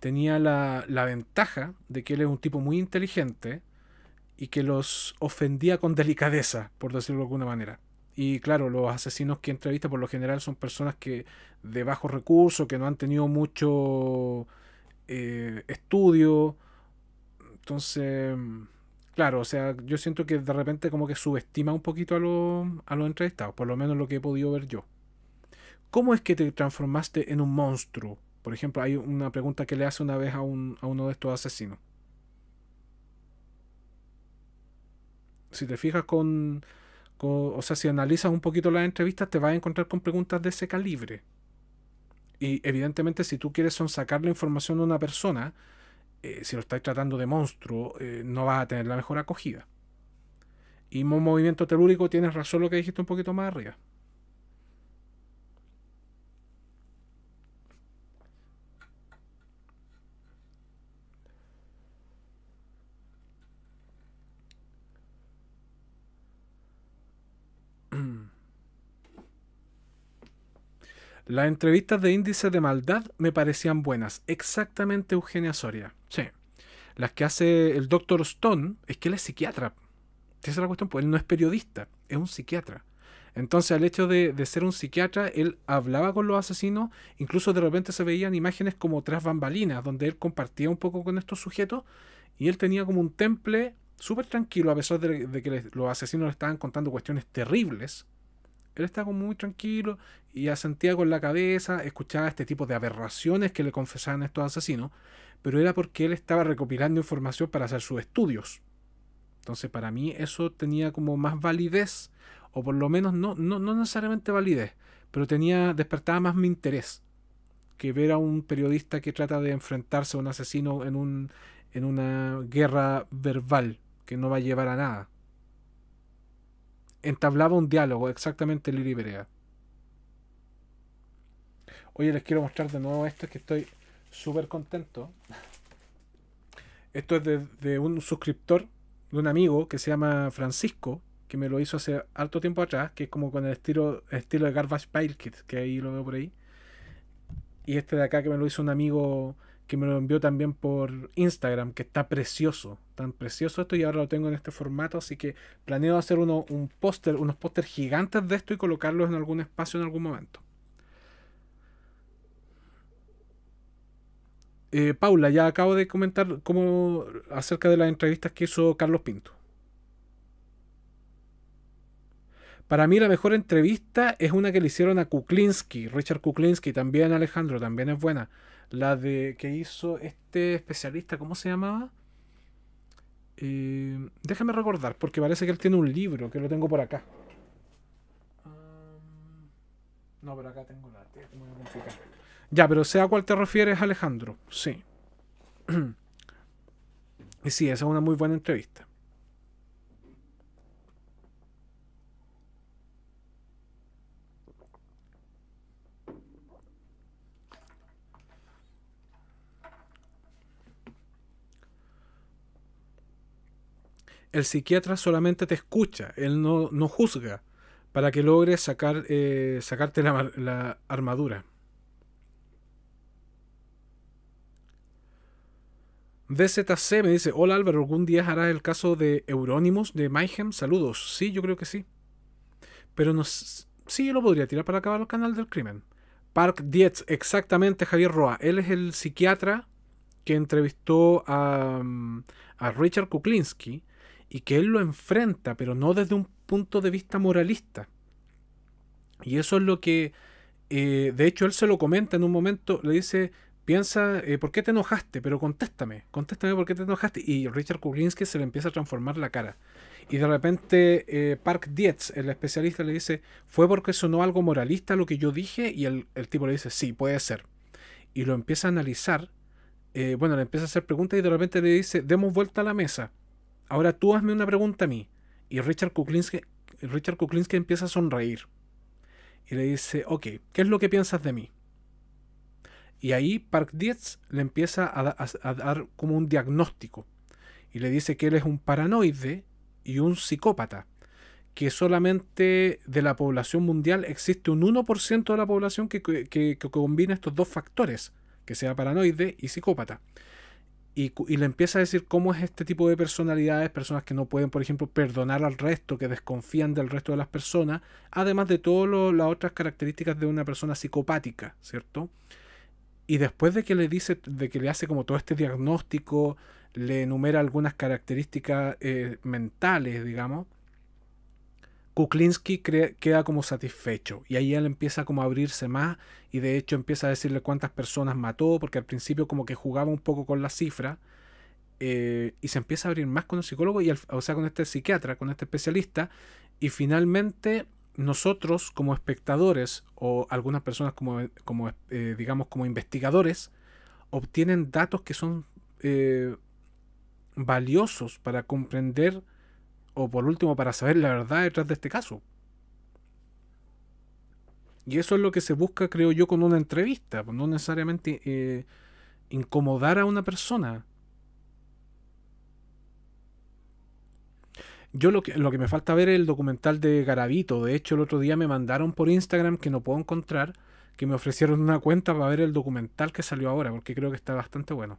tenía la, ventaja de que él es un tipo muy inteligente y que los ofendía con delicadeza, por decirlo de alguna manera. Y claro, los asesinos que entrevista por lo general son personas que de bajos recursos, que no han tenido mucho eh, estudio. Entonces Claro, o sea, yo siento que de repente como que subestima un poquito a, a los entrevistados, por lo menos lo que he podido ver yo. ¿Cómo es que te transformaste en un monstruo? Por ejemplo, hay una pregunta que le hace una vez a, un, a uno de estos asesinos. Si te fijas con, con, O sea, si analizas un poquito las entrevistas, te vas a encontrar con preguntas de ese calibre. Y evidentemente, si tú quieres son sacar la información de una persona, eh, si lo estáis tratando de monstruo, eh, no vas a tener la mejor acogida. Y movimiento telúrico, tienes razón lo que dijiste un poquito más arriba. Las entrevistas de índice de maldad me parecían buenas. Exactamente Eugenia Soria. Sí. Las que hace el doctor Stone es que él es psiquiatra. Esa es la cuestión, pues él no es periodista, es un psiquiatra. Entonces, al hecho de, ser un psiquiatra, él hablaba con los asesinos, incluso de repente se veían imágenes como tras bambalinas, donde él compartía un poco con estos sujetos, y él tenía como un temple súper tranquilo, a pesar de, que los asesinos le estaban contando cuestiones terribles, él estaba muy tranquilo y asentía con la cabeza, escuchaba este tipo de aberraciones que le confesaban estos asesinos, pero era porque él estaba recopilando información para hacer sus estudios. Entonces, para mí eso tenía como más validez, o por lo menos no, necesariamente validez, pero tenía, despertaba más mi interés que ver a un periodista que trata de enfrentarse a un asesino en una guerra verbal que no va a llevar a nada entablaba un diálogo, exactamente Lili Perea. Oye, les quiero mostrar de nuevo esto, es que estoy súper contento. Esto es de, un suscriptor, de un amigo que se llama Francisco, que me lo hizo hace harto tiempo atrás, que es como con el estilo, el estilo de Garbage Pile Kit, que ahí lo veo por ahí. Y este de acá que me lo hizo un amigo que me lo envió también por Instagram, que está precioso, tan precioso esto y ahora lo tengo en este formato, así que planeo hacer un póster, unos pósteres gigantes de esto y colocarlos en algún espacio en algún momento. Eh, Paula, ya acabo de comentar cómo, acerca de las entrevistas que hizo Carlos Pinto. Para mí la mejor entrevista es una que le hicieron a Kuklinski, Richard Kuklinski, también Alejandro, también es buena. La de que hizo este especialista, ¿cómo se llamaba? Eh, déjame recordar, porque parece que él tiene un libro, que lo tengo por acá. Um, no, pero acá tengo la Ya, pero sea a cuál te refieres, Alejandro. Sí. <clears throat> y sí, esa es una muy buena entrevista. el psiquiatra solamente te escucha, él no, no juzga para que logres sacar, eh, sacarte la, armadura. DZC me dice, hola Álvaro, ¿algún día harás el caso de Euronymous de Mayhem? Saludos. Sí, yo creo que sí. Pero nos, sí, yo lo podría tirar para acabar el canal del crimen. Park Dietz, exactamente Javier Roa. Él es el psiquiatra que entrevistó a, mm, a Richard Kuklinski y que él lo enfrenta, pero no desde un punto de vista moralista. Y eso es lo que, eh, de hecho, él se lo comenta en un momento, le dice, piensa, eh, ¿por qué te enojaste? Pero contéstame, contéstame por qué te enojaste. Y Richard Kuklinski se le empieza a transformar la cara. Y de repente eh, Park Dietz, el especialista, le dice, fue porque sonó algo moralista lo que yo dije y el, tipo le dice, sí, puede ser. Y lo empieza a analizar, bueno, le empieza a hacer preguntas y de repente le dice, demos vuelta a la mesa. Ahora tú hazme una pregunta a mí. Y Richard Kuklinski, Richard empieza a sonreír. Y le dice, ok, ¿qué es lo que piensas de mí? Y ahí Park Dietz le empieza a, dar como un diagnóstico. Y le dice que él es un paranoide y un psicópata. Que solamente de la población mundial existe un 1% de la población que combina estos dos factores, que sea paranoide y psicópata y, le empieza a decir cómo es este tipo de personalidades, personas que no pueden, por ejemplo, perdonar al resto, que desconfían del resto de las personas, además de todas las otras características de una persona psicopática, ¿cierto? Y después de que le dice, de que le hace como todo este diagnóstico, le enumera algunas características eh, mentales, digamos, Kuklinski queda como satisfecho y ahí él empieza como a abrirse más y de hecho empieza a decirle cuántas personas mató porque al principio como que jugaba un poco con la cifra eh, y se empieza a abrir más con el psicólogo y o sea con este psiquiatra, con este especialista y finalmente nosotros como espectadores o algunas personas como, como eh, digamos como investigadores obtienen datos que son eh, valiosos para comprender o por último para saber la verdad detrás de este caso. Y eso es lo que se busca, creo yo, con una entrevista, pues, no necesariamente eh, incomodar a una persona. Yo lo que, lo que me falta ver es el documental de Garavito. De hecho, el otro día me mandaron por Instagram, que no puedo encontrar, que me ofrecieron una cuenta para ver el documental que salió ahora, porque creo que está bastante bueno.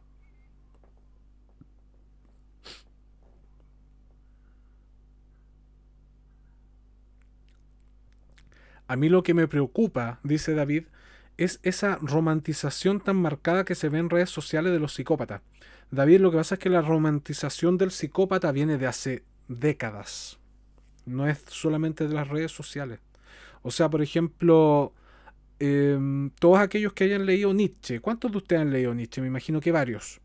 A mí lo que me preocupa, dice David, es esa romantización tan marcada que se ve en redes sociales de los psicópatas. David, lo que pasa es que la romantización del psicópata viene de hace décadas. No es solamente de las redes sociales. O sea, por ejemplo, em, todos aquellos que hayan leído Nietzsche, ¿cuántos de ustedes han leído Nietzsche? Me imagino que varios.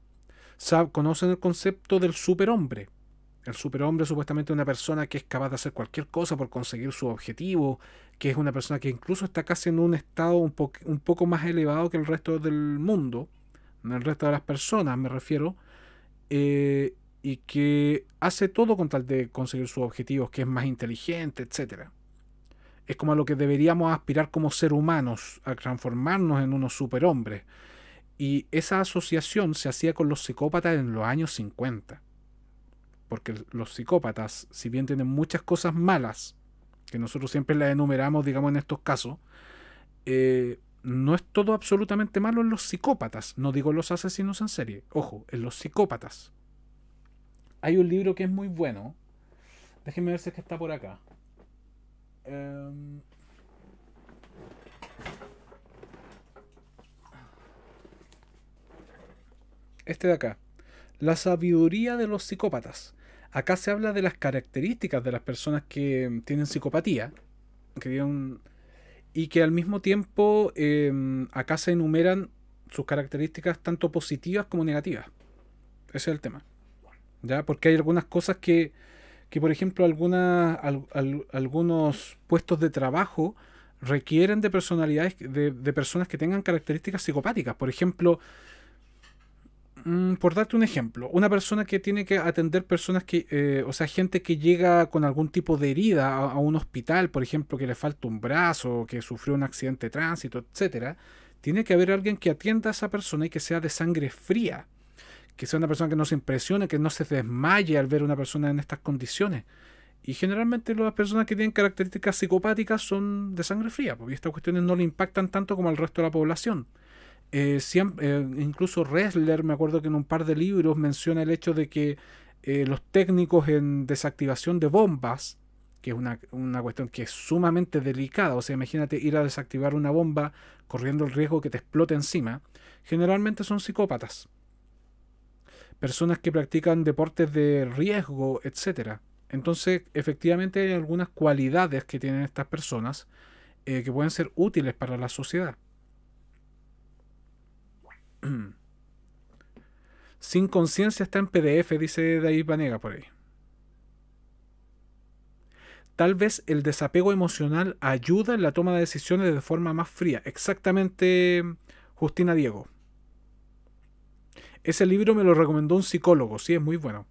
conocen el concepto del superhombre. El superhombre supuestamente una persona que es capaz de hacer cualquier cosa por conseguir su objetivo, que es una persona que incluso está casi en un estado un, poco más elevado que el resto del mundo, el resto de las personas me refiero, eh, y que hace todo con tal de conseguir sus objetivos, que es más inteligente, etc. Es como a lo que deberíamos aspirar como ser humanos, a transformarnos en unos superhombres. Y esa asociación se hacía con los psicópatas en los años 50 porque los psicópatas, si bien tienen muchas cosas malas, que nosotros siempre las enumeramos, digamos, en estos casos, eh, no es todo absolutamente malo en los psicópatas, no digo los asesinos en serie, ojo, en los psicópatas. Hay un libro que es muy bueno, déjenme ver si es que está por acá. Em, este de acá la sabiduría de los psicópatas. Acá se habla de las características de las personas que tienen psicopatía, que y que al mismo tiempo em, acá se enumeran sus características tanto positivas como negativas. Ese es el tema. ¿Ya? Porque hay algunas cosas que, que por ejemplo, algunas algunos puestos de trabajo requieren de personalidades, de, de personas que tengan características psicopáticas. Por ejemplo, Mm, por darte un ejemplo, una persona que tiene que atender personas que, eh, o sea, gente que llega con algún tipo de herida a, un hospital, por ejemplo, que le falta un brazo, que sufrió un accidente de tránsito, etcétera, tiene que haber alguien que atienda a esa persona y que sea de sangre fría, que sea una persona que no se impresione, que no se desmaye al ver a una persona en estas condiciones. Y generalmente las personas que tienen características psicopáticas son de sangre fría, porque estas cuestiones no le impactan tanto como al resto de la población. Eh, eh, incluso Ressler, me acuerdo que en un par de libros menciona el hecho de que eh, los técnicos en desactivación de bombas, que es una, una, cuestión que es sumamente delicada, o sea, imagínate ir a desactivar una bomba corriendo el riesgo que te explote encima, generalmente son psicópatas, personas que practican deportes de riesgo, etc. Entonces, efectivamente hay algunas cualidades que tienen estas personas que pueden ser útiles para la sociedad. <clears throat> Sin conciencia está en PDF, dice David Vanega por ahí. Tal vez el desapego emocional ayuda en la toma de decisiones de forma más fría. Exactamente, Justina Diego. Ese libro me lo recomendó un psicólogo, sí, es muy bueno.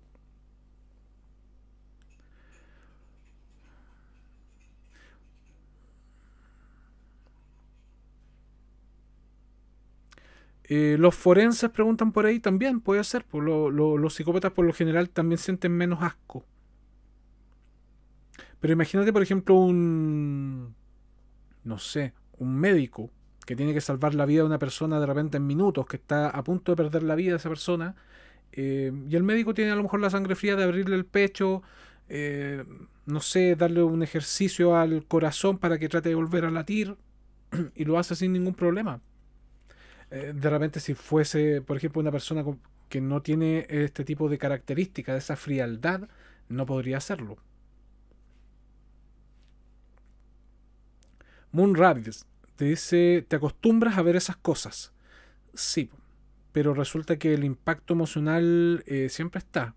Eh, los forenses preguntan por ahí también, puede ser. Por pues, los psicópatas por lo general también sienten menos asco. Pero imagínate, por ejemplo, un. No sé, un médico que tiene que salvar la vida de una persona de repente en minutos, que está a punto de perder la vida de esa persona. Eh, y el médico tiene a lo mejor la sangre fría de abrirle el pecho, eh, no sé, darle un ejercicio al corazón para que trate de volver a latir. <clears throat> Y lo hace sin ningún problema. Eh, de repente si fuese, por ejemplo, una persona que no tiene este tipo de características, de esa frialdad, no podría hacerlo. Moon Rabbit te dice, te acostumbras a ver esas cosas. Sí, pero resulta que el impacto emocional eh, siempre está.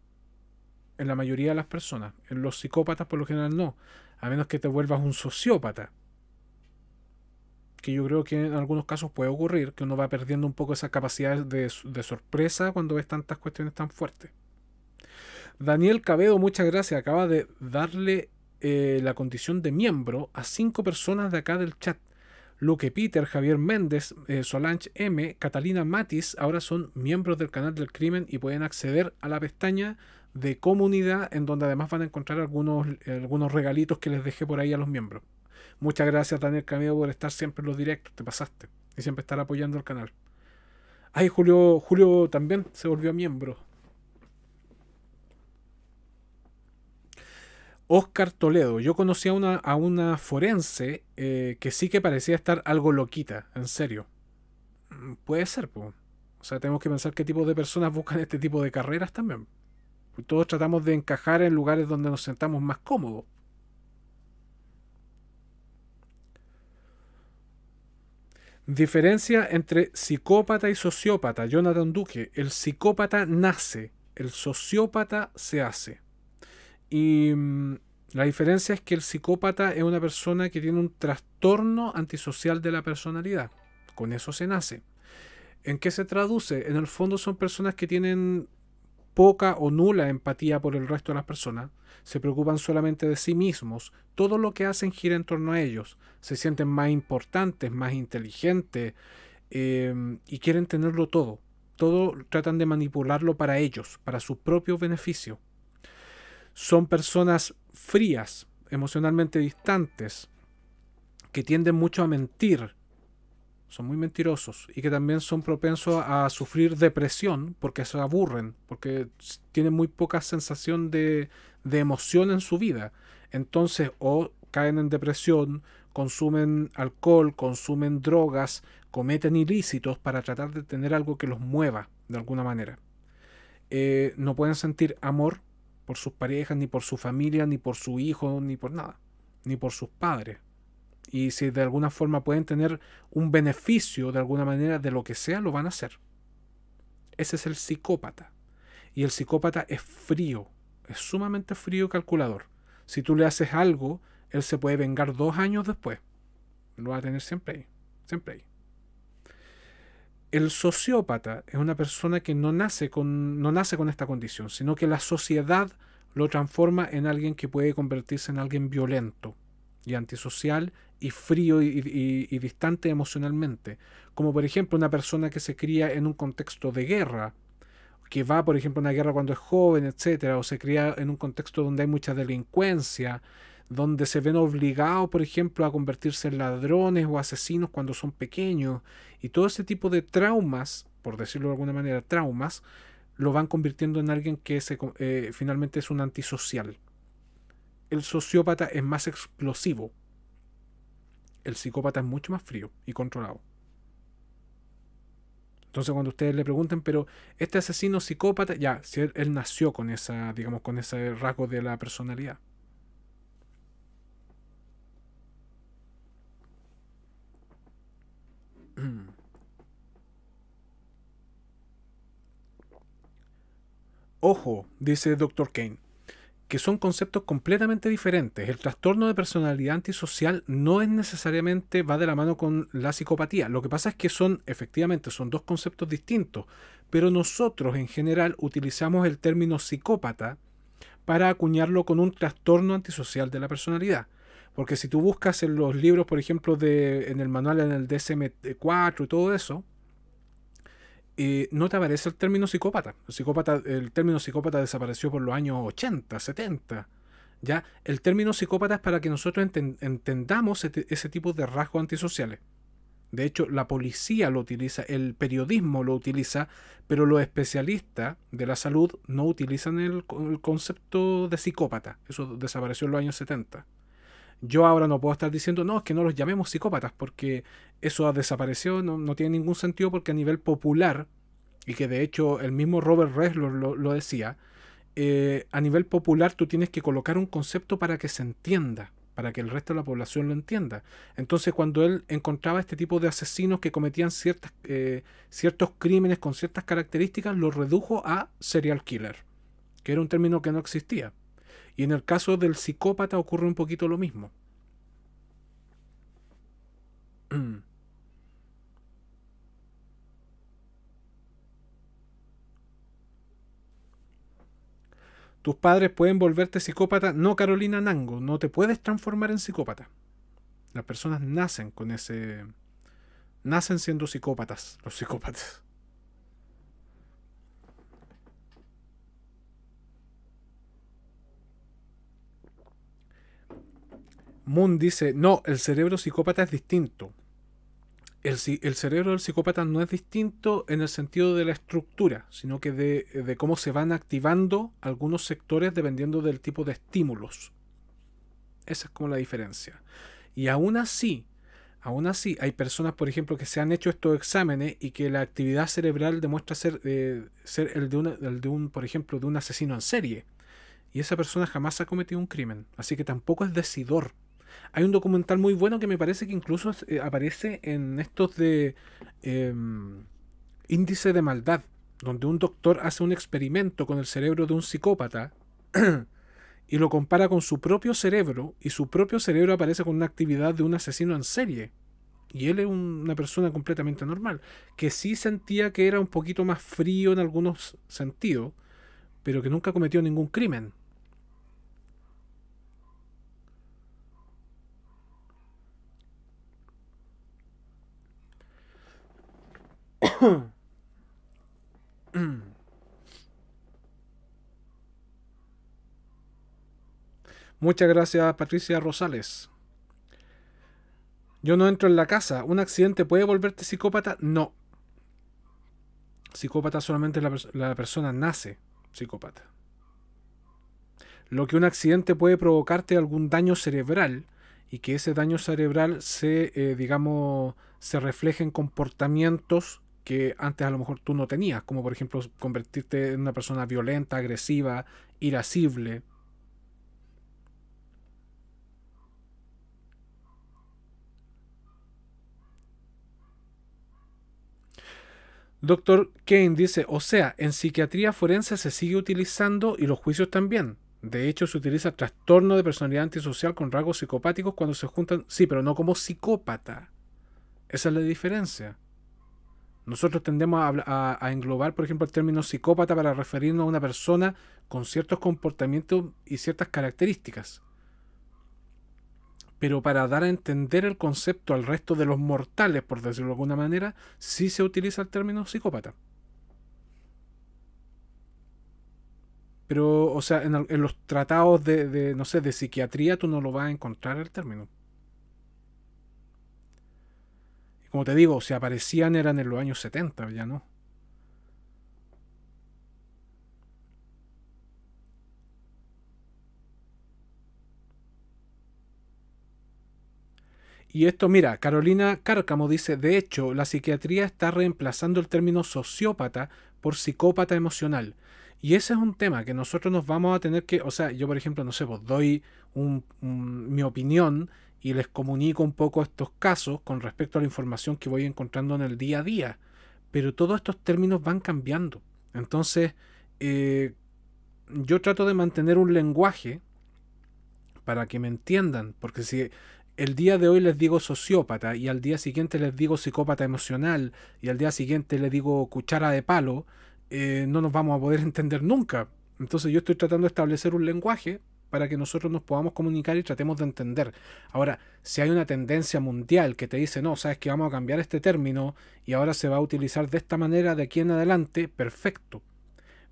En la mayoría de las personas. En los psicópatas por lo general no. A menos que te vuelvas un sociópata que yo creo que en algunos casos puede ocurrir, que uno va perdiendo un poco esa capacidad de, sorpresa cuando ves tantas cuestiones tan fuertes. Daniel Cabedo, muchas gracias. Acaba de darle eh, la condición de miembro a cinco personas de acá del chat. que Peter, Javier Méndez, eh, Solange M, Catalina Matis, ahora son miembros del canal del crimen y pueden acceder a la pestaña de comunidad en donde además van a encontrar algunos, algunos regalitos que les dejé por ahí a los miembros. Muchas gracias, Daniel Camilo por estar siempre en los directos. Te pasaste. Y siempre estar apoyando el canal. Ay, Julio, Julio también se volvió miembro. Oscar Toledo. Yo conocí a una, forense eh, que sí que parecía estar algo loquita, en serio. Mm, puede ser, pues. O sea, tenemos que pensar qué tipo de personas buscan este tipo de carreras también. Todos tratamos de encajar en lugares donde nos sentamos más cómodos. Diferencia entre psicópata y sociópata. Jonathan Duque. El psicópata nace, el sociópata se hace. Y mm, la diferencia es que el psicópata es una persona que tiene un trastorno antisocial de la personalidad. Con eso se nace. ¿En qué se traduce? En el fondo son personas que tienen poca o nula empatía por el resto de las personas, se preocupan solamente de sí mismos, todo lo que hacen gira en torno a ellos, se sienten más importantes, más inteligentes em, y quieren tenerlo todo. Todo tratan de manipularlo para ellos, para su propio beneficio. Son personas frías, emocionalmente distantes, que tienden mucho a mentir, son muy mentirosos y que también son propensos a sufrir depresión porque se aburren, porque tienen muy poca sensación de, emoción en su vida. Entonces, o caen en depresión, consumen alcohol, consumen drogas, cometen ilícitos para tratar de tener algo que los mueva de alguna manera. Eh, no pueden sentir amor por sus parejas, ni por su familia, ni por su hijo, ni por nada, ni por sus padres y si de alguna forma pueden tener un beneficio de alguna manera de lo que sea, lo van a hacer. Ese es el psicópata. Y el psicópata es frío, es sumamente frío y calculador. Si tú le haces algo, él se puede vengar dos años después. Lo va a tener siempre ahí, siempre ahí. El sociópata es una persona que no nace con, no nace con esta condición, sino que la sociedad lo transforma en alguien que puede convertirse en alguien violento, y antisocial y frío y, distante emocionalmente. Como por ejemplo una persona que se cría en un contexto de guerra, que va por ejemplo a una guerra cuando es joven, etcétera, o se cría en un contexto donde hay mucha delincuencia, donde se ven obligados por ejemplo a convertirse en ladrones o asesinos cuando son pequeños, y todo ese tipo de traumas, por decirlo de alguna manera, traumas, lo van convirtiendo en alguien que se, eh, finalmente es un antisocial el sociópata es más explosivo. El psicópata es mucho más frío y controlado. Entonces cuando ustedes le pregunten, pero este asesino psicópata, ya, si él, nació con esa, digamos, con ese rasgo de la personalidad. <clears throat> Ojo, dice Dr. Kane que son conceptos completamente diferentes. El trastorno de personalidad antisocial no es necesariamente va de la mano con la psicopatía. Lo que pasa es que son, efectivamente, son dos conceptos distintos, pero nosotros en general utilizamos el término psicópata para acuñarlo con un trastorno antisocial de la personalidad. Porque si tú buscas en los libros, por ejemplo, de, en el manual en el DSM-4 y todo eso, eh, no te aparece el término psicópata. El, psicópata. el término psicópata desapareció por los años 80, 70. ¿ya? El término psicópata es para que nosotros entendamos ese tipo de rasgos antisociales. De hecho, la policía lo utiliza, el periodismo lo utiliza, pero los especialistas de la salud no utilizan el, el concepto de psicópata. Eso desapareció en los años 70 yo ahora no puedo estar diciendo, no, es que no los llamemos psicópatas, porque eso ha desaparecido, no tiene ningún sentido porque a nivel popular, y que de hecho el mismo Robert Ressler lo, decía, eh, a nivel popular tú tienes que colocar un concepto para que se entienda para que el resto de la población lo entienda. Entonces, cuando él encontraba este tipo de asesinos que cometían ciertas, eh, ciertos crímenes con ciertas características, lo redujo a serial killer, que era un término que no existía. Y en el caso del psicópata ocurre un poquito lo mismo. <clears throat> Tus padres pueden volverte psicópata. No, Carolina Nango, no te puedes transformar en psicópata. Las personas nacen con ese... Nacen siendo psicópatas, los psicópatas. Moon dice, no, el cerebro psicópata es distinto. El, el, cerebro del psicópata no es distinto en el sentido de la estructura, sino que de, cómo se van activando algunos sectores dependiendo del tipo de estímulos. Esa es como la diferencia. Y aún así, aún así, hay personas, por ejemplo, que se han hecho estos exámenes y que la actividad cerebral demuestra ser, eh, ser el, de el, de un, por ejemplo, de un asesino en serie. Y esa persona jamás ha cometido un crimen. Así que tampoco es decidor hay un documental muy bueno que me parece que incluso eh, aparece en estos de em, índice de maldad, donde un doctor hace un experimento con el cerebro de un psicópata <clears throat> y lo compara con su propio cerebro y su propio cerebro aparece con una actividad de un asesino en serie. Y él es una persona completamente normal, que sí sentía que era un poquito más frío en algunos sentidos, pero que nunca cometió ningún crimen. <clears throat> Muchas gracias Patricia Rosales. Yo no entro en la casa. ¿Un accidente puede volverte psicópata? No. Psicópata solamente la, persona nace psicópata. Lo que un accidente puede provocarte algún daño cerebral y que ese daño cerebral se, eh, digamos, se refleje en comportamientos que antes a lo mejor tú no tenías, como por ejemplo convertirte en una persona violenta, agresiva, irascible. Doctor Kane dice, o sea, en psiquiatría forense se sigue utilizando y los juicios también. De hecho, se utiliza trastorno de personalidad antisocial con rasgos psicopáticos cuando se juntan, sí, pero no como psicópata. Esa es la diferencia. Nosotros tendemos a, englobar, por ejemplo, el término psicópata para referirnos a una persona con ciertos comportamientos y ciertas características. Pero para dar a entender el concepto al resto de los mortales, por decirlo de alguna manera, sí se utiliza el término psicópata. Pero, o sea, en, los tratados de, de, no sé, de psiquiatría tú no lo vas a encontrar el término. Como te digo, si aparecían eran en los años 70, ya no. Y esto, mira, Carolina Cárcamo dice, de hecho, la psiquiatría está reemplazando el término sociópata por psicópata emocional. Y ese es un tema que nosotros nos vamos a tener que, o sea, yo por ejemplo, no sé, vos pues, doy mi opinión y les comunico un poco estos casos con respecto a la información que voy encontrando en el día a día. Pero todos estos términos van cambiando. Entonces, eh, yo trato de mantener un lenguaje para que me entiendan, porque si el día de hoy les digo sociópata y al día siguiente les digo psicópata emocional y al día siguiente les digo cuchara de palo, eh, no nos vamos a poder <laughs> entender nunca. Entonces yo estoy tratando de establecer un lenguaje para que nosotros nos podamos comunicar y tratemos de entender. Ahora, si hay una tendencia mundial que te dice, no, sabes que vamos a cambiar este término y ahora se va a utilizar de esta manera de aquí en adelante, perfecto.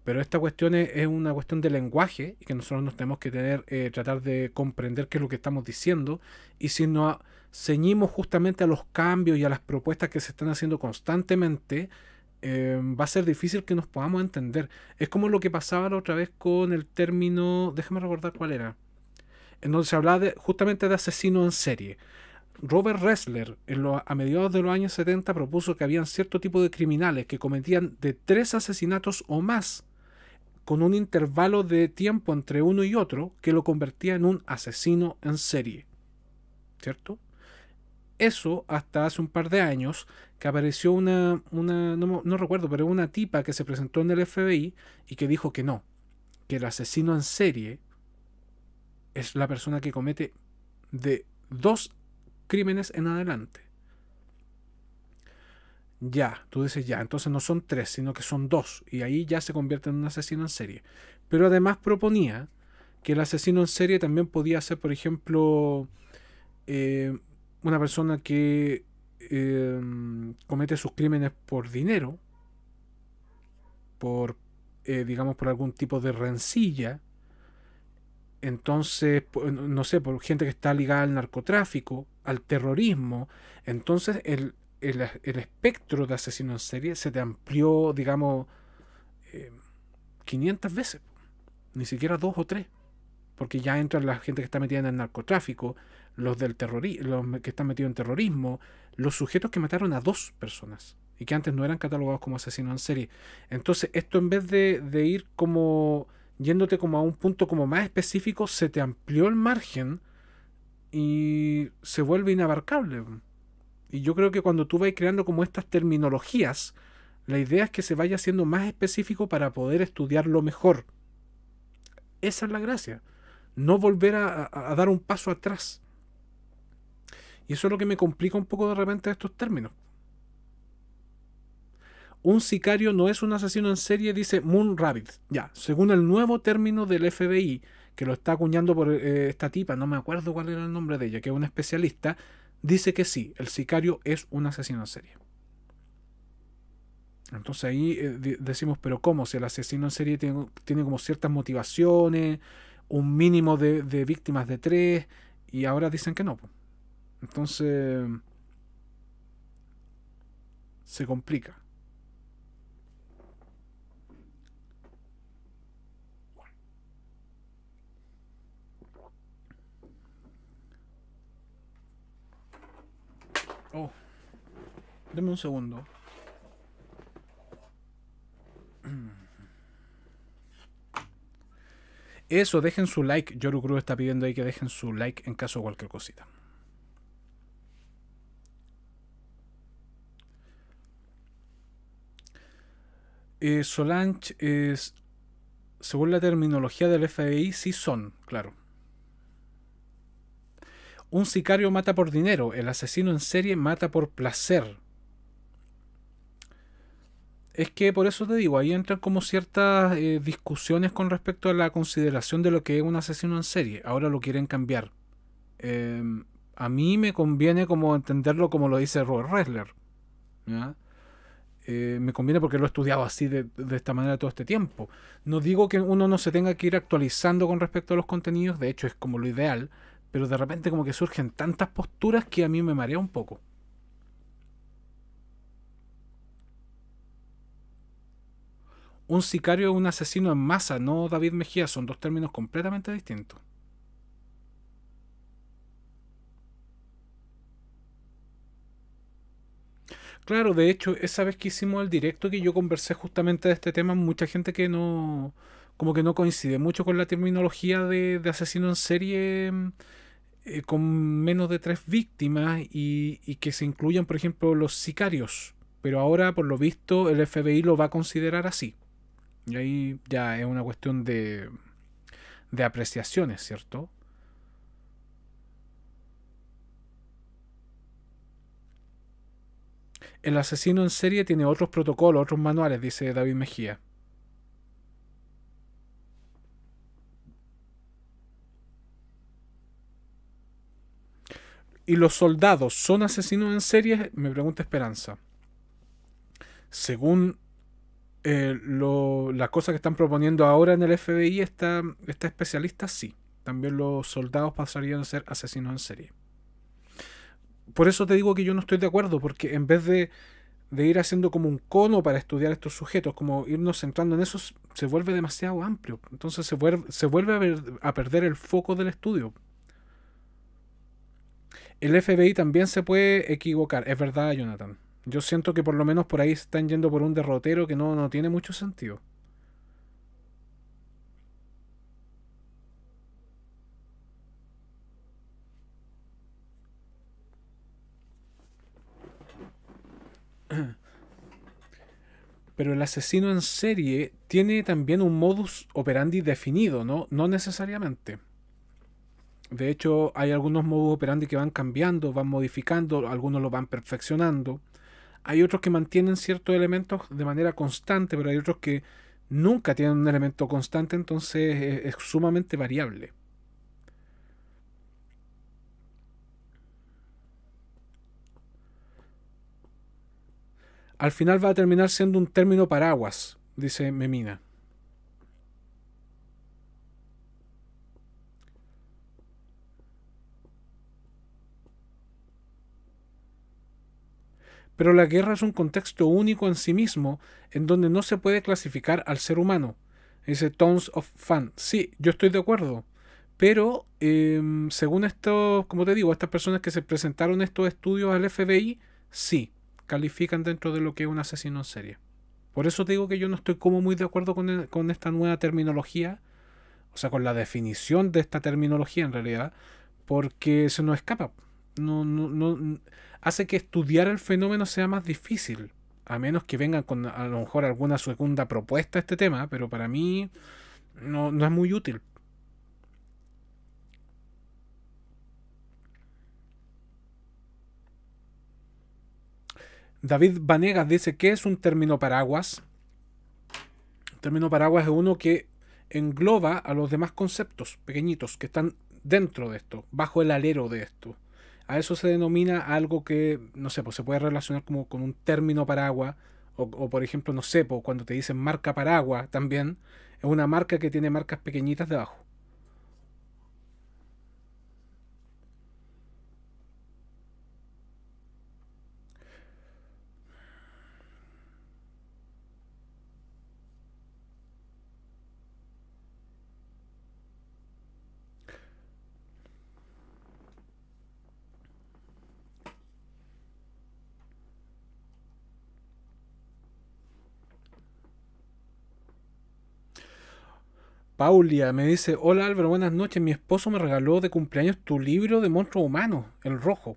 Pero esta cuestión es, una cuestión de lenguaje y que nosotros nos tenemos que tener, eh, tratar de comprender qué es lo que estamos diciendo y si no ceñimos justamente a los cambios y a las propuestas que se están haciendo constantemente, Em, va a ser difícil que nos podamos entender. Es como lo que pasaba la otra vez con el término, déjame recordar cuál era, en donde se hablaba justamente de asesino en serie. Robert Ressler, en a mediados de los años 70, propuso que habían cierto tipo de criminales que cometían de tres asesinatos o más, con un intervalo de tiempo entre uno y otro que lo convertía en un asesino en serie. ¿Cierto? eso hasta hace un par de años que apareció una, no, no, recuerdo, pero una tipa que se presentó en el FBI y que dijo que no, que el asesino en serie es la persona que comete de dos crímenes en adelante. Ya, tú dices ya, entonces no son tres, sino que son dos, y ahí ya se convierte en un asesino en serie. Pero además proponía que el asesino en serie también podía ser, por ejemplo, eh, una persona que em, comete sus crímenes por dinero, por, eh, digamos, por algún tipo de rencilla, entonces, no sé, por gente que está ligada al narcotráfico, al terrorismo, entonces el, espectro de asesino en serie se te amplió, digamos, 500 em, veces, ni siquiera dos o tres, porque ya entra la gente que está metida en el narcotráfico, los, del los que están metidos en terrorismo, los sujetos que mataron a dos personas y que antes no eran catalogados como asesinos en serie. Entonces, esto en vez de, ir como yéndote como a un punto como más específico, se te amplió el margen y se vuelve inabarcable. Y yo creo que cuando tú vas creando como estas terminologías, la idea es que se vaya haciendo más específico para poder estudiarlo mejor. Esa es la gracia. No volver a dar un paso atrás. Y eso es lo que me complica un poco de repente estos términos. Un sicario no es un asesino en serie, dice Moon Rabbit. Ya, según el nuevo término del FBI, que lo está acuñando por eh, esta tipa, no me acuerdo cuál era el nombre de ella, que es una especialista, dice que sí, el sicario es un asesino en serie. Entonces ahí eh, decimos, pero ¿cómo? Si el asesino en serie tiene, como ciertas motivaciones, un mínimo de, de, víctimas de tres, y ahora dicen que no. Pues. Entonces, se complica. Oh, deme un segundo. Eso, dejen su like. Yoru Cruz está pidiendo ahí que dejen su like en caso de cualquier cosita. Eh, Solange es, según la terminología del FBI, sí son, claro. Un sicario mata por dinero, el asesino en serie mata por placer. Es que por eso te digo, ahí entran como ciertas eh, discusiones con respecto a la consideración de lo que es un asesino en serie. Ahora lo quieren cambiar. Em, a mí me conviene como entenderlo como lo dice Robert Ressler. ¿ya? Eh, me conviene porque lo he estudiado así de, de, esta manera todo este tiempo. No digo que uno no se tenga que ir actualizando con respecto a los contenidos, de hecho es como lo ideal, pero de repente como que surgen tantas posturas que a mí me marea un poco. Un sicario es un asesino en masa, no David Mejía, son dos términos completamente distintos. Claro, de hecho, esa vez que hicimos el directo que yo conversé justamente de este tema, mucha gente que no, como que no coincide mucho con la terminología de, asesino en serie mm, eh, con menos de tres víctimas y, que se incluyan, por ejemplo, los sicarios. Pero ahora, por lo visto, el FBI lo va a considerar así. Y ahí ya es una cuestión de, de apreciaciones, ¿cierto? El asesino en serie tiene otros protocolos, otros manuales, dice David Mejía. ¿Y los soldados son asesinos en serie? Me pregunta Esperanza. Según eh, lo, las cosas que están proponiendo ahora en el FBI, está esta especialista sí. También los soldados pasarían a ser asesinos en serie por eso te digo que yo no estoy de acuerdo, porque en vez de, ir haciendo como un cono para estudiar estos sujetos, como irnos centrando en eso, se vuelve demasiado amplio. Entonces se vuelve, se vuelve a, a perder el foco del estudio. El FBI también se puede equivocar, es verdad, Jonathan. Yo siento que por lo menos por ahí están yendo por un derrotero que no, no tiene mucho sentido. pero el asesino en serie tiene también un modus operandi definido, ¿no? No necesariamente. De hecho, hay algunos modus operandi que van cambiando, van modificando, algunos lo van perfeccionando. Hay otros que mantienen ciertos elementos de manera constante, pero hay otros que nunca tienen un elemento constante, entonces es sumamente variable. al final va a terminar siendo un término paraguas, dice Memina. Pero la guerra es un contexto único en sí mismo, en donde no se puede clasificar al ser humano. Dice Tons of Fun. Sí, yo estoy de acuerdo. Pero, em, según estos, como te digo, estas personas que se presentaron estos estudios al FBI, sí califican dentro de lo que es un asesino en serie. Por eso digo que yo no estoy como muy de acuerdo e, con, esta nueva terminología, o sea, con la definición de esta terminología en realidad, porque se nos escapa. No, no, no, hace que estudiar el fenómeno sea más difícil, a menos que vengan con a lo mejor alguna segunda propuesta a este tema, pero para mí no, no es muy útil. David Vanegas dice, ¿qué es un término paraguas? Un término paraguas es uno que engloba a los demás conceptos pequeñitos que están dentro de esto, bajo el alero de esto. A eso se denomina algo que, no sé, pues se puede relacionar como con un término paraguas, o, por ejemplo, no sé, pues, cuando te dicen marca paraguas también, es una marca que tiene marcas pequeñitas debajo. Paulia me dice, hola Álvaro, buenas noches. Mi esposo me regaló de cumpleaños tu libro de monstruos humanos, el rojo.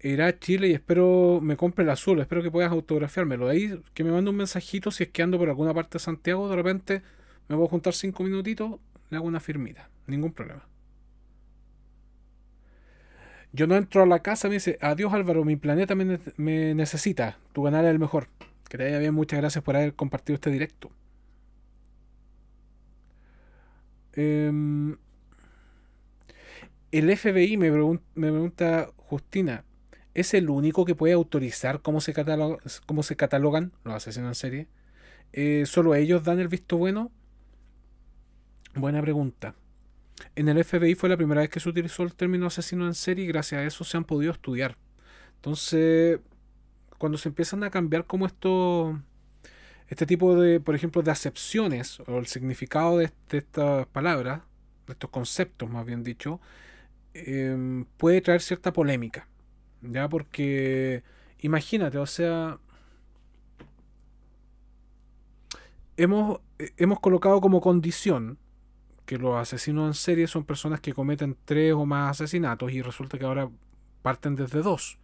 Irá a Chile y espero me compre el azul. Espero que puedas autografiármelo. Ahí que me mande un mensajito si es que ando por alguna parte de Santiago. De repente me voy a juntar cinco minutitos, le hago una firmita. Ningún problema. Yo no entro a la casa, me dice, adiós Álvaro, mi planeta me, necesita. Tu canal es el mejor. Que te bien, muchas gracias por haber compartido este directo. Em, el FBI me, pregunta, Justina, ¿es el único que puede autorizar cómo se, catalogan los asesinos en serie? Eh, ¿Solo ellos dan el visto bueno? Buena pregunta. En el FBI fue la primera vez que se utilizó el término asesino en serie y gracias a eso se han podido estudiar. Entonces, cuando se empiezan a cambiar como esto este tipo de, por ejemplo, de acepciones o el significado de, estas palabras, de estos conceptos más bien dicho, em, puede traer cierta polémica. Ya, porque imagínate, o sea, hemos, eh, hemos colocado como condición que los asesinos en serie son personas que cometen tres o más asesinatos y resulta que ahora parten desde dos.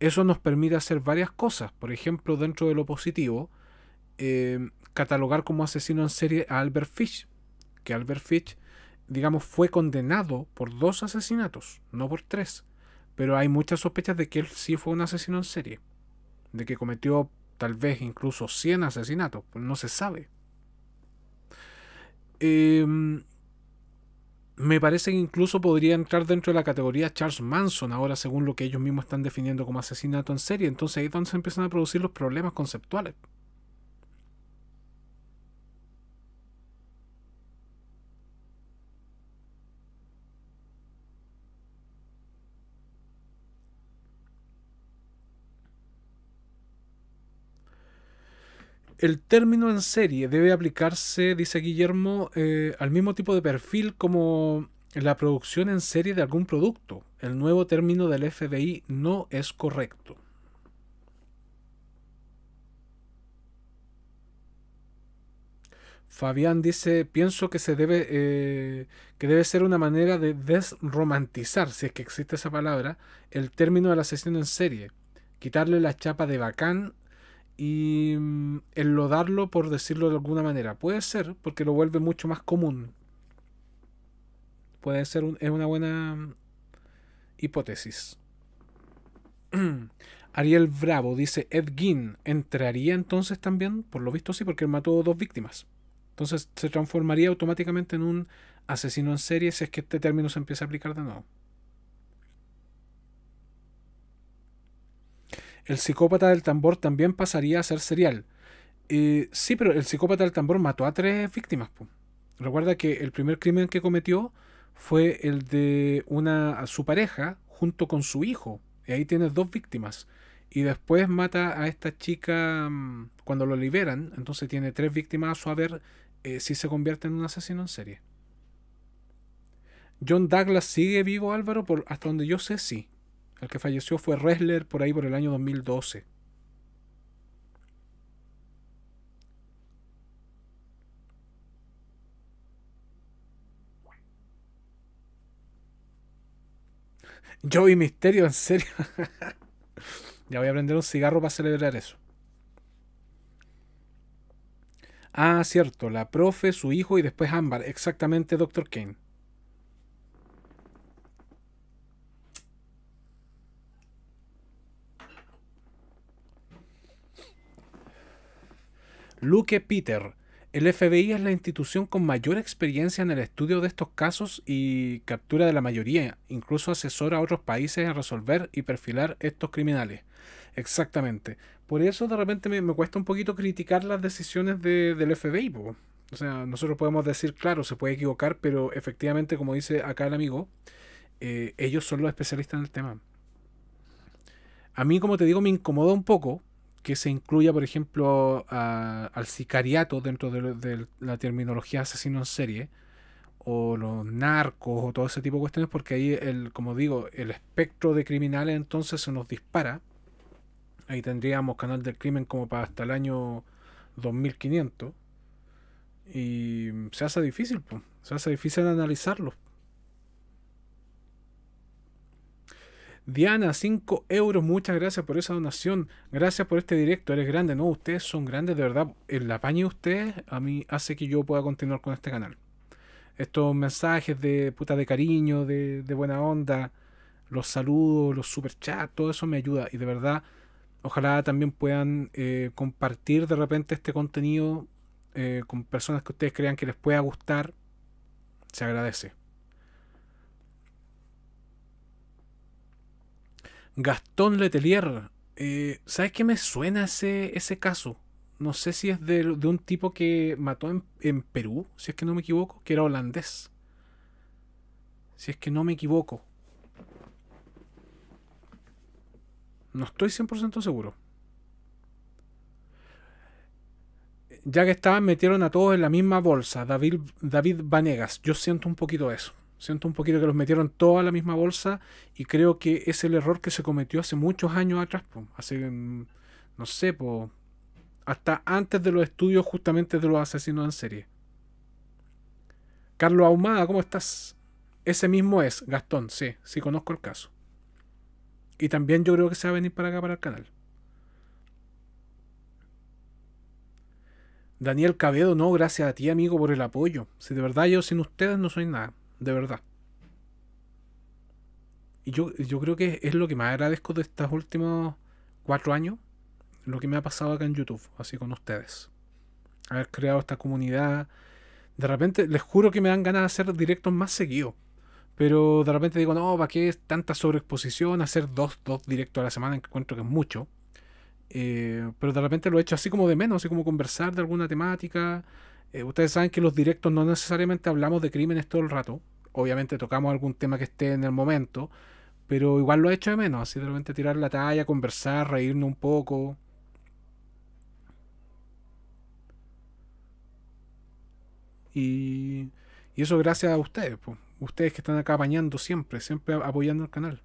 Eso nos permite hacer varias cosas. Por ejemplo, dentro de lo positivo, Em, catalogar como asesino en serie a Albert Fish, que Albert Fitch digamos, fue condenado por dos asesinatos, no por tres, pero hay muchas sospechas de que él sí fue un asesino en serie, de que cometió tal vez incluso 100 asesinatos, pues no se sabe. Em, me parece que incluso podría entrar dentro de la categoría Charles Manson ahora según lo que ellos mismos están definiendo como asesinato en serie. Entonces ahí es donde se empiezan a producir los problemas conceptuales. el término en serie debe aplicarse, dice Guillermo, eh, al mismo tipo de perfil como la producción en serie de algún producto. El nuevo término del FBI no es correcto. Fabián dice, pienso que se debe, eh, que debe ser una manera de desromantizar, si es que existe esa palabra, el término de la sesión en serie, quitarle la chapa de bacán y mm, el lodarlo, por decirlo de alguna manera. Puede ser, porque lo vuelve mucho más común. Puede ser, es una buena mm, hipótesis. <clears throat> Ariel Bravo dice, Ed ¿entraría entonces también? Por lo visto sí, porque él mató dos víctimas. Entonces se transformaría automáticamente en un asesino en serie si es que este término se empieza a aplicar de nuevo. el psicópata del tambor también pasaría a ser serial. Eh, sí, pero el psicópata del tambor mató a tres víctimas. Recuerda que el primer crimen que cometió fue el de una su pareja junto con su hijo. Y ahí tiene dos víctimas. Y después mata a esta chica mm, cuando lo liberan. Entonces tiene tres víctimas a su haber eh, si se convierte en un asesino en serie. John Douglas sigue vivo, Álvaro, por hasta donde yo sé, sí. El que falleció fue Ressler por ahí por el año 2012. Joey Misterio, en serio. <laughs> ya voy a prender un cigarro para celebrar eso. Ah, cierto, la profe, su hijo y después Ámbar. Exactamente, Dr. Kane. Luke Peter. El FBI es la institución con mayor experiencia en el estudio de estos casos y captura de la mayoría. Incluso asesora a otros países en resolver y perfilar estos criminales. Exactamente. Por eso de repente me, cuesta un poquito criticar las decisiones del FBI. O sea, nosotros podemos decir, claro, se puede equivocar, pero efectivamente, como dice acá el amigo, eh, ellos son los especialistas en el tema. A mí, como te digo, me incomoda un poco que se incluya, por ejemplo, al sicariato dentro de, la terminología asesino en serie, o los narcos, o todo ese tipo de cuestiones, porque ahí, el, como digo, el espectro de criminales entonces se nos dispara. Ahí tendríamos Canal del Crimen como para hasta el año 2500. Y se hace difícil, se hace difícil analizarlos. Diana, 5 euros, muchas gracias por esa donación. Gracias por este directo, eres grande. No, ustedes son grandes, de verdad. El apaño de ustedes a mí hace que yo pueda continuar con este canal. Estos mensajes de puta de cariño, de, buena onda, los saludos, los super superchats, todo eso me ayuda. Y de verdad, ojalá también puedan eh, compartir de repente este contenido eh, con personas que ustedes crean que les pueda gustar. Se agradece. Gastón Letelier. Eh, ¿Sabes qué me suena ese, ese caso? No sé si es de, un tipo que mató en, Perú, si es que no me equivoco, que era holandés. Si es que no me equivoco. No estoy 100% seguro. Ya que estaban, metieron a todos en la misma bolsa, David, David Vanegas. Yo siento un poquito eso. Siento un poquito que los metieron todos a la misma bolsa y creo que es el error que se cometió hace muchos años atrás, hace, mm, no sé, hasta antes de los estudios justamente de los asesinos en serie. Carlos Ahumada, ¿cómo estás? Ese mismo es, Gastón, sí, sí conozco el caso. Y también yo creo que se va a venir para acá, para el canal. Daniel Cabedo, no, gracias a ti, amigo, por el apoyo. Si de verdad yo sin ustedes no soy nada de verdad. Y yo, creo que es lo que más agradezco de estos últimos cuatro años, lo que me ha pasado acá en YouTube, así con ustedes. Haber creado esta comunidad. De repente, les juro que me dan ganas de hacer directos más seguido. Pero de repente digo, no, ¿para qué es tanta sobreexposición? Hacer dos, dos directos a la semana, encuentro que es mucho. Eh, pero de repente lo he hecho así como de menos, así como conversar de alguna temática, eh, ustedes saben que los directos no necesariamente hablamos de crímenes todo el rato. Obviamente tocamos algún tema que esté en el momento, pero igual lo he hecho de menos. Así de repente tirar la talla, conversar, reírnos un poco. Y, eso gracias a ustedes, pues. ustedes que están acá apañando siempre, siempre apoyando el canal.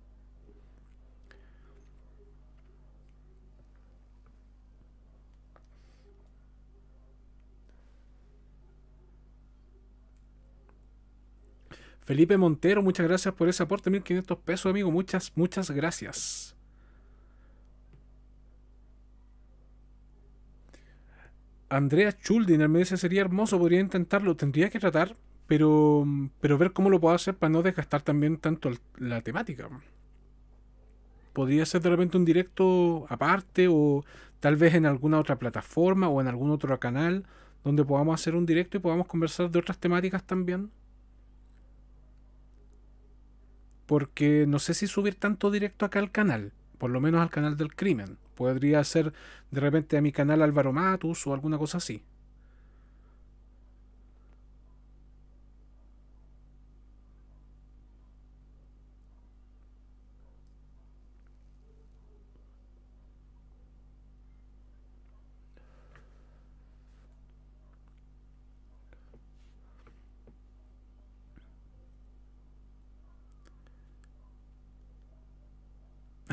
Felipe Montero, muchas gracias por ese aporte, 1500 pesos, amigo. Muchas, muchas gracias. Andrea Chuldiner me dice, sería hermoso, podría intentarlo, tendría que tratar, pero, pero ver cómo lo puedo hacer para no desgastar también tanto la temática. Podría ser de repente un directo aparte o tal vez en alguna otra plataforma o en algún otro canal donde podamos hacer un directo y podamos conversar de otras temáticas también porque no sé si subir tanto directo acá al canal, por lo menos al canal del crimen. Podría ser de repente a mi canal Álvaro Matus o alguna cosa así.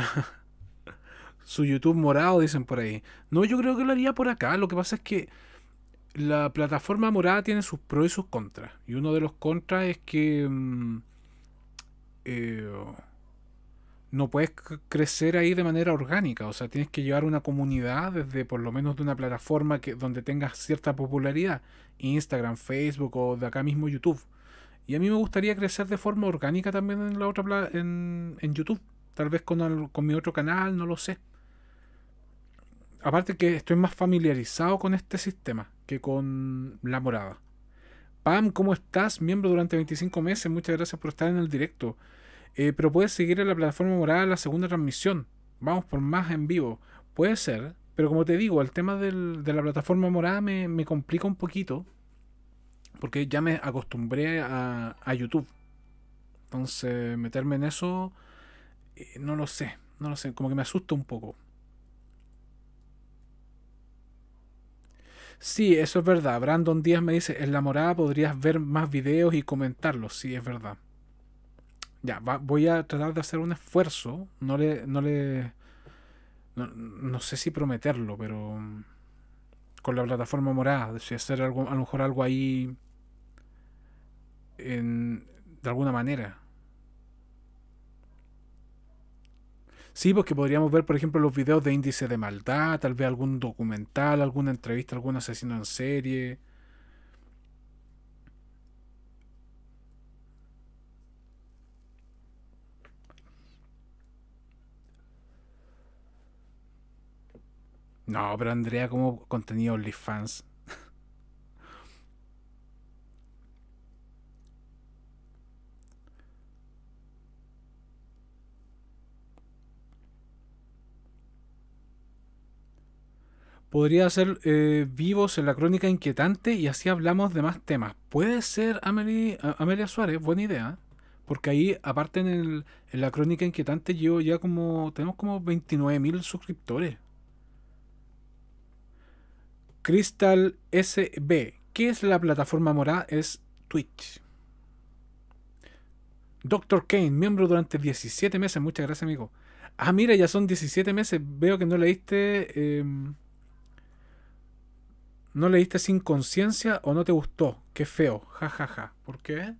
<laughs> Su YouTube morado, dicen por ahí. No, yo creo que lo haría por acá. Lo que pasa es que la plataforma morada tiene sus pros y sus contras. Y uno de los contras es que mm, eh, no puedes crecer ahí de manera orgánica. O sea, tienes que llevar una comunidad desde por lo menos de una plataforma que, donde tengas cierta popularidad. Instagram, Facebook o de acá mismo YouTube. Y a mí me gustaría crecer de forma orgánica también en la otra en, en YouTube. Tal vez con, con mi otro canal, no lo sé. Aparte que estoy más familiarizado con este sistema que con la morada. Pam, ¿cómo estás? Miembro durante 25 meses. Muchas gracias por estar en el directo. Eh, pero puedes seguir en la plataforma morada la segunda transmisión. Vamos por más en vivo. Puede ser, pero como te digo, el tema de la plataforma morada me, complica un poquito. Porque ya me acostumbré a, a YouTube. Entonces, meterme en eso eh, no lo sé, no lo sé, como que me asusta un poco. Sí, eso es verdad. Brandon Díaz me dice, en la morada podrías ver más videos y comentarlos. Sí, es verdad. Ya, voy a tratar de hacer un esfuerzo. No le... No, le no, sé si prometerlo, pero... Con la plataforma morada. Si hacer algo, a lo mejor algo ahí... En, de alguna manera. Sí, porque podríamos ver, por ejemplo, los videos de índice de maldad, tal vez algún documental, alguna entrevista, algún asesino en serie. No, pero Andrea, como contenido OnlyFans? podría ser eh, vivos en la crónica inquietante y así hablamos de más temas. Puede ser Amelia Suárez, buena idea. Porque ahí, aparte en, el, en la crónica inquietante, yo ya como. Tenemos como 29.000 suscriptores. Crystal SB. ¿Qué es la plataforma morada? Es Twitch. Doctor Kane, miembro durante 17 meses. Muchas gracias, amigo. Ah, mira, ya son 17 meses. Veo que no leíste. Em, no leíste sin conciencia o no te gustó. Qué feo. Ja, ja, ja. ¿Por qué?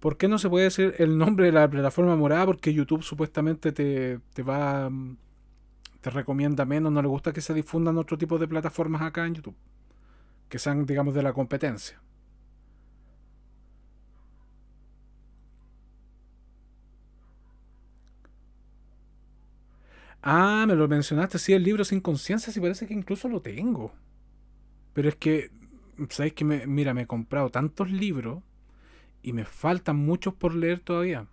¿Por qué no se puede decir el nombre de la plataforma morada? Porque YouTube supuestamente te, va. Mm, te recomienda menos, no le gusta que se difundan otro tipo de plataformas acá en YouTube. Que sean, digamos, de la competencia. Ah, me lo mencionaste, sí, el libro sin conciencia, sí parece que incluso lo tengo. Pero es que, ¿sabes qué? Mira, me he comprado tantos libros y me faltan muchos por leer todavía.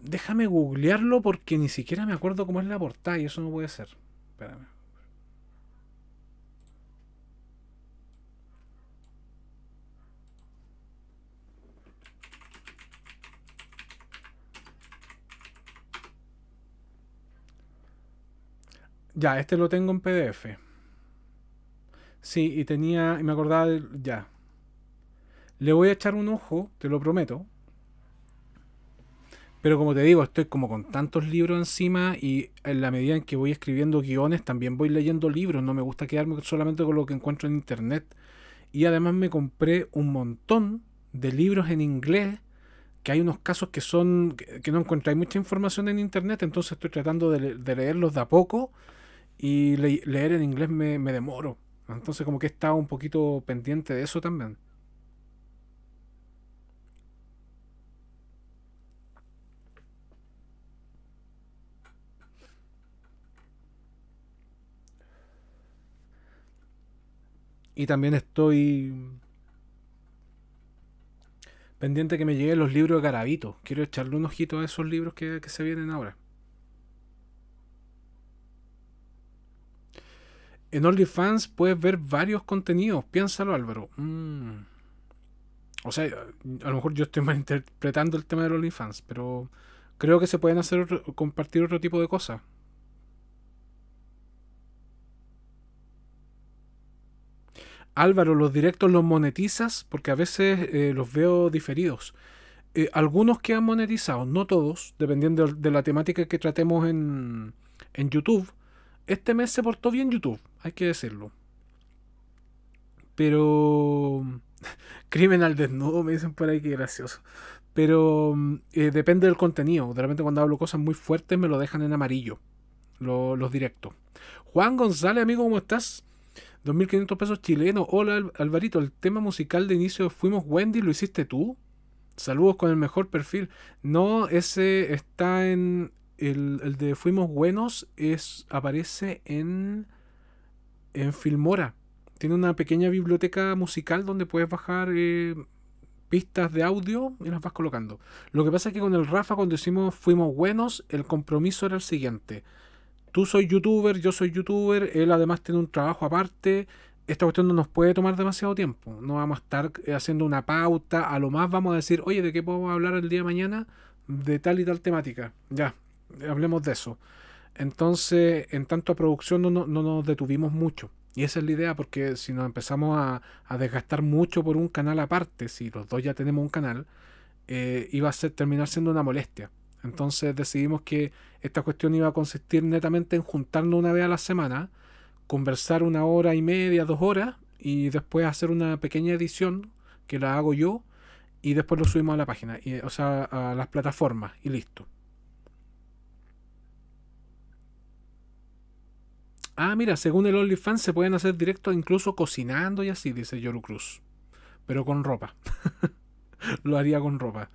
Déjame googlearlo porque ni siquiera me acuerdo cómo es la portada y eso no puede ser. Espérame. Ya, este lo tengo en PDF. Sí, y tenía, y me acordaba ya, le voy a echar un ojo, te lo prometo. Pero como te digo, estoy como con tantos libros encima y en la medida en que voy escribiendo guiones también voy leyendo libros. No me gusta quedarme solamente con lo que encuentro en internet. Y además me compré un montón de libros en inglés que hay unos casos que son que no Hay mucha información en internet, entonces estoy tratando de, leerlos de a poco y leer en inglés me, me demoro. Entonces como que estado un poquito pendiente de eso también. Y también estoy pendiente que me lleguen los libros de garabito. Quiero echarle un ojito a esos libros que, se vienen ahora. En OnlyFans puedes ver varios contenidos. Piénsalo, Álvaro. Mm. O sea, a lo mejor yo estoy <laughs> malinterpretando el tema de OnlyFans, pero creo que se pueden hacer compartir otro tipo de cosas. Álvaro, ¿los directos los monetizas? Porque a veces eh, los veo diferidos. Eh, algunos que han monetizado, no todos, dependiendo de la temática que tratemos en, en YouTube. Este mes se portó bien YouTube, hay que decirlo. Pero... <laughs> Crimen al desnudo, me dicen por ahí que gracioso. Pero mm, eh, depende del contenido. De repente cuando hablo cosas muy fuertes me lo dejan en amarillo. los directos. Juan González, amigo, ¿cómo estás? 2.500 pesos chilenos. Hola Alvarito, el tema musical de inicio Fuimos Wendy, ¿lo hiciste tú? Saludos con el mejor perfil. No, ese está en... El, de Fuimos Buenos es, aparece en, en Filmora. Tiene una pequeña biblioteca musical donde puedes bajar eh, pistas de audio y las vas colocando. Lo que pasa es que con el Rafa, cuando hicimos Fuimos Buenos, el compromiso era el siguiente tú soy youtuber, yo soy youtuber, él además tiene un trabajo aparte, esta cuestión no nos puede tomar demasiado tiempo. No vamos a estar eh, haciendo una pauta, a lo más vamos a decir, oye, ¿de qué podemos hablar el día de mañana? De tal y tal temática. Ya, hablemos de eso. Entonces, en tanto a producción no, nos detuvimos mucho. Y esa es la idea, porque si nos empezamos a, desgastar mucho por un canal aparte, si los dos ya tenemos un canal, eh, iba a ser, terminar siendo una molestia. Entonces decidimos que esta cuestión iba a consistir netamente en juntarnos una vez a la semana, conversar una hora y media, dos horas, y después hacer una pequeña edición que la hago yo y después lo subimos a la página, y, o sea, a las plataformas y listo. Ah, mira, según el OnlyFans se pueden hacer directos incluso cocinando y así, dice Yoru Cruz. Pero con ropa. <laughs> lo haría con ropa.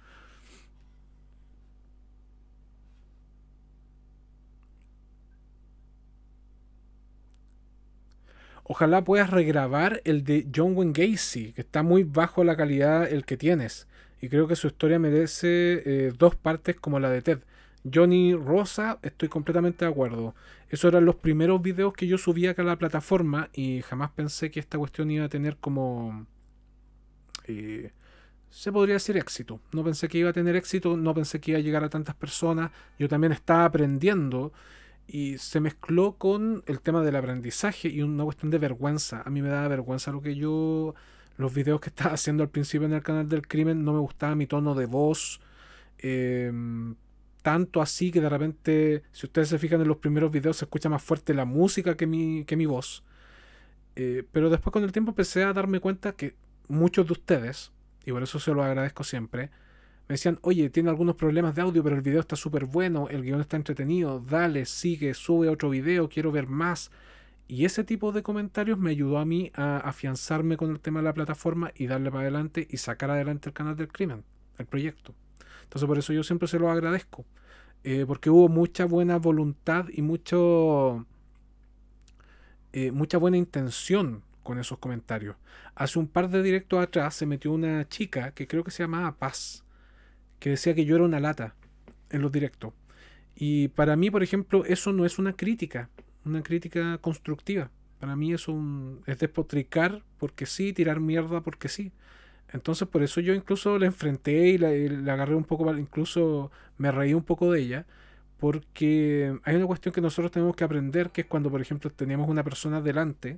Ojalá puedas regrabar el de John Wayne Gacy, que está muy bajo la calidad el que tienes. Y creo que su historia merece eh, dos partes como la de Ted. Johnny Rosa, estoy completamente de acuerdo. Esos eran los primeros videos que yo subía acá a la plataforma y jamás pensé que esta cuestión iba a tener como... Eh, se podría decir éxito. No pensé que iba a tener éxito, no pensé que iba a llegar a tantas personas. Yo también estaba aprendiendo y se mezcló con el tema del aprendizaje y una cuestión de vergüenza. A mí me daba vergüenza lo que yo, los videos que <laughs> estaba haciendo al principio en el canal del crimen, no me gustaba mi tono de voz. Em, tanto así que de repente, si ustedes se fijan en los primeros videos, se escucha más fuerte la música que mi, que mi voz. Eh, pero después con el tiempo empecé a darme cuenta que muchos de ustedes, y por eso se lo agradezco siempre, me decían, oye, tiene algunos problemas de audio, pero el video está súper bueno, el guión está entretenido, dale, sigue, sube otro video, quiero ver más. Y ese tipo de comentarios me ayudó a mí a afianzarme con el tema de la plataforma y darle para adelante y sacar adelante el canal del crimen, el proyecto. Entonces por eso yo siempre se lo agradezco. Eh, porque hubo mucha buena voluntad y mucho, eh, mucha buena intención con esos comentarios. Hace un par de directos atrás se metió una chica que creo que se llamaba Paz que decía que yo era una lata en los directos. Y para mí, por ejemplo, eso no es una crítica, una crítica constructiva. Para mí es un es despotricar porque sí, tirar mierda porque sí. Entonces por eso yo incluso la enfrenté y la, agarré un poco, incluso me reí un poco de ella, porque hay una cuestión que nosotros tenemos que aprender, que es cuando, por ejemplo, tenemos una persona delante,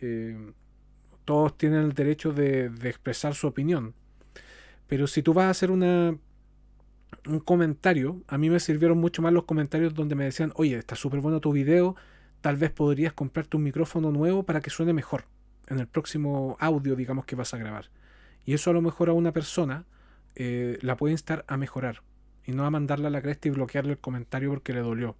eh, todos tienen el derecho de, de expresar su opinión, pero si tú vas a hacer una, un comentario, a mí me sirvieron mucho más los comentarios donde me decían, oye, está súper bueno tu video, tal vez podrías comprarte un micrófono nuevo para que suene mejor en el próximo audio, digamos, que vas a grabar. Y eso a lo mejor a una persona eh, la puede instar a mejorar y no a mandarla a la cresta y bloquearle el comentario porque le dolió.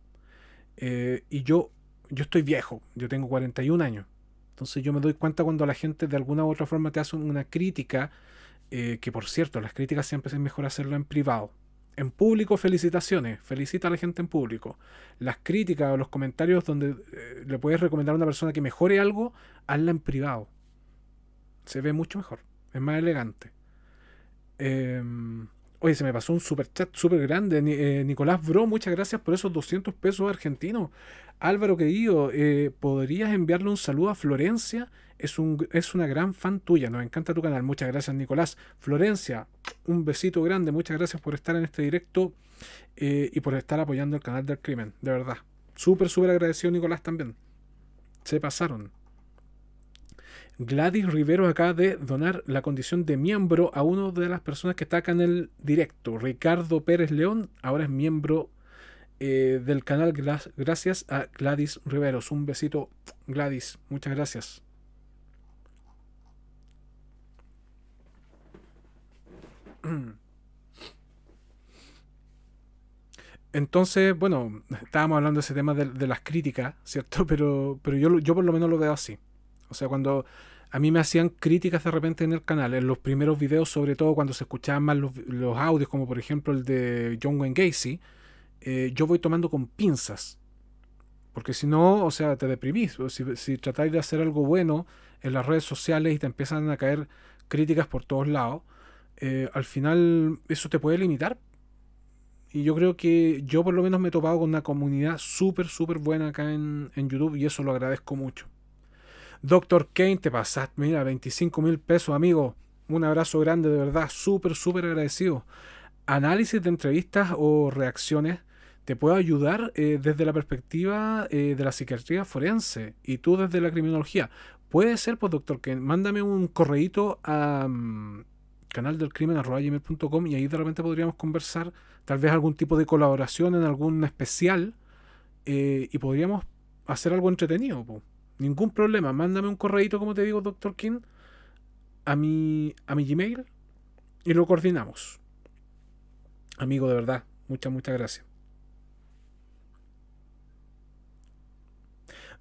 Eh, y yo, yo estoy viejo, yo tengo 41 años. Entonces yo me doy cuenta cuando la gente de alguna u otra forma te hace una crítica eh, que por cierto, las críticas siempre es mejor hacerlo en privado. En público, felicitaciones, felicita a la gente en público. Las críticas o los comentarios donde eh, le puedes recomendar a una persona que mejore algo, hazla en privado. Se ve mucho mejor, es más elegante. Eh, Oye, se me pasó un super chat súper grande. Eh, Nicolás Bro, muchas gracias por esos 200 pesos argentinos. Álvaro querido, eh, ¿podrías enviarle un saludo a Florencia? Es, un, es una gran fan tuya, nos encanta tu canal. Muchas gracias, Nicolás. Florencia, un besito grande. Muchas gracias por estar en este directo eh, y por estar apoyando el canal del crimen, de verdad. Súper, súper agradecido, Nicolás, también. Se pasaron. Gladys Rivero acaba de donar la condición de miembro a una de las personas que está acá en el directo. Ricardo Pérez León ahora es miembro eh, del canal gracias a Gladys Riveros. Un besito, Gladys. Muchas gracias. <clears throat> Entonces, bueno, estábamos hablando de ese tema de, de las críticas, ¿cierto? <laughs> Pero, pero yo, yo por lo menos lo veo así. O sea, cuando a mí me hacían críticas de repente en el canal, en los primeros videos, sobre todo cuando se escuchaban más los, audios, como por ejemplo el de John Wayne Gacy, eh, yo voy tomando con pinzas. Porque si no, o sea, te deprimís. Si, si tratáis de hacer algo bueno en las redes sociales y te empiezan a caer críticas por todos lados, eh, al final eso te puede limitar. Y yo creo que yo por lo menos me he topado con una comunidad súper, súper buena acá en YouTube y eso lo agradezco mucho. Doctor Kane, te pasaste, mira, 25 mil pesos, amigo. Un abrazo grande, de verdad, súper, súper agradecido. Análisis de entrevistas o reacciones te puedo ayudar eh, desde la perspectiva eh, de la psiquiatría forense y tú desde la criminología. Puede ser, pues, doctor, Kane, mándame un correíto a mm, canal del crimen y ahí de repente podríamos conversar tal vez algún tipo de colaboración en algún especial eh, y podríamos hacer algo entretenido. pues. Ningún problema. Mándame un correo, como te digo, Doctor King, a mi, a mi Gmail y lo coordinamos. Amigo, de verdad, muchas, muchas gracias.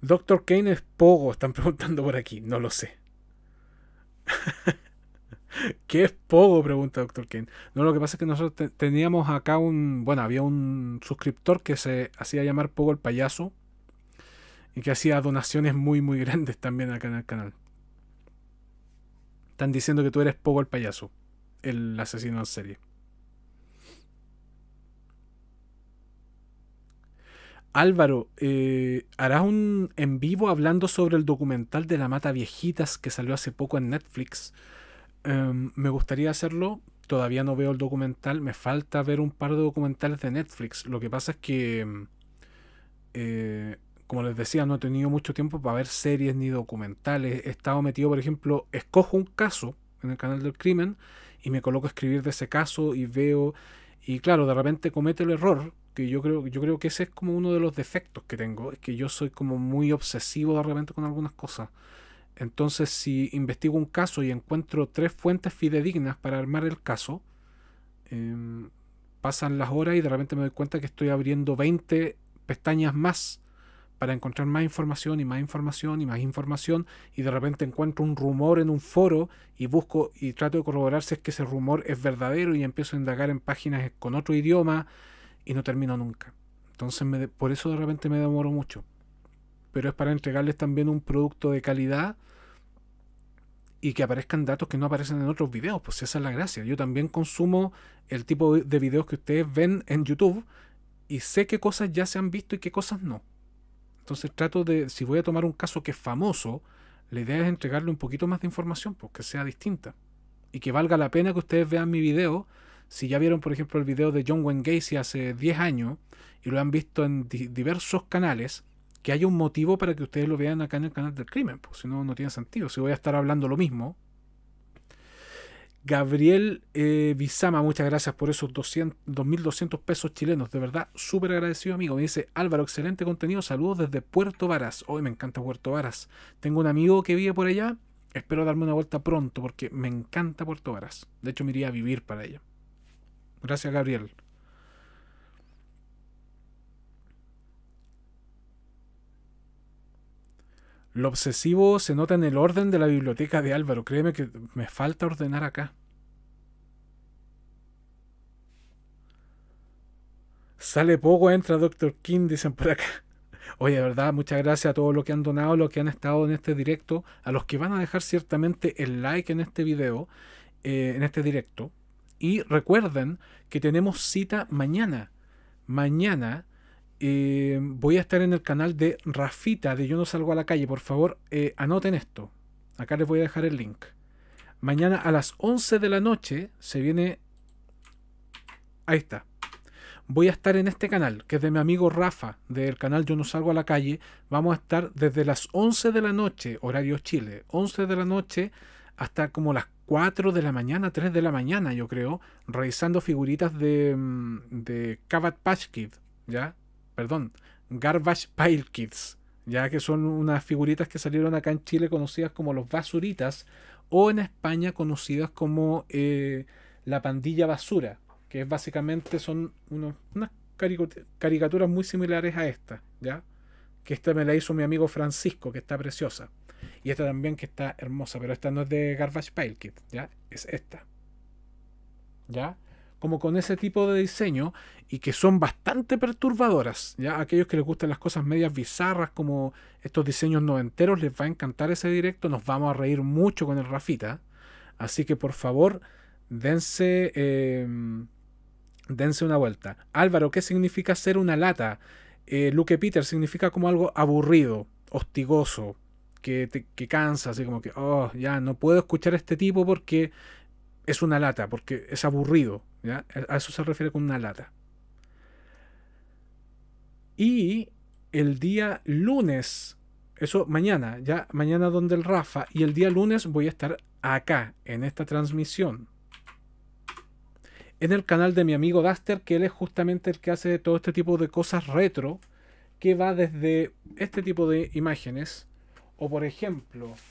Doctor Kane es Pogo, están <laughs> preguntando por aquí, no lo sé. <laughs> ¿Qué es Pogo? pregunta Doctor Kane. No, lo que pasa es que nosotros teníamos acá un. Bueno, había un suscriptor que se hacía llamar Pogo el payaso y que hacía donaciones muy, muy grandes también acá en el canal. Están diciendo que tú eres poco el payaso, el asesino en serie. Álvaro, eh, ¿harás un en vivo hablando sobre el documental de la mata viejitas que salió hace poco en Netflix? Em, me gustaría hacerlo. Todavía no veo el documental. Me falta ver un par de documentales de Netflix. Lo que pasa es que em, eh, como les decía, no he tenido mucho tiempo para ver series ni documentales. He estado metido, por ejemplo, escojo un caso en el canal del crimen y me coloco a escribir de ese caso y veo. Y claro, de repente comete el error, que yo creo, yo creo que ese es como uno de los defectos que tengo, es que yo soy como muy obsesivo de repente con algunas cosas. Entonces, si investigo un caso y encuentro tres fuentes fidedignas para armar el caso, em, pasan las horas y de repente me doy cuenta que estoy abriendo 20 pestañas más para encontrar más información y más información y más información y de repente encuentro un rumor en un foro y busco y trato de corroborar si es que ese rumor es verdadero y empiezo a indagar en páginas con otro idioma y no termino nunca. Entonces me, por eso de repente me demoro mucho. Pero es para entregarles también un producto de calidad y que aparezcan datos que no aparecen en otros videos, pues esa es la gracia. Yo también consumo el tipo de videos que ustedes ven en YouTube y sé qué cosas ya se han visto y qué cosas no. Entonces trato de, si voy a tomar un caso que es famoso, la idea es entregarle un poquito más de información, porque pues, sea distinta. Y que valga la pena que ustedes vean mi video. Si ya vieron, por ejemplo, el video de John Wayne Gacy hace 10 años y lo han visto en diversos canales, que haya un motivo para que ustedes lo vean acá en el canal del crimen, pues si no, no tiene sentido. Si voy a estar hablando lo mismo, Gabriel eh, Bizama, muchas gracias por esos mil 2.200 pesos chilenos. De verdad, súper agradecido, amigo. Me dice Álvaro, excelente contenido. Saludos desde Puerto Varas. Hoy me encanta Puerto Varas. Tengo un amigo que vive por allá. Espero darme una vuelta pronto porque me encanta Puerto Varas. De hecho, me iría a vivir para ella. Gracias, Gabriel. Lo obsesivo se nota en el orden de la biblioteca de Álvaro. Créeme que me falta ordenar acá. Sale poco, entra Dr. King, dicen por acá. <laughs> Oye, de verdad, muchas gracias a todos los que han donado, los que han estado en este directo, a los que van a dejar ciertamente el like en este video, eh, en este directo. Y recuerden que tenemos cita mañana. Mañana eh, voy a estar en el canal de Rafita de Yo no salgo a la calle. Por favor, eh, anoten esto. Acá les voy a dejar el link. Mañana a las 11 de la noche se viene... Ahí está. Voy a estar en este canal, que es de mi amigo Rafa, del canal Yo no salgo a la calle. Vamos a estar desde las 11 de la noche, horario Chile, 11 de la noche hasta como las 4 de la mañana, 3 de la mañana, yo creo, revisando figuritas de, mm, de Kabat Patch ¿ya? perdón, Garbage Pile Kids, ya que son unas figuritas que salieron acá en Chile conocidas como los basuritas o en España conocidas como eh, la pandilla basura, que básicamente son unas caricaturas muy similares a esta, ¿ya? Que esta me la hizo mi amigo Francisco, que está preciosa. Y esta también que está hermosa, pero esta no es de Garbage Pile Kids, ¿ya? Es esta. ¿Ya? como con ese tipo de diseño y que son bastante perturbadoras. Ya aquellos que les gustan las cosas medias bizarras como estos diseños noventeros les va a encantar ese directo, nos vamos a reír mucho con el Rafita. Así que por favor, dense em, dense una vuelta. Álvaro, ¿qué significa ser una lata? Eh, Luke Peter significa como algo aburrido, hostigoso, que, te, que cansa, así como que, oh, ya no puedo escuchar a este tipo porque es una lata, porque es aburrido. A eso se refiere con una lata. Y el día lunes, eso mañana, ya mañana donde el Rafa, y el día lunes voy a estar acá, en esta transmisión. En el canal de mi amigo Duster, que él es justamente el que hace todo este tipo de cosas retro, que va desde este tipo de imágenes, o por ejemplo... <clears throat>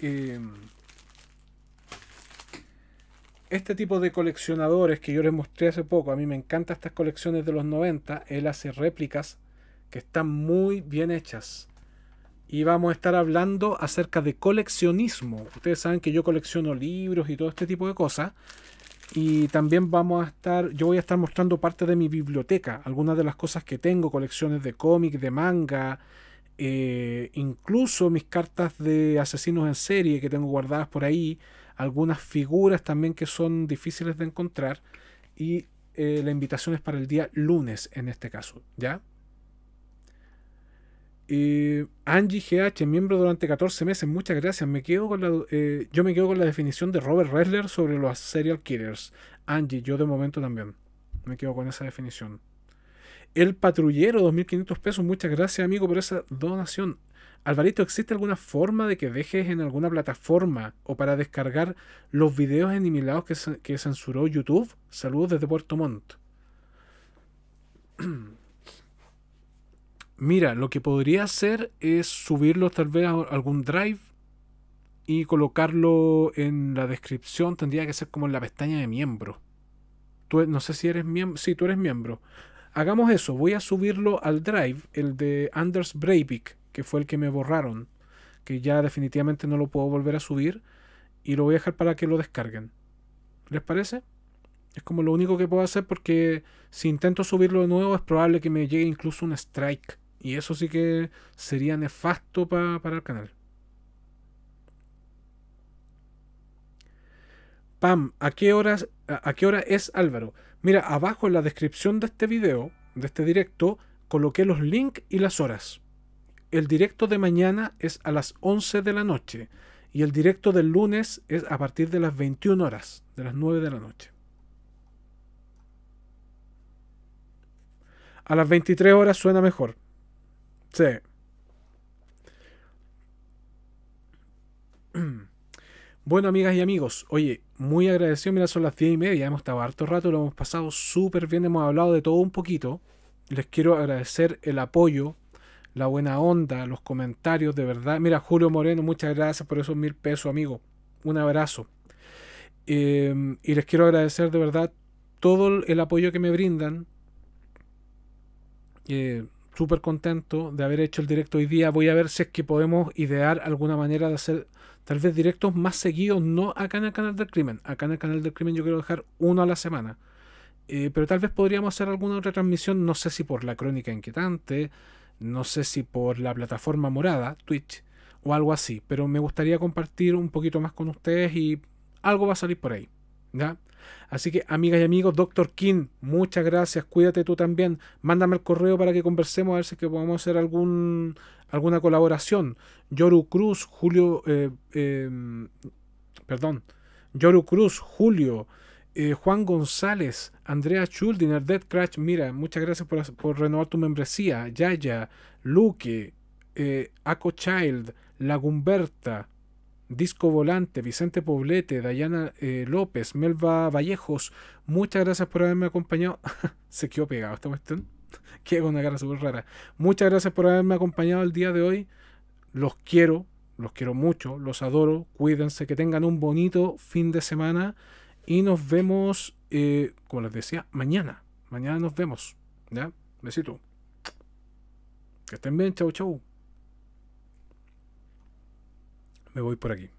Em, este tipo de coleccionadores que yo les mostré hace poco, a mí me encantan estas colecciones de los 90, él hace réplicas que están muy bien hechas. Y vamos a estar hablando acerca de coleccionismo. Ustedes saben que yo colecciono libros y todo este tipo de cosas. Y también vamos a estar, yo voy a estar mostrando parte de mi biblioteca, algunas de las cosas que tengo, colecciones de cómic, de manga, eh, incluso mis cartas de asesinos en serie que tengo guardadas por ahí, algunas figuras también que son difíciles de encontrar y eh, la invitación es para el día lunes en este caso, ¿ya? Angie GH, miembro durante 14 meses, muchas gracias. Me quedo eh, yo me quedo con la definición de Robert Ressler sobre los serial killers. Angie, yo de momento también. Me quedo con esa definición. El patrullero, 2.500 pesos. Muchas gracias, amigo, por esa donación. Alvarito, ¿existe alguna forma de que dejes en alguna plataforma o para descargar los videos enimilados que, que censuró YouTube? Saludos desde Puerto Montt. <clears throat> Mira, lo que podría hacer es subirlos tal vez a algún drive y colocarlo en la descripción. Tendría que ser como en la pestaña de miembro. E-, no sé si eres miembro. Sí, tú eres miembro. Hagamos eso, voy a subirlo al drive, el de Anders Breivik, que fue el que me borraron, que ya definitivamente no lo puedo volver a subir, y lo voy a dejar para que lo descarguen. ¿Les parece? Es como lo único que puedo hacer porque si intento subirlo de nuevo es probable que me llegue incluso un strike. Y eso sí que sería nefasto para el canal. Pam, ¿a qué, horas, a, qué hora es Álvaro? Mira, abajo en la descripción de este video, de este directo, coloqué los links y las horas. El directo de mañana es a las 11 de la noche y el directo del lunes es a partir de las 21 horas, de las 9 de la noche. A las 23 horas suena mejor. Sí. <clears throat> Bueno, amigas y amigos, oye, muy agradecido. Mira, son las 10 y media. Hemos estado harto rato, lo hemos pasado súper bien. Hemos hablado de todo un poquito. Les quiero agradecer el apoyo, la buena onda, los comentarios, de verdad. Mira, Julio Moreno, muchas gracias por esos mil pesos, amigo. Un abrazo. Em, y les quiero agradecer de verdad todo el apoyo que me brindan. Eh, súper contento de haber hecho el directo hoy día. Voy a ver si es que podemos idear alguna manera de hacer tal vez directos más seguidos, no acá en el canal del crimen. Acá en el canal del crimen yo quiero dejar uno a la semana. Eh, pero tal vez podríamos hacer alguna otra transmisión, no sé si por la crónica inquietante, no sé si por la plataforma morada, Twitch, o algo así. Pero me gustaría compartir un poquito más con ustedes y algo va a salir por ahí. ¿Ya? Así que, amigas y amigos, Doctor King, muchas gracias. Cuídate tú también. Mándame el correo para que conversemos a ver si que podemos hacer algún, alguna colaboración. Yoru Cruz, Julio. Eh, em, perdón. Yoru Cruz, Julio. Eh, Juan González, Andrea Schuldiner, Dead Crash, mira, muchas gracias por, renovar tu membresía. Yaya, Luque, eh, Aco Child, Lagumberta, Disco Volante, Vicente Poblete, Dayana eh, López, Melva Vallejos, muchas gracias por haberme acompañado. <laughs> Se quedó pegado esta cuestión. <laughs> con una cara súper rara. Muchas gracias por haberme acompañado el día de hoy. Los quiero, los quiero mucho, los adoro. Cuídense, que tengan un bonito fin de semana. Y nos vemos, eh, como les decía, mañana. Mañana nos vemos. ¿Ya? Besito. Que estén bien, chau, chau. me voy por aquí.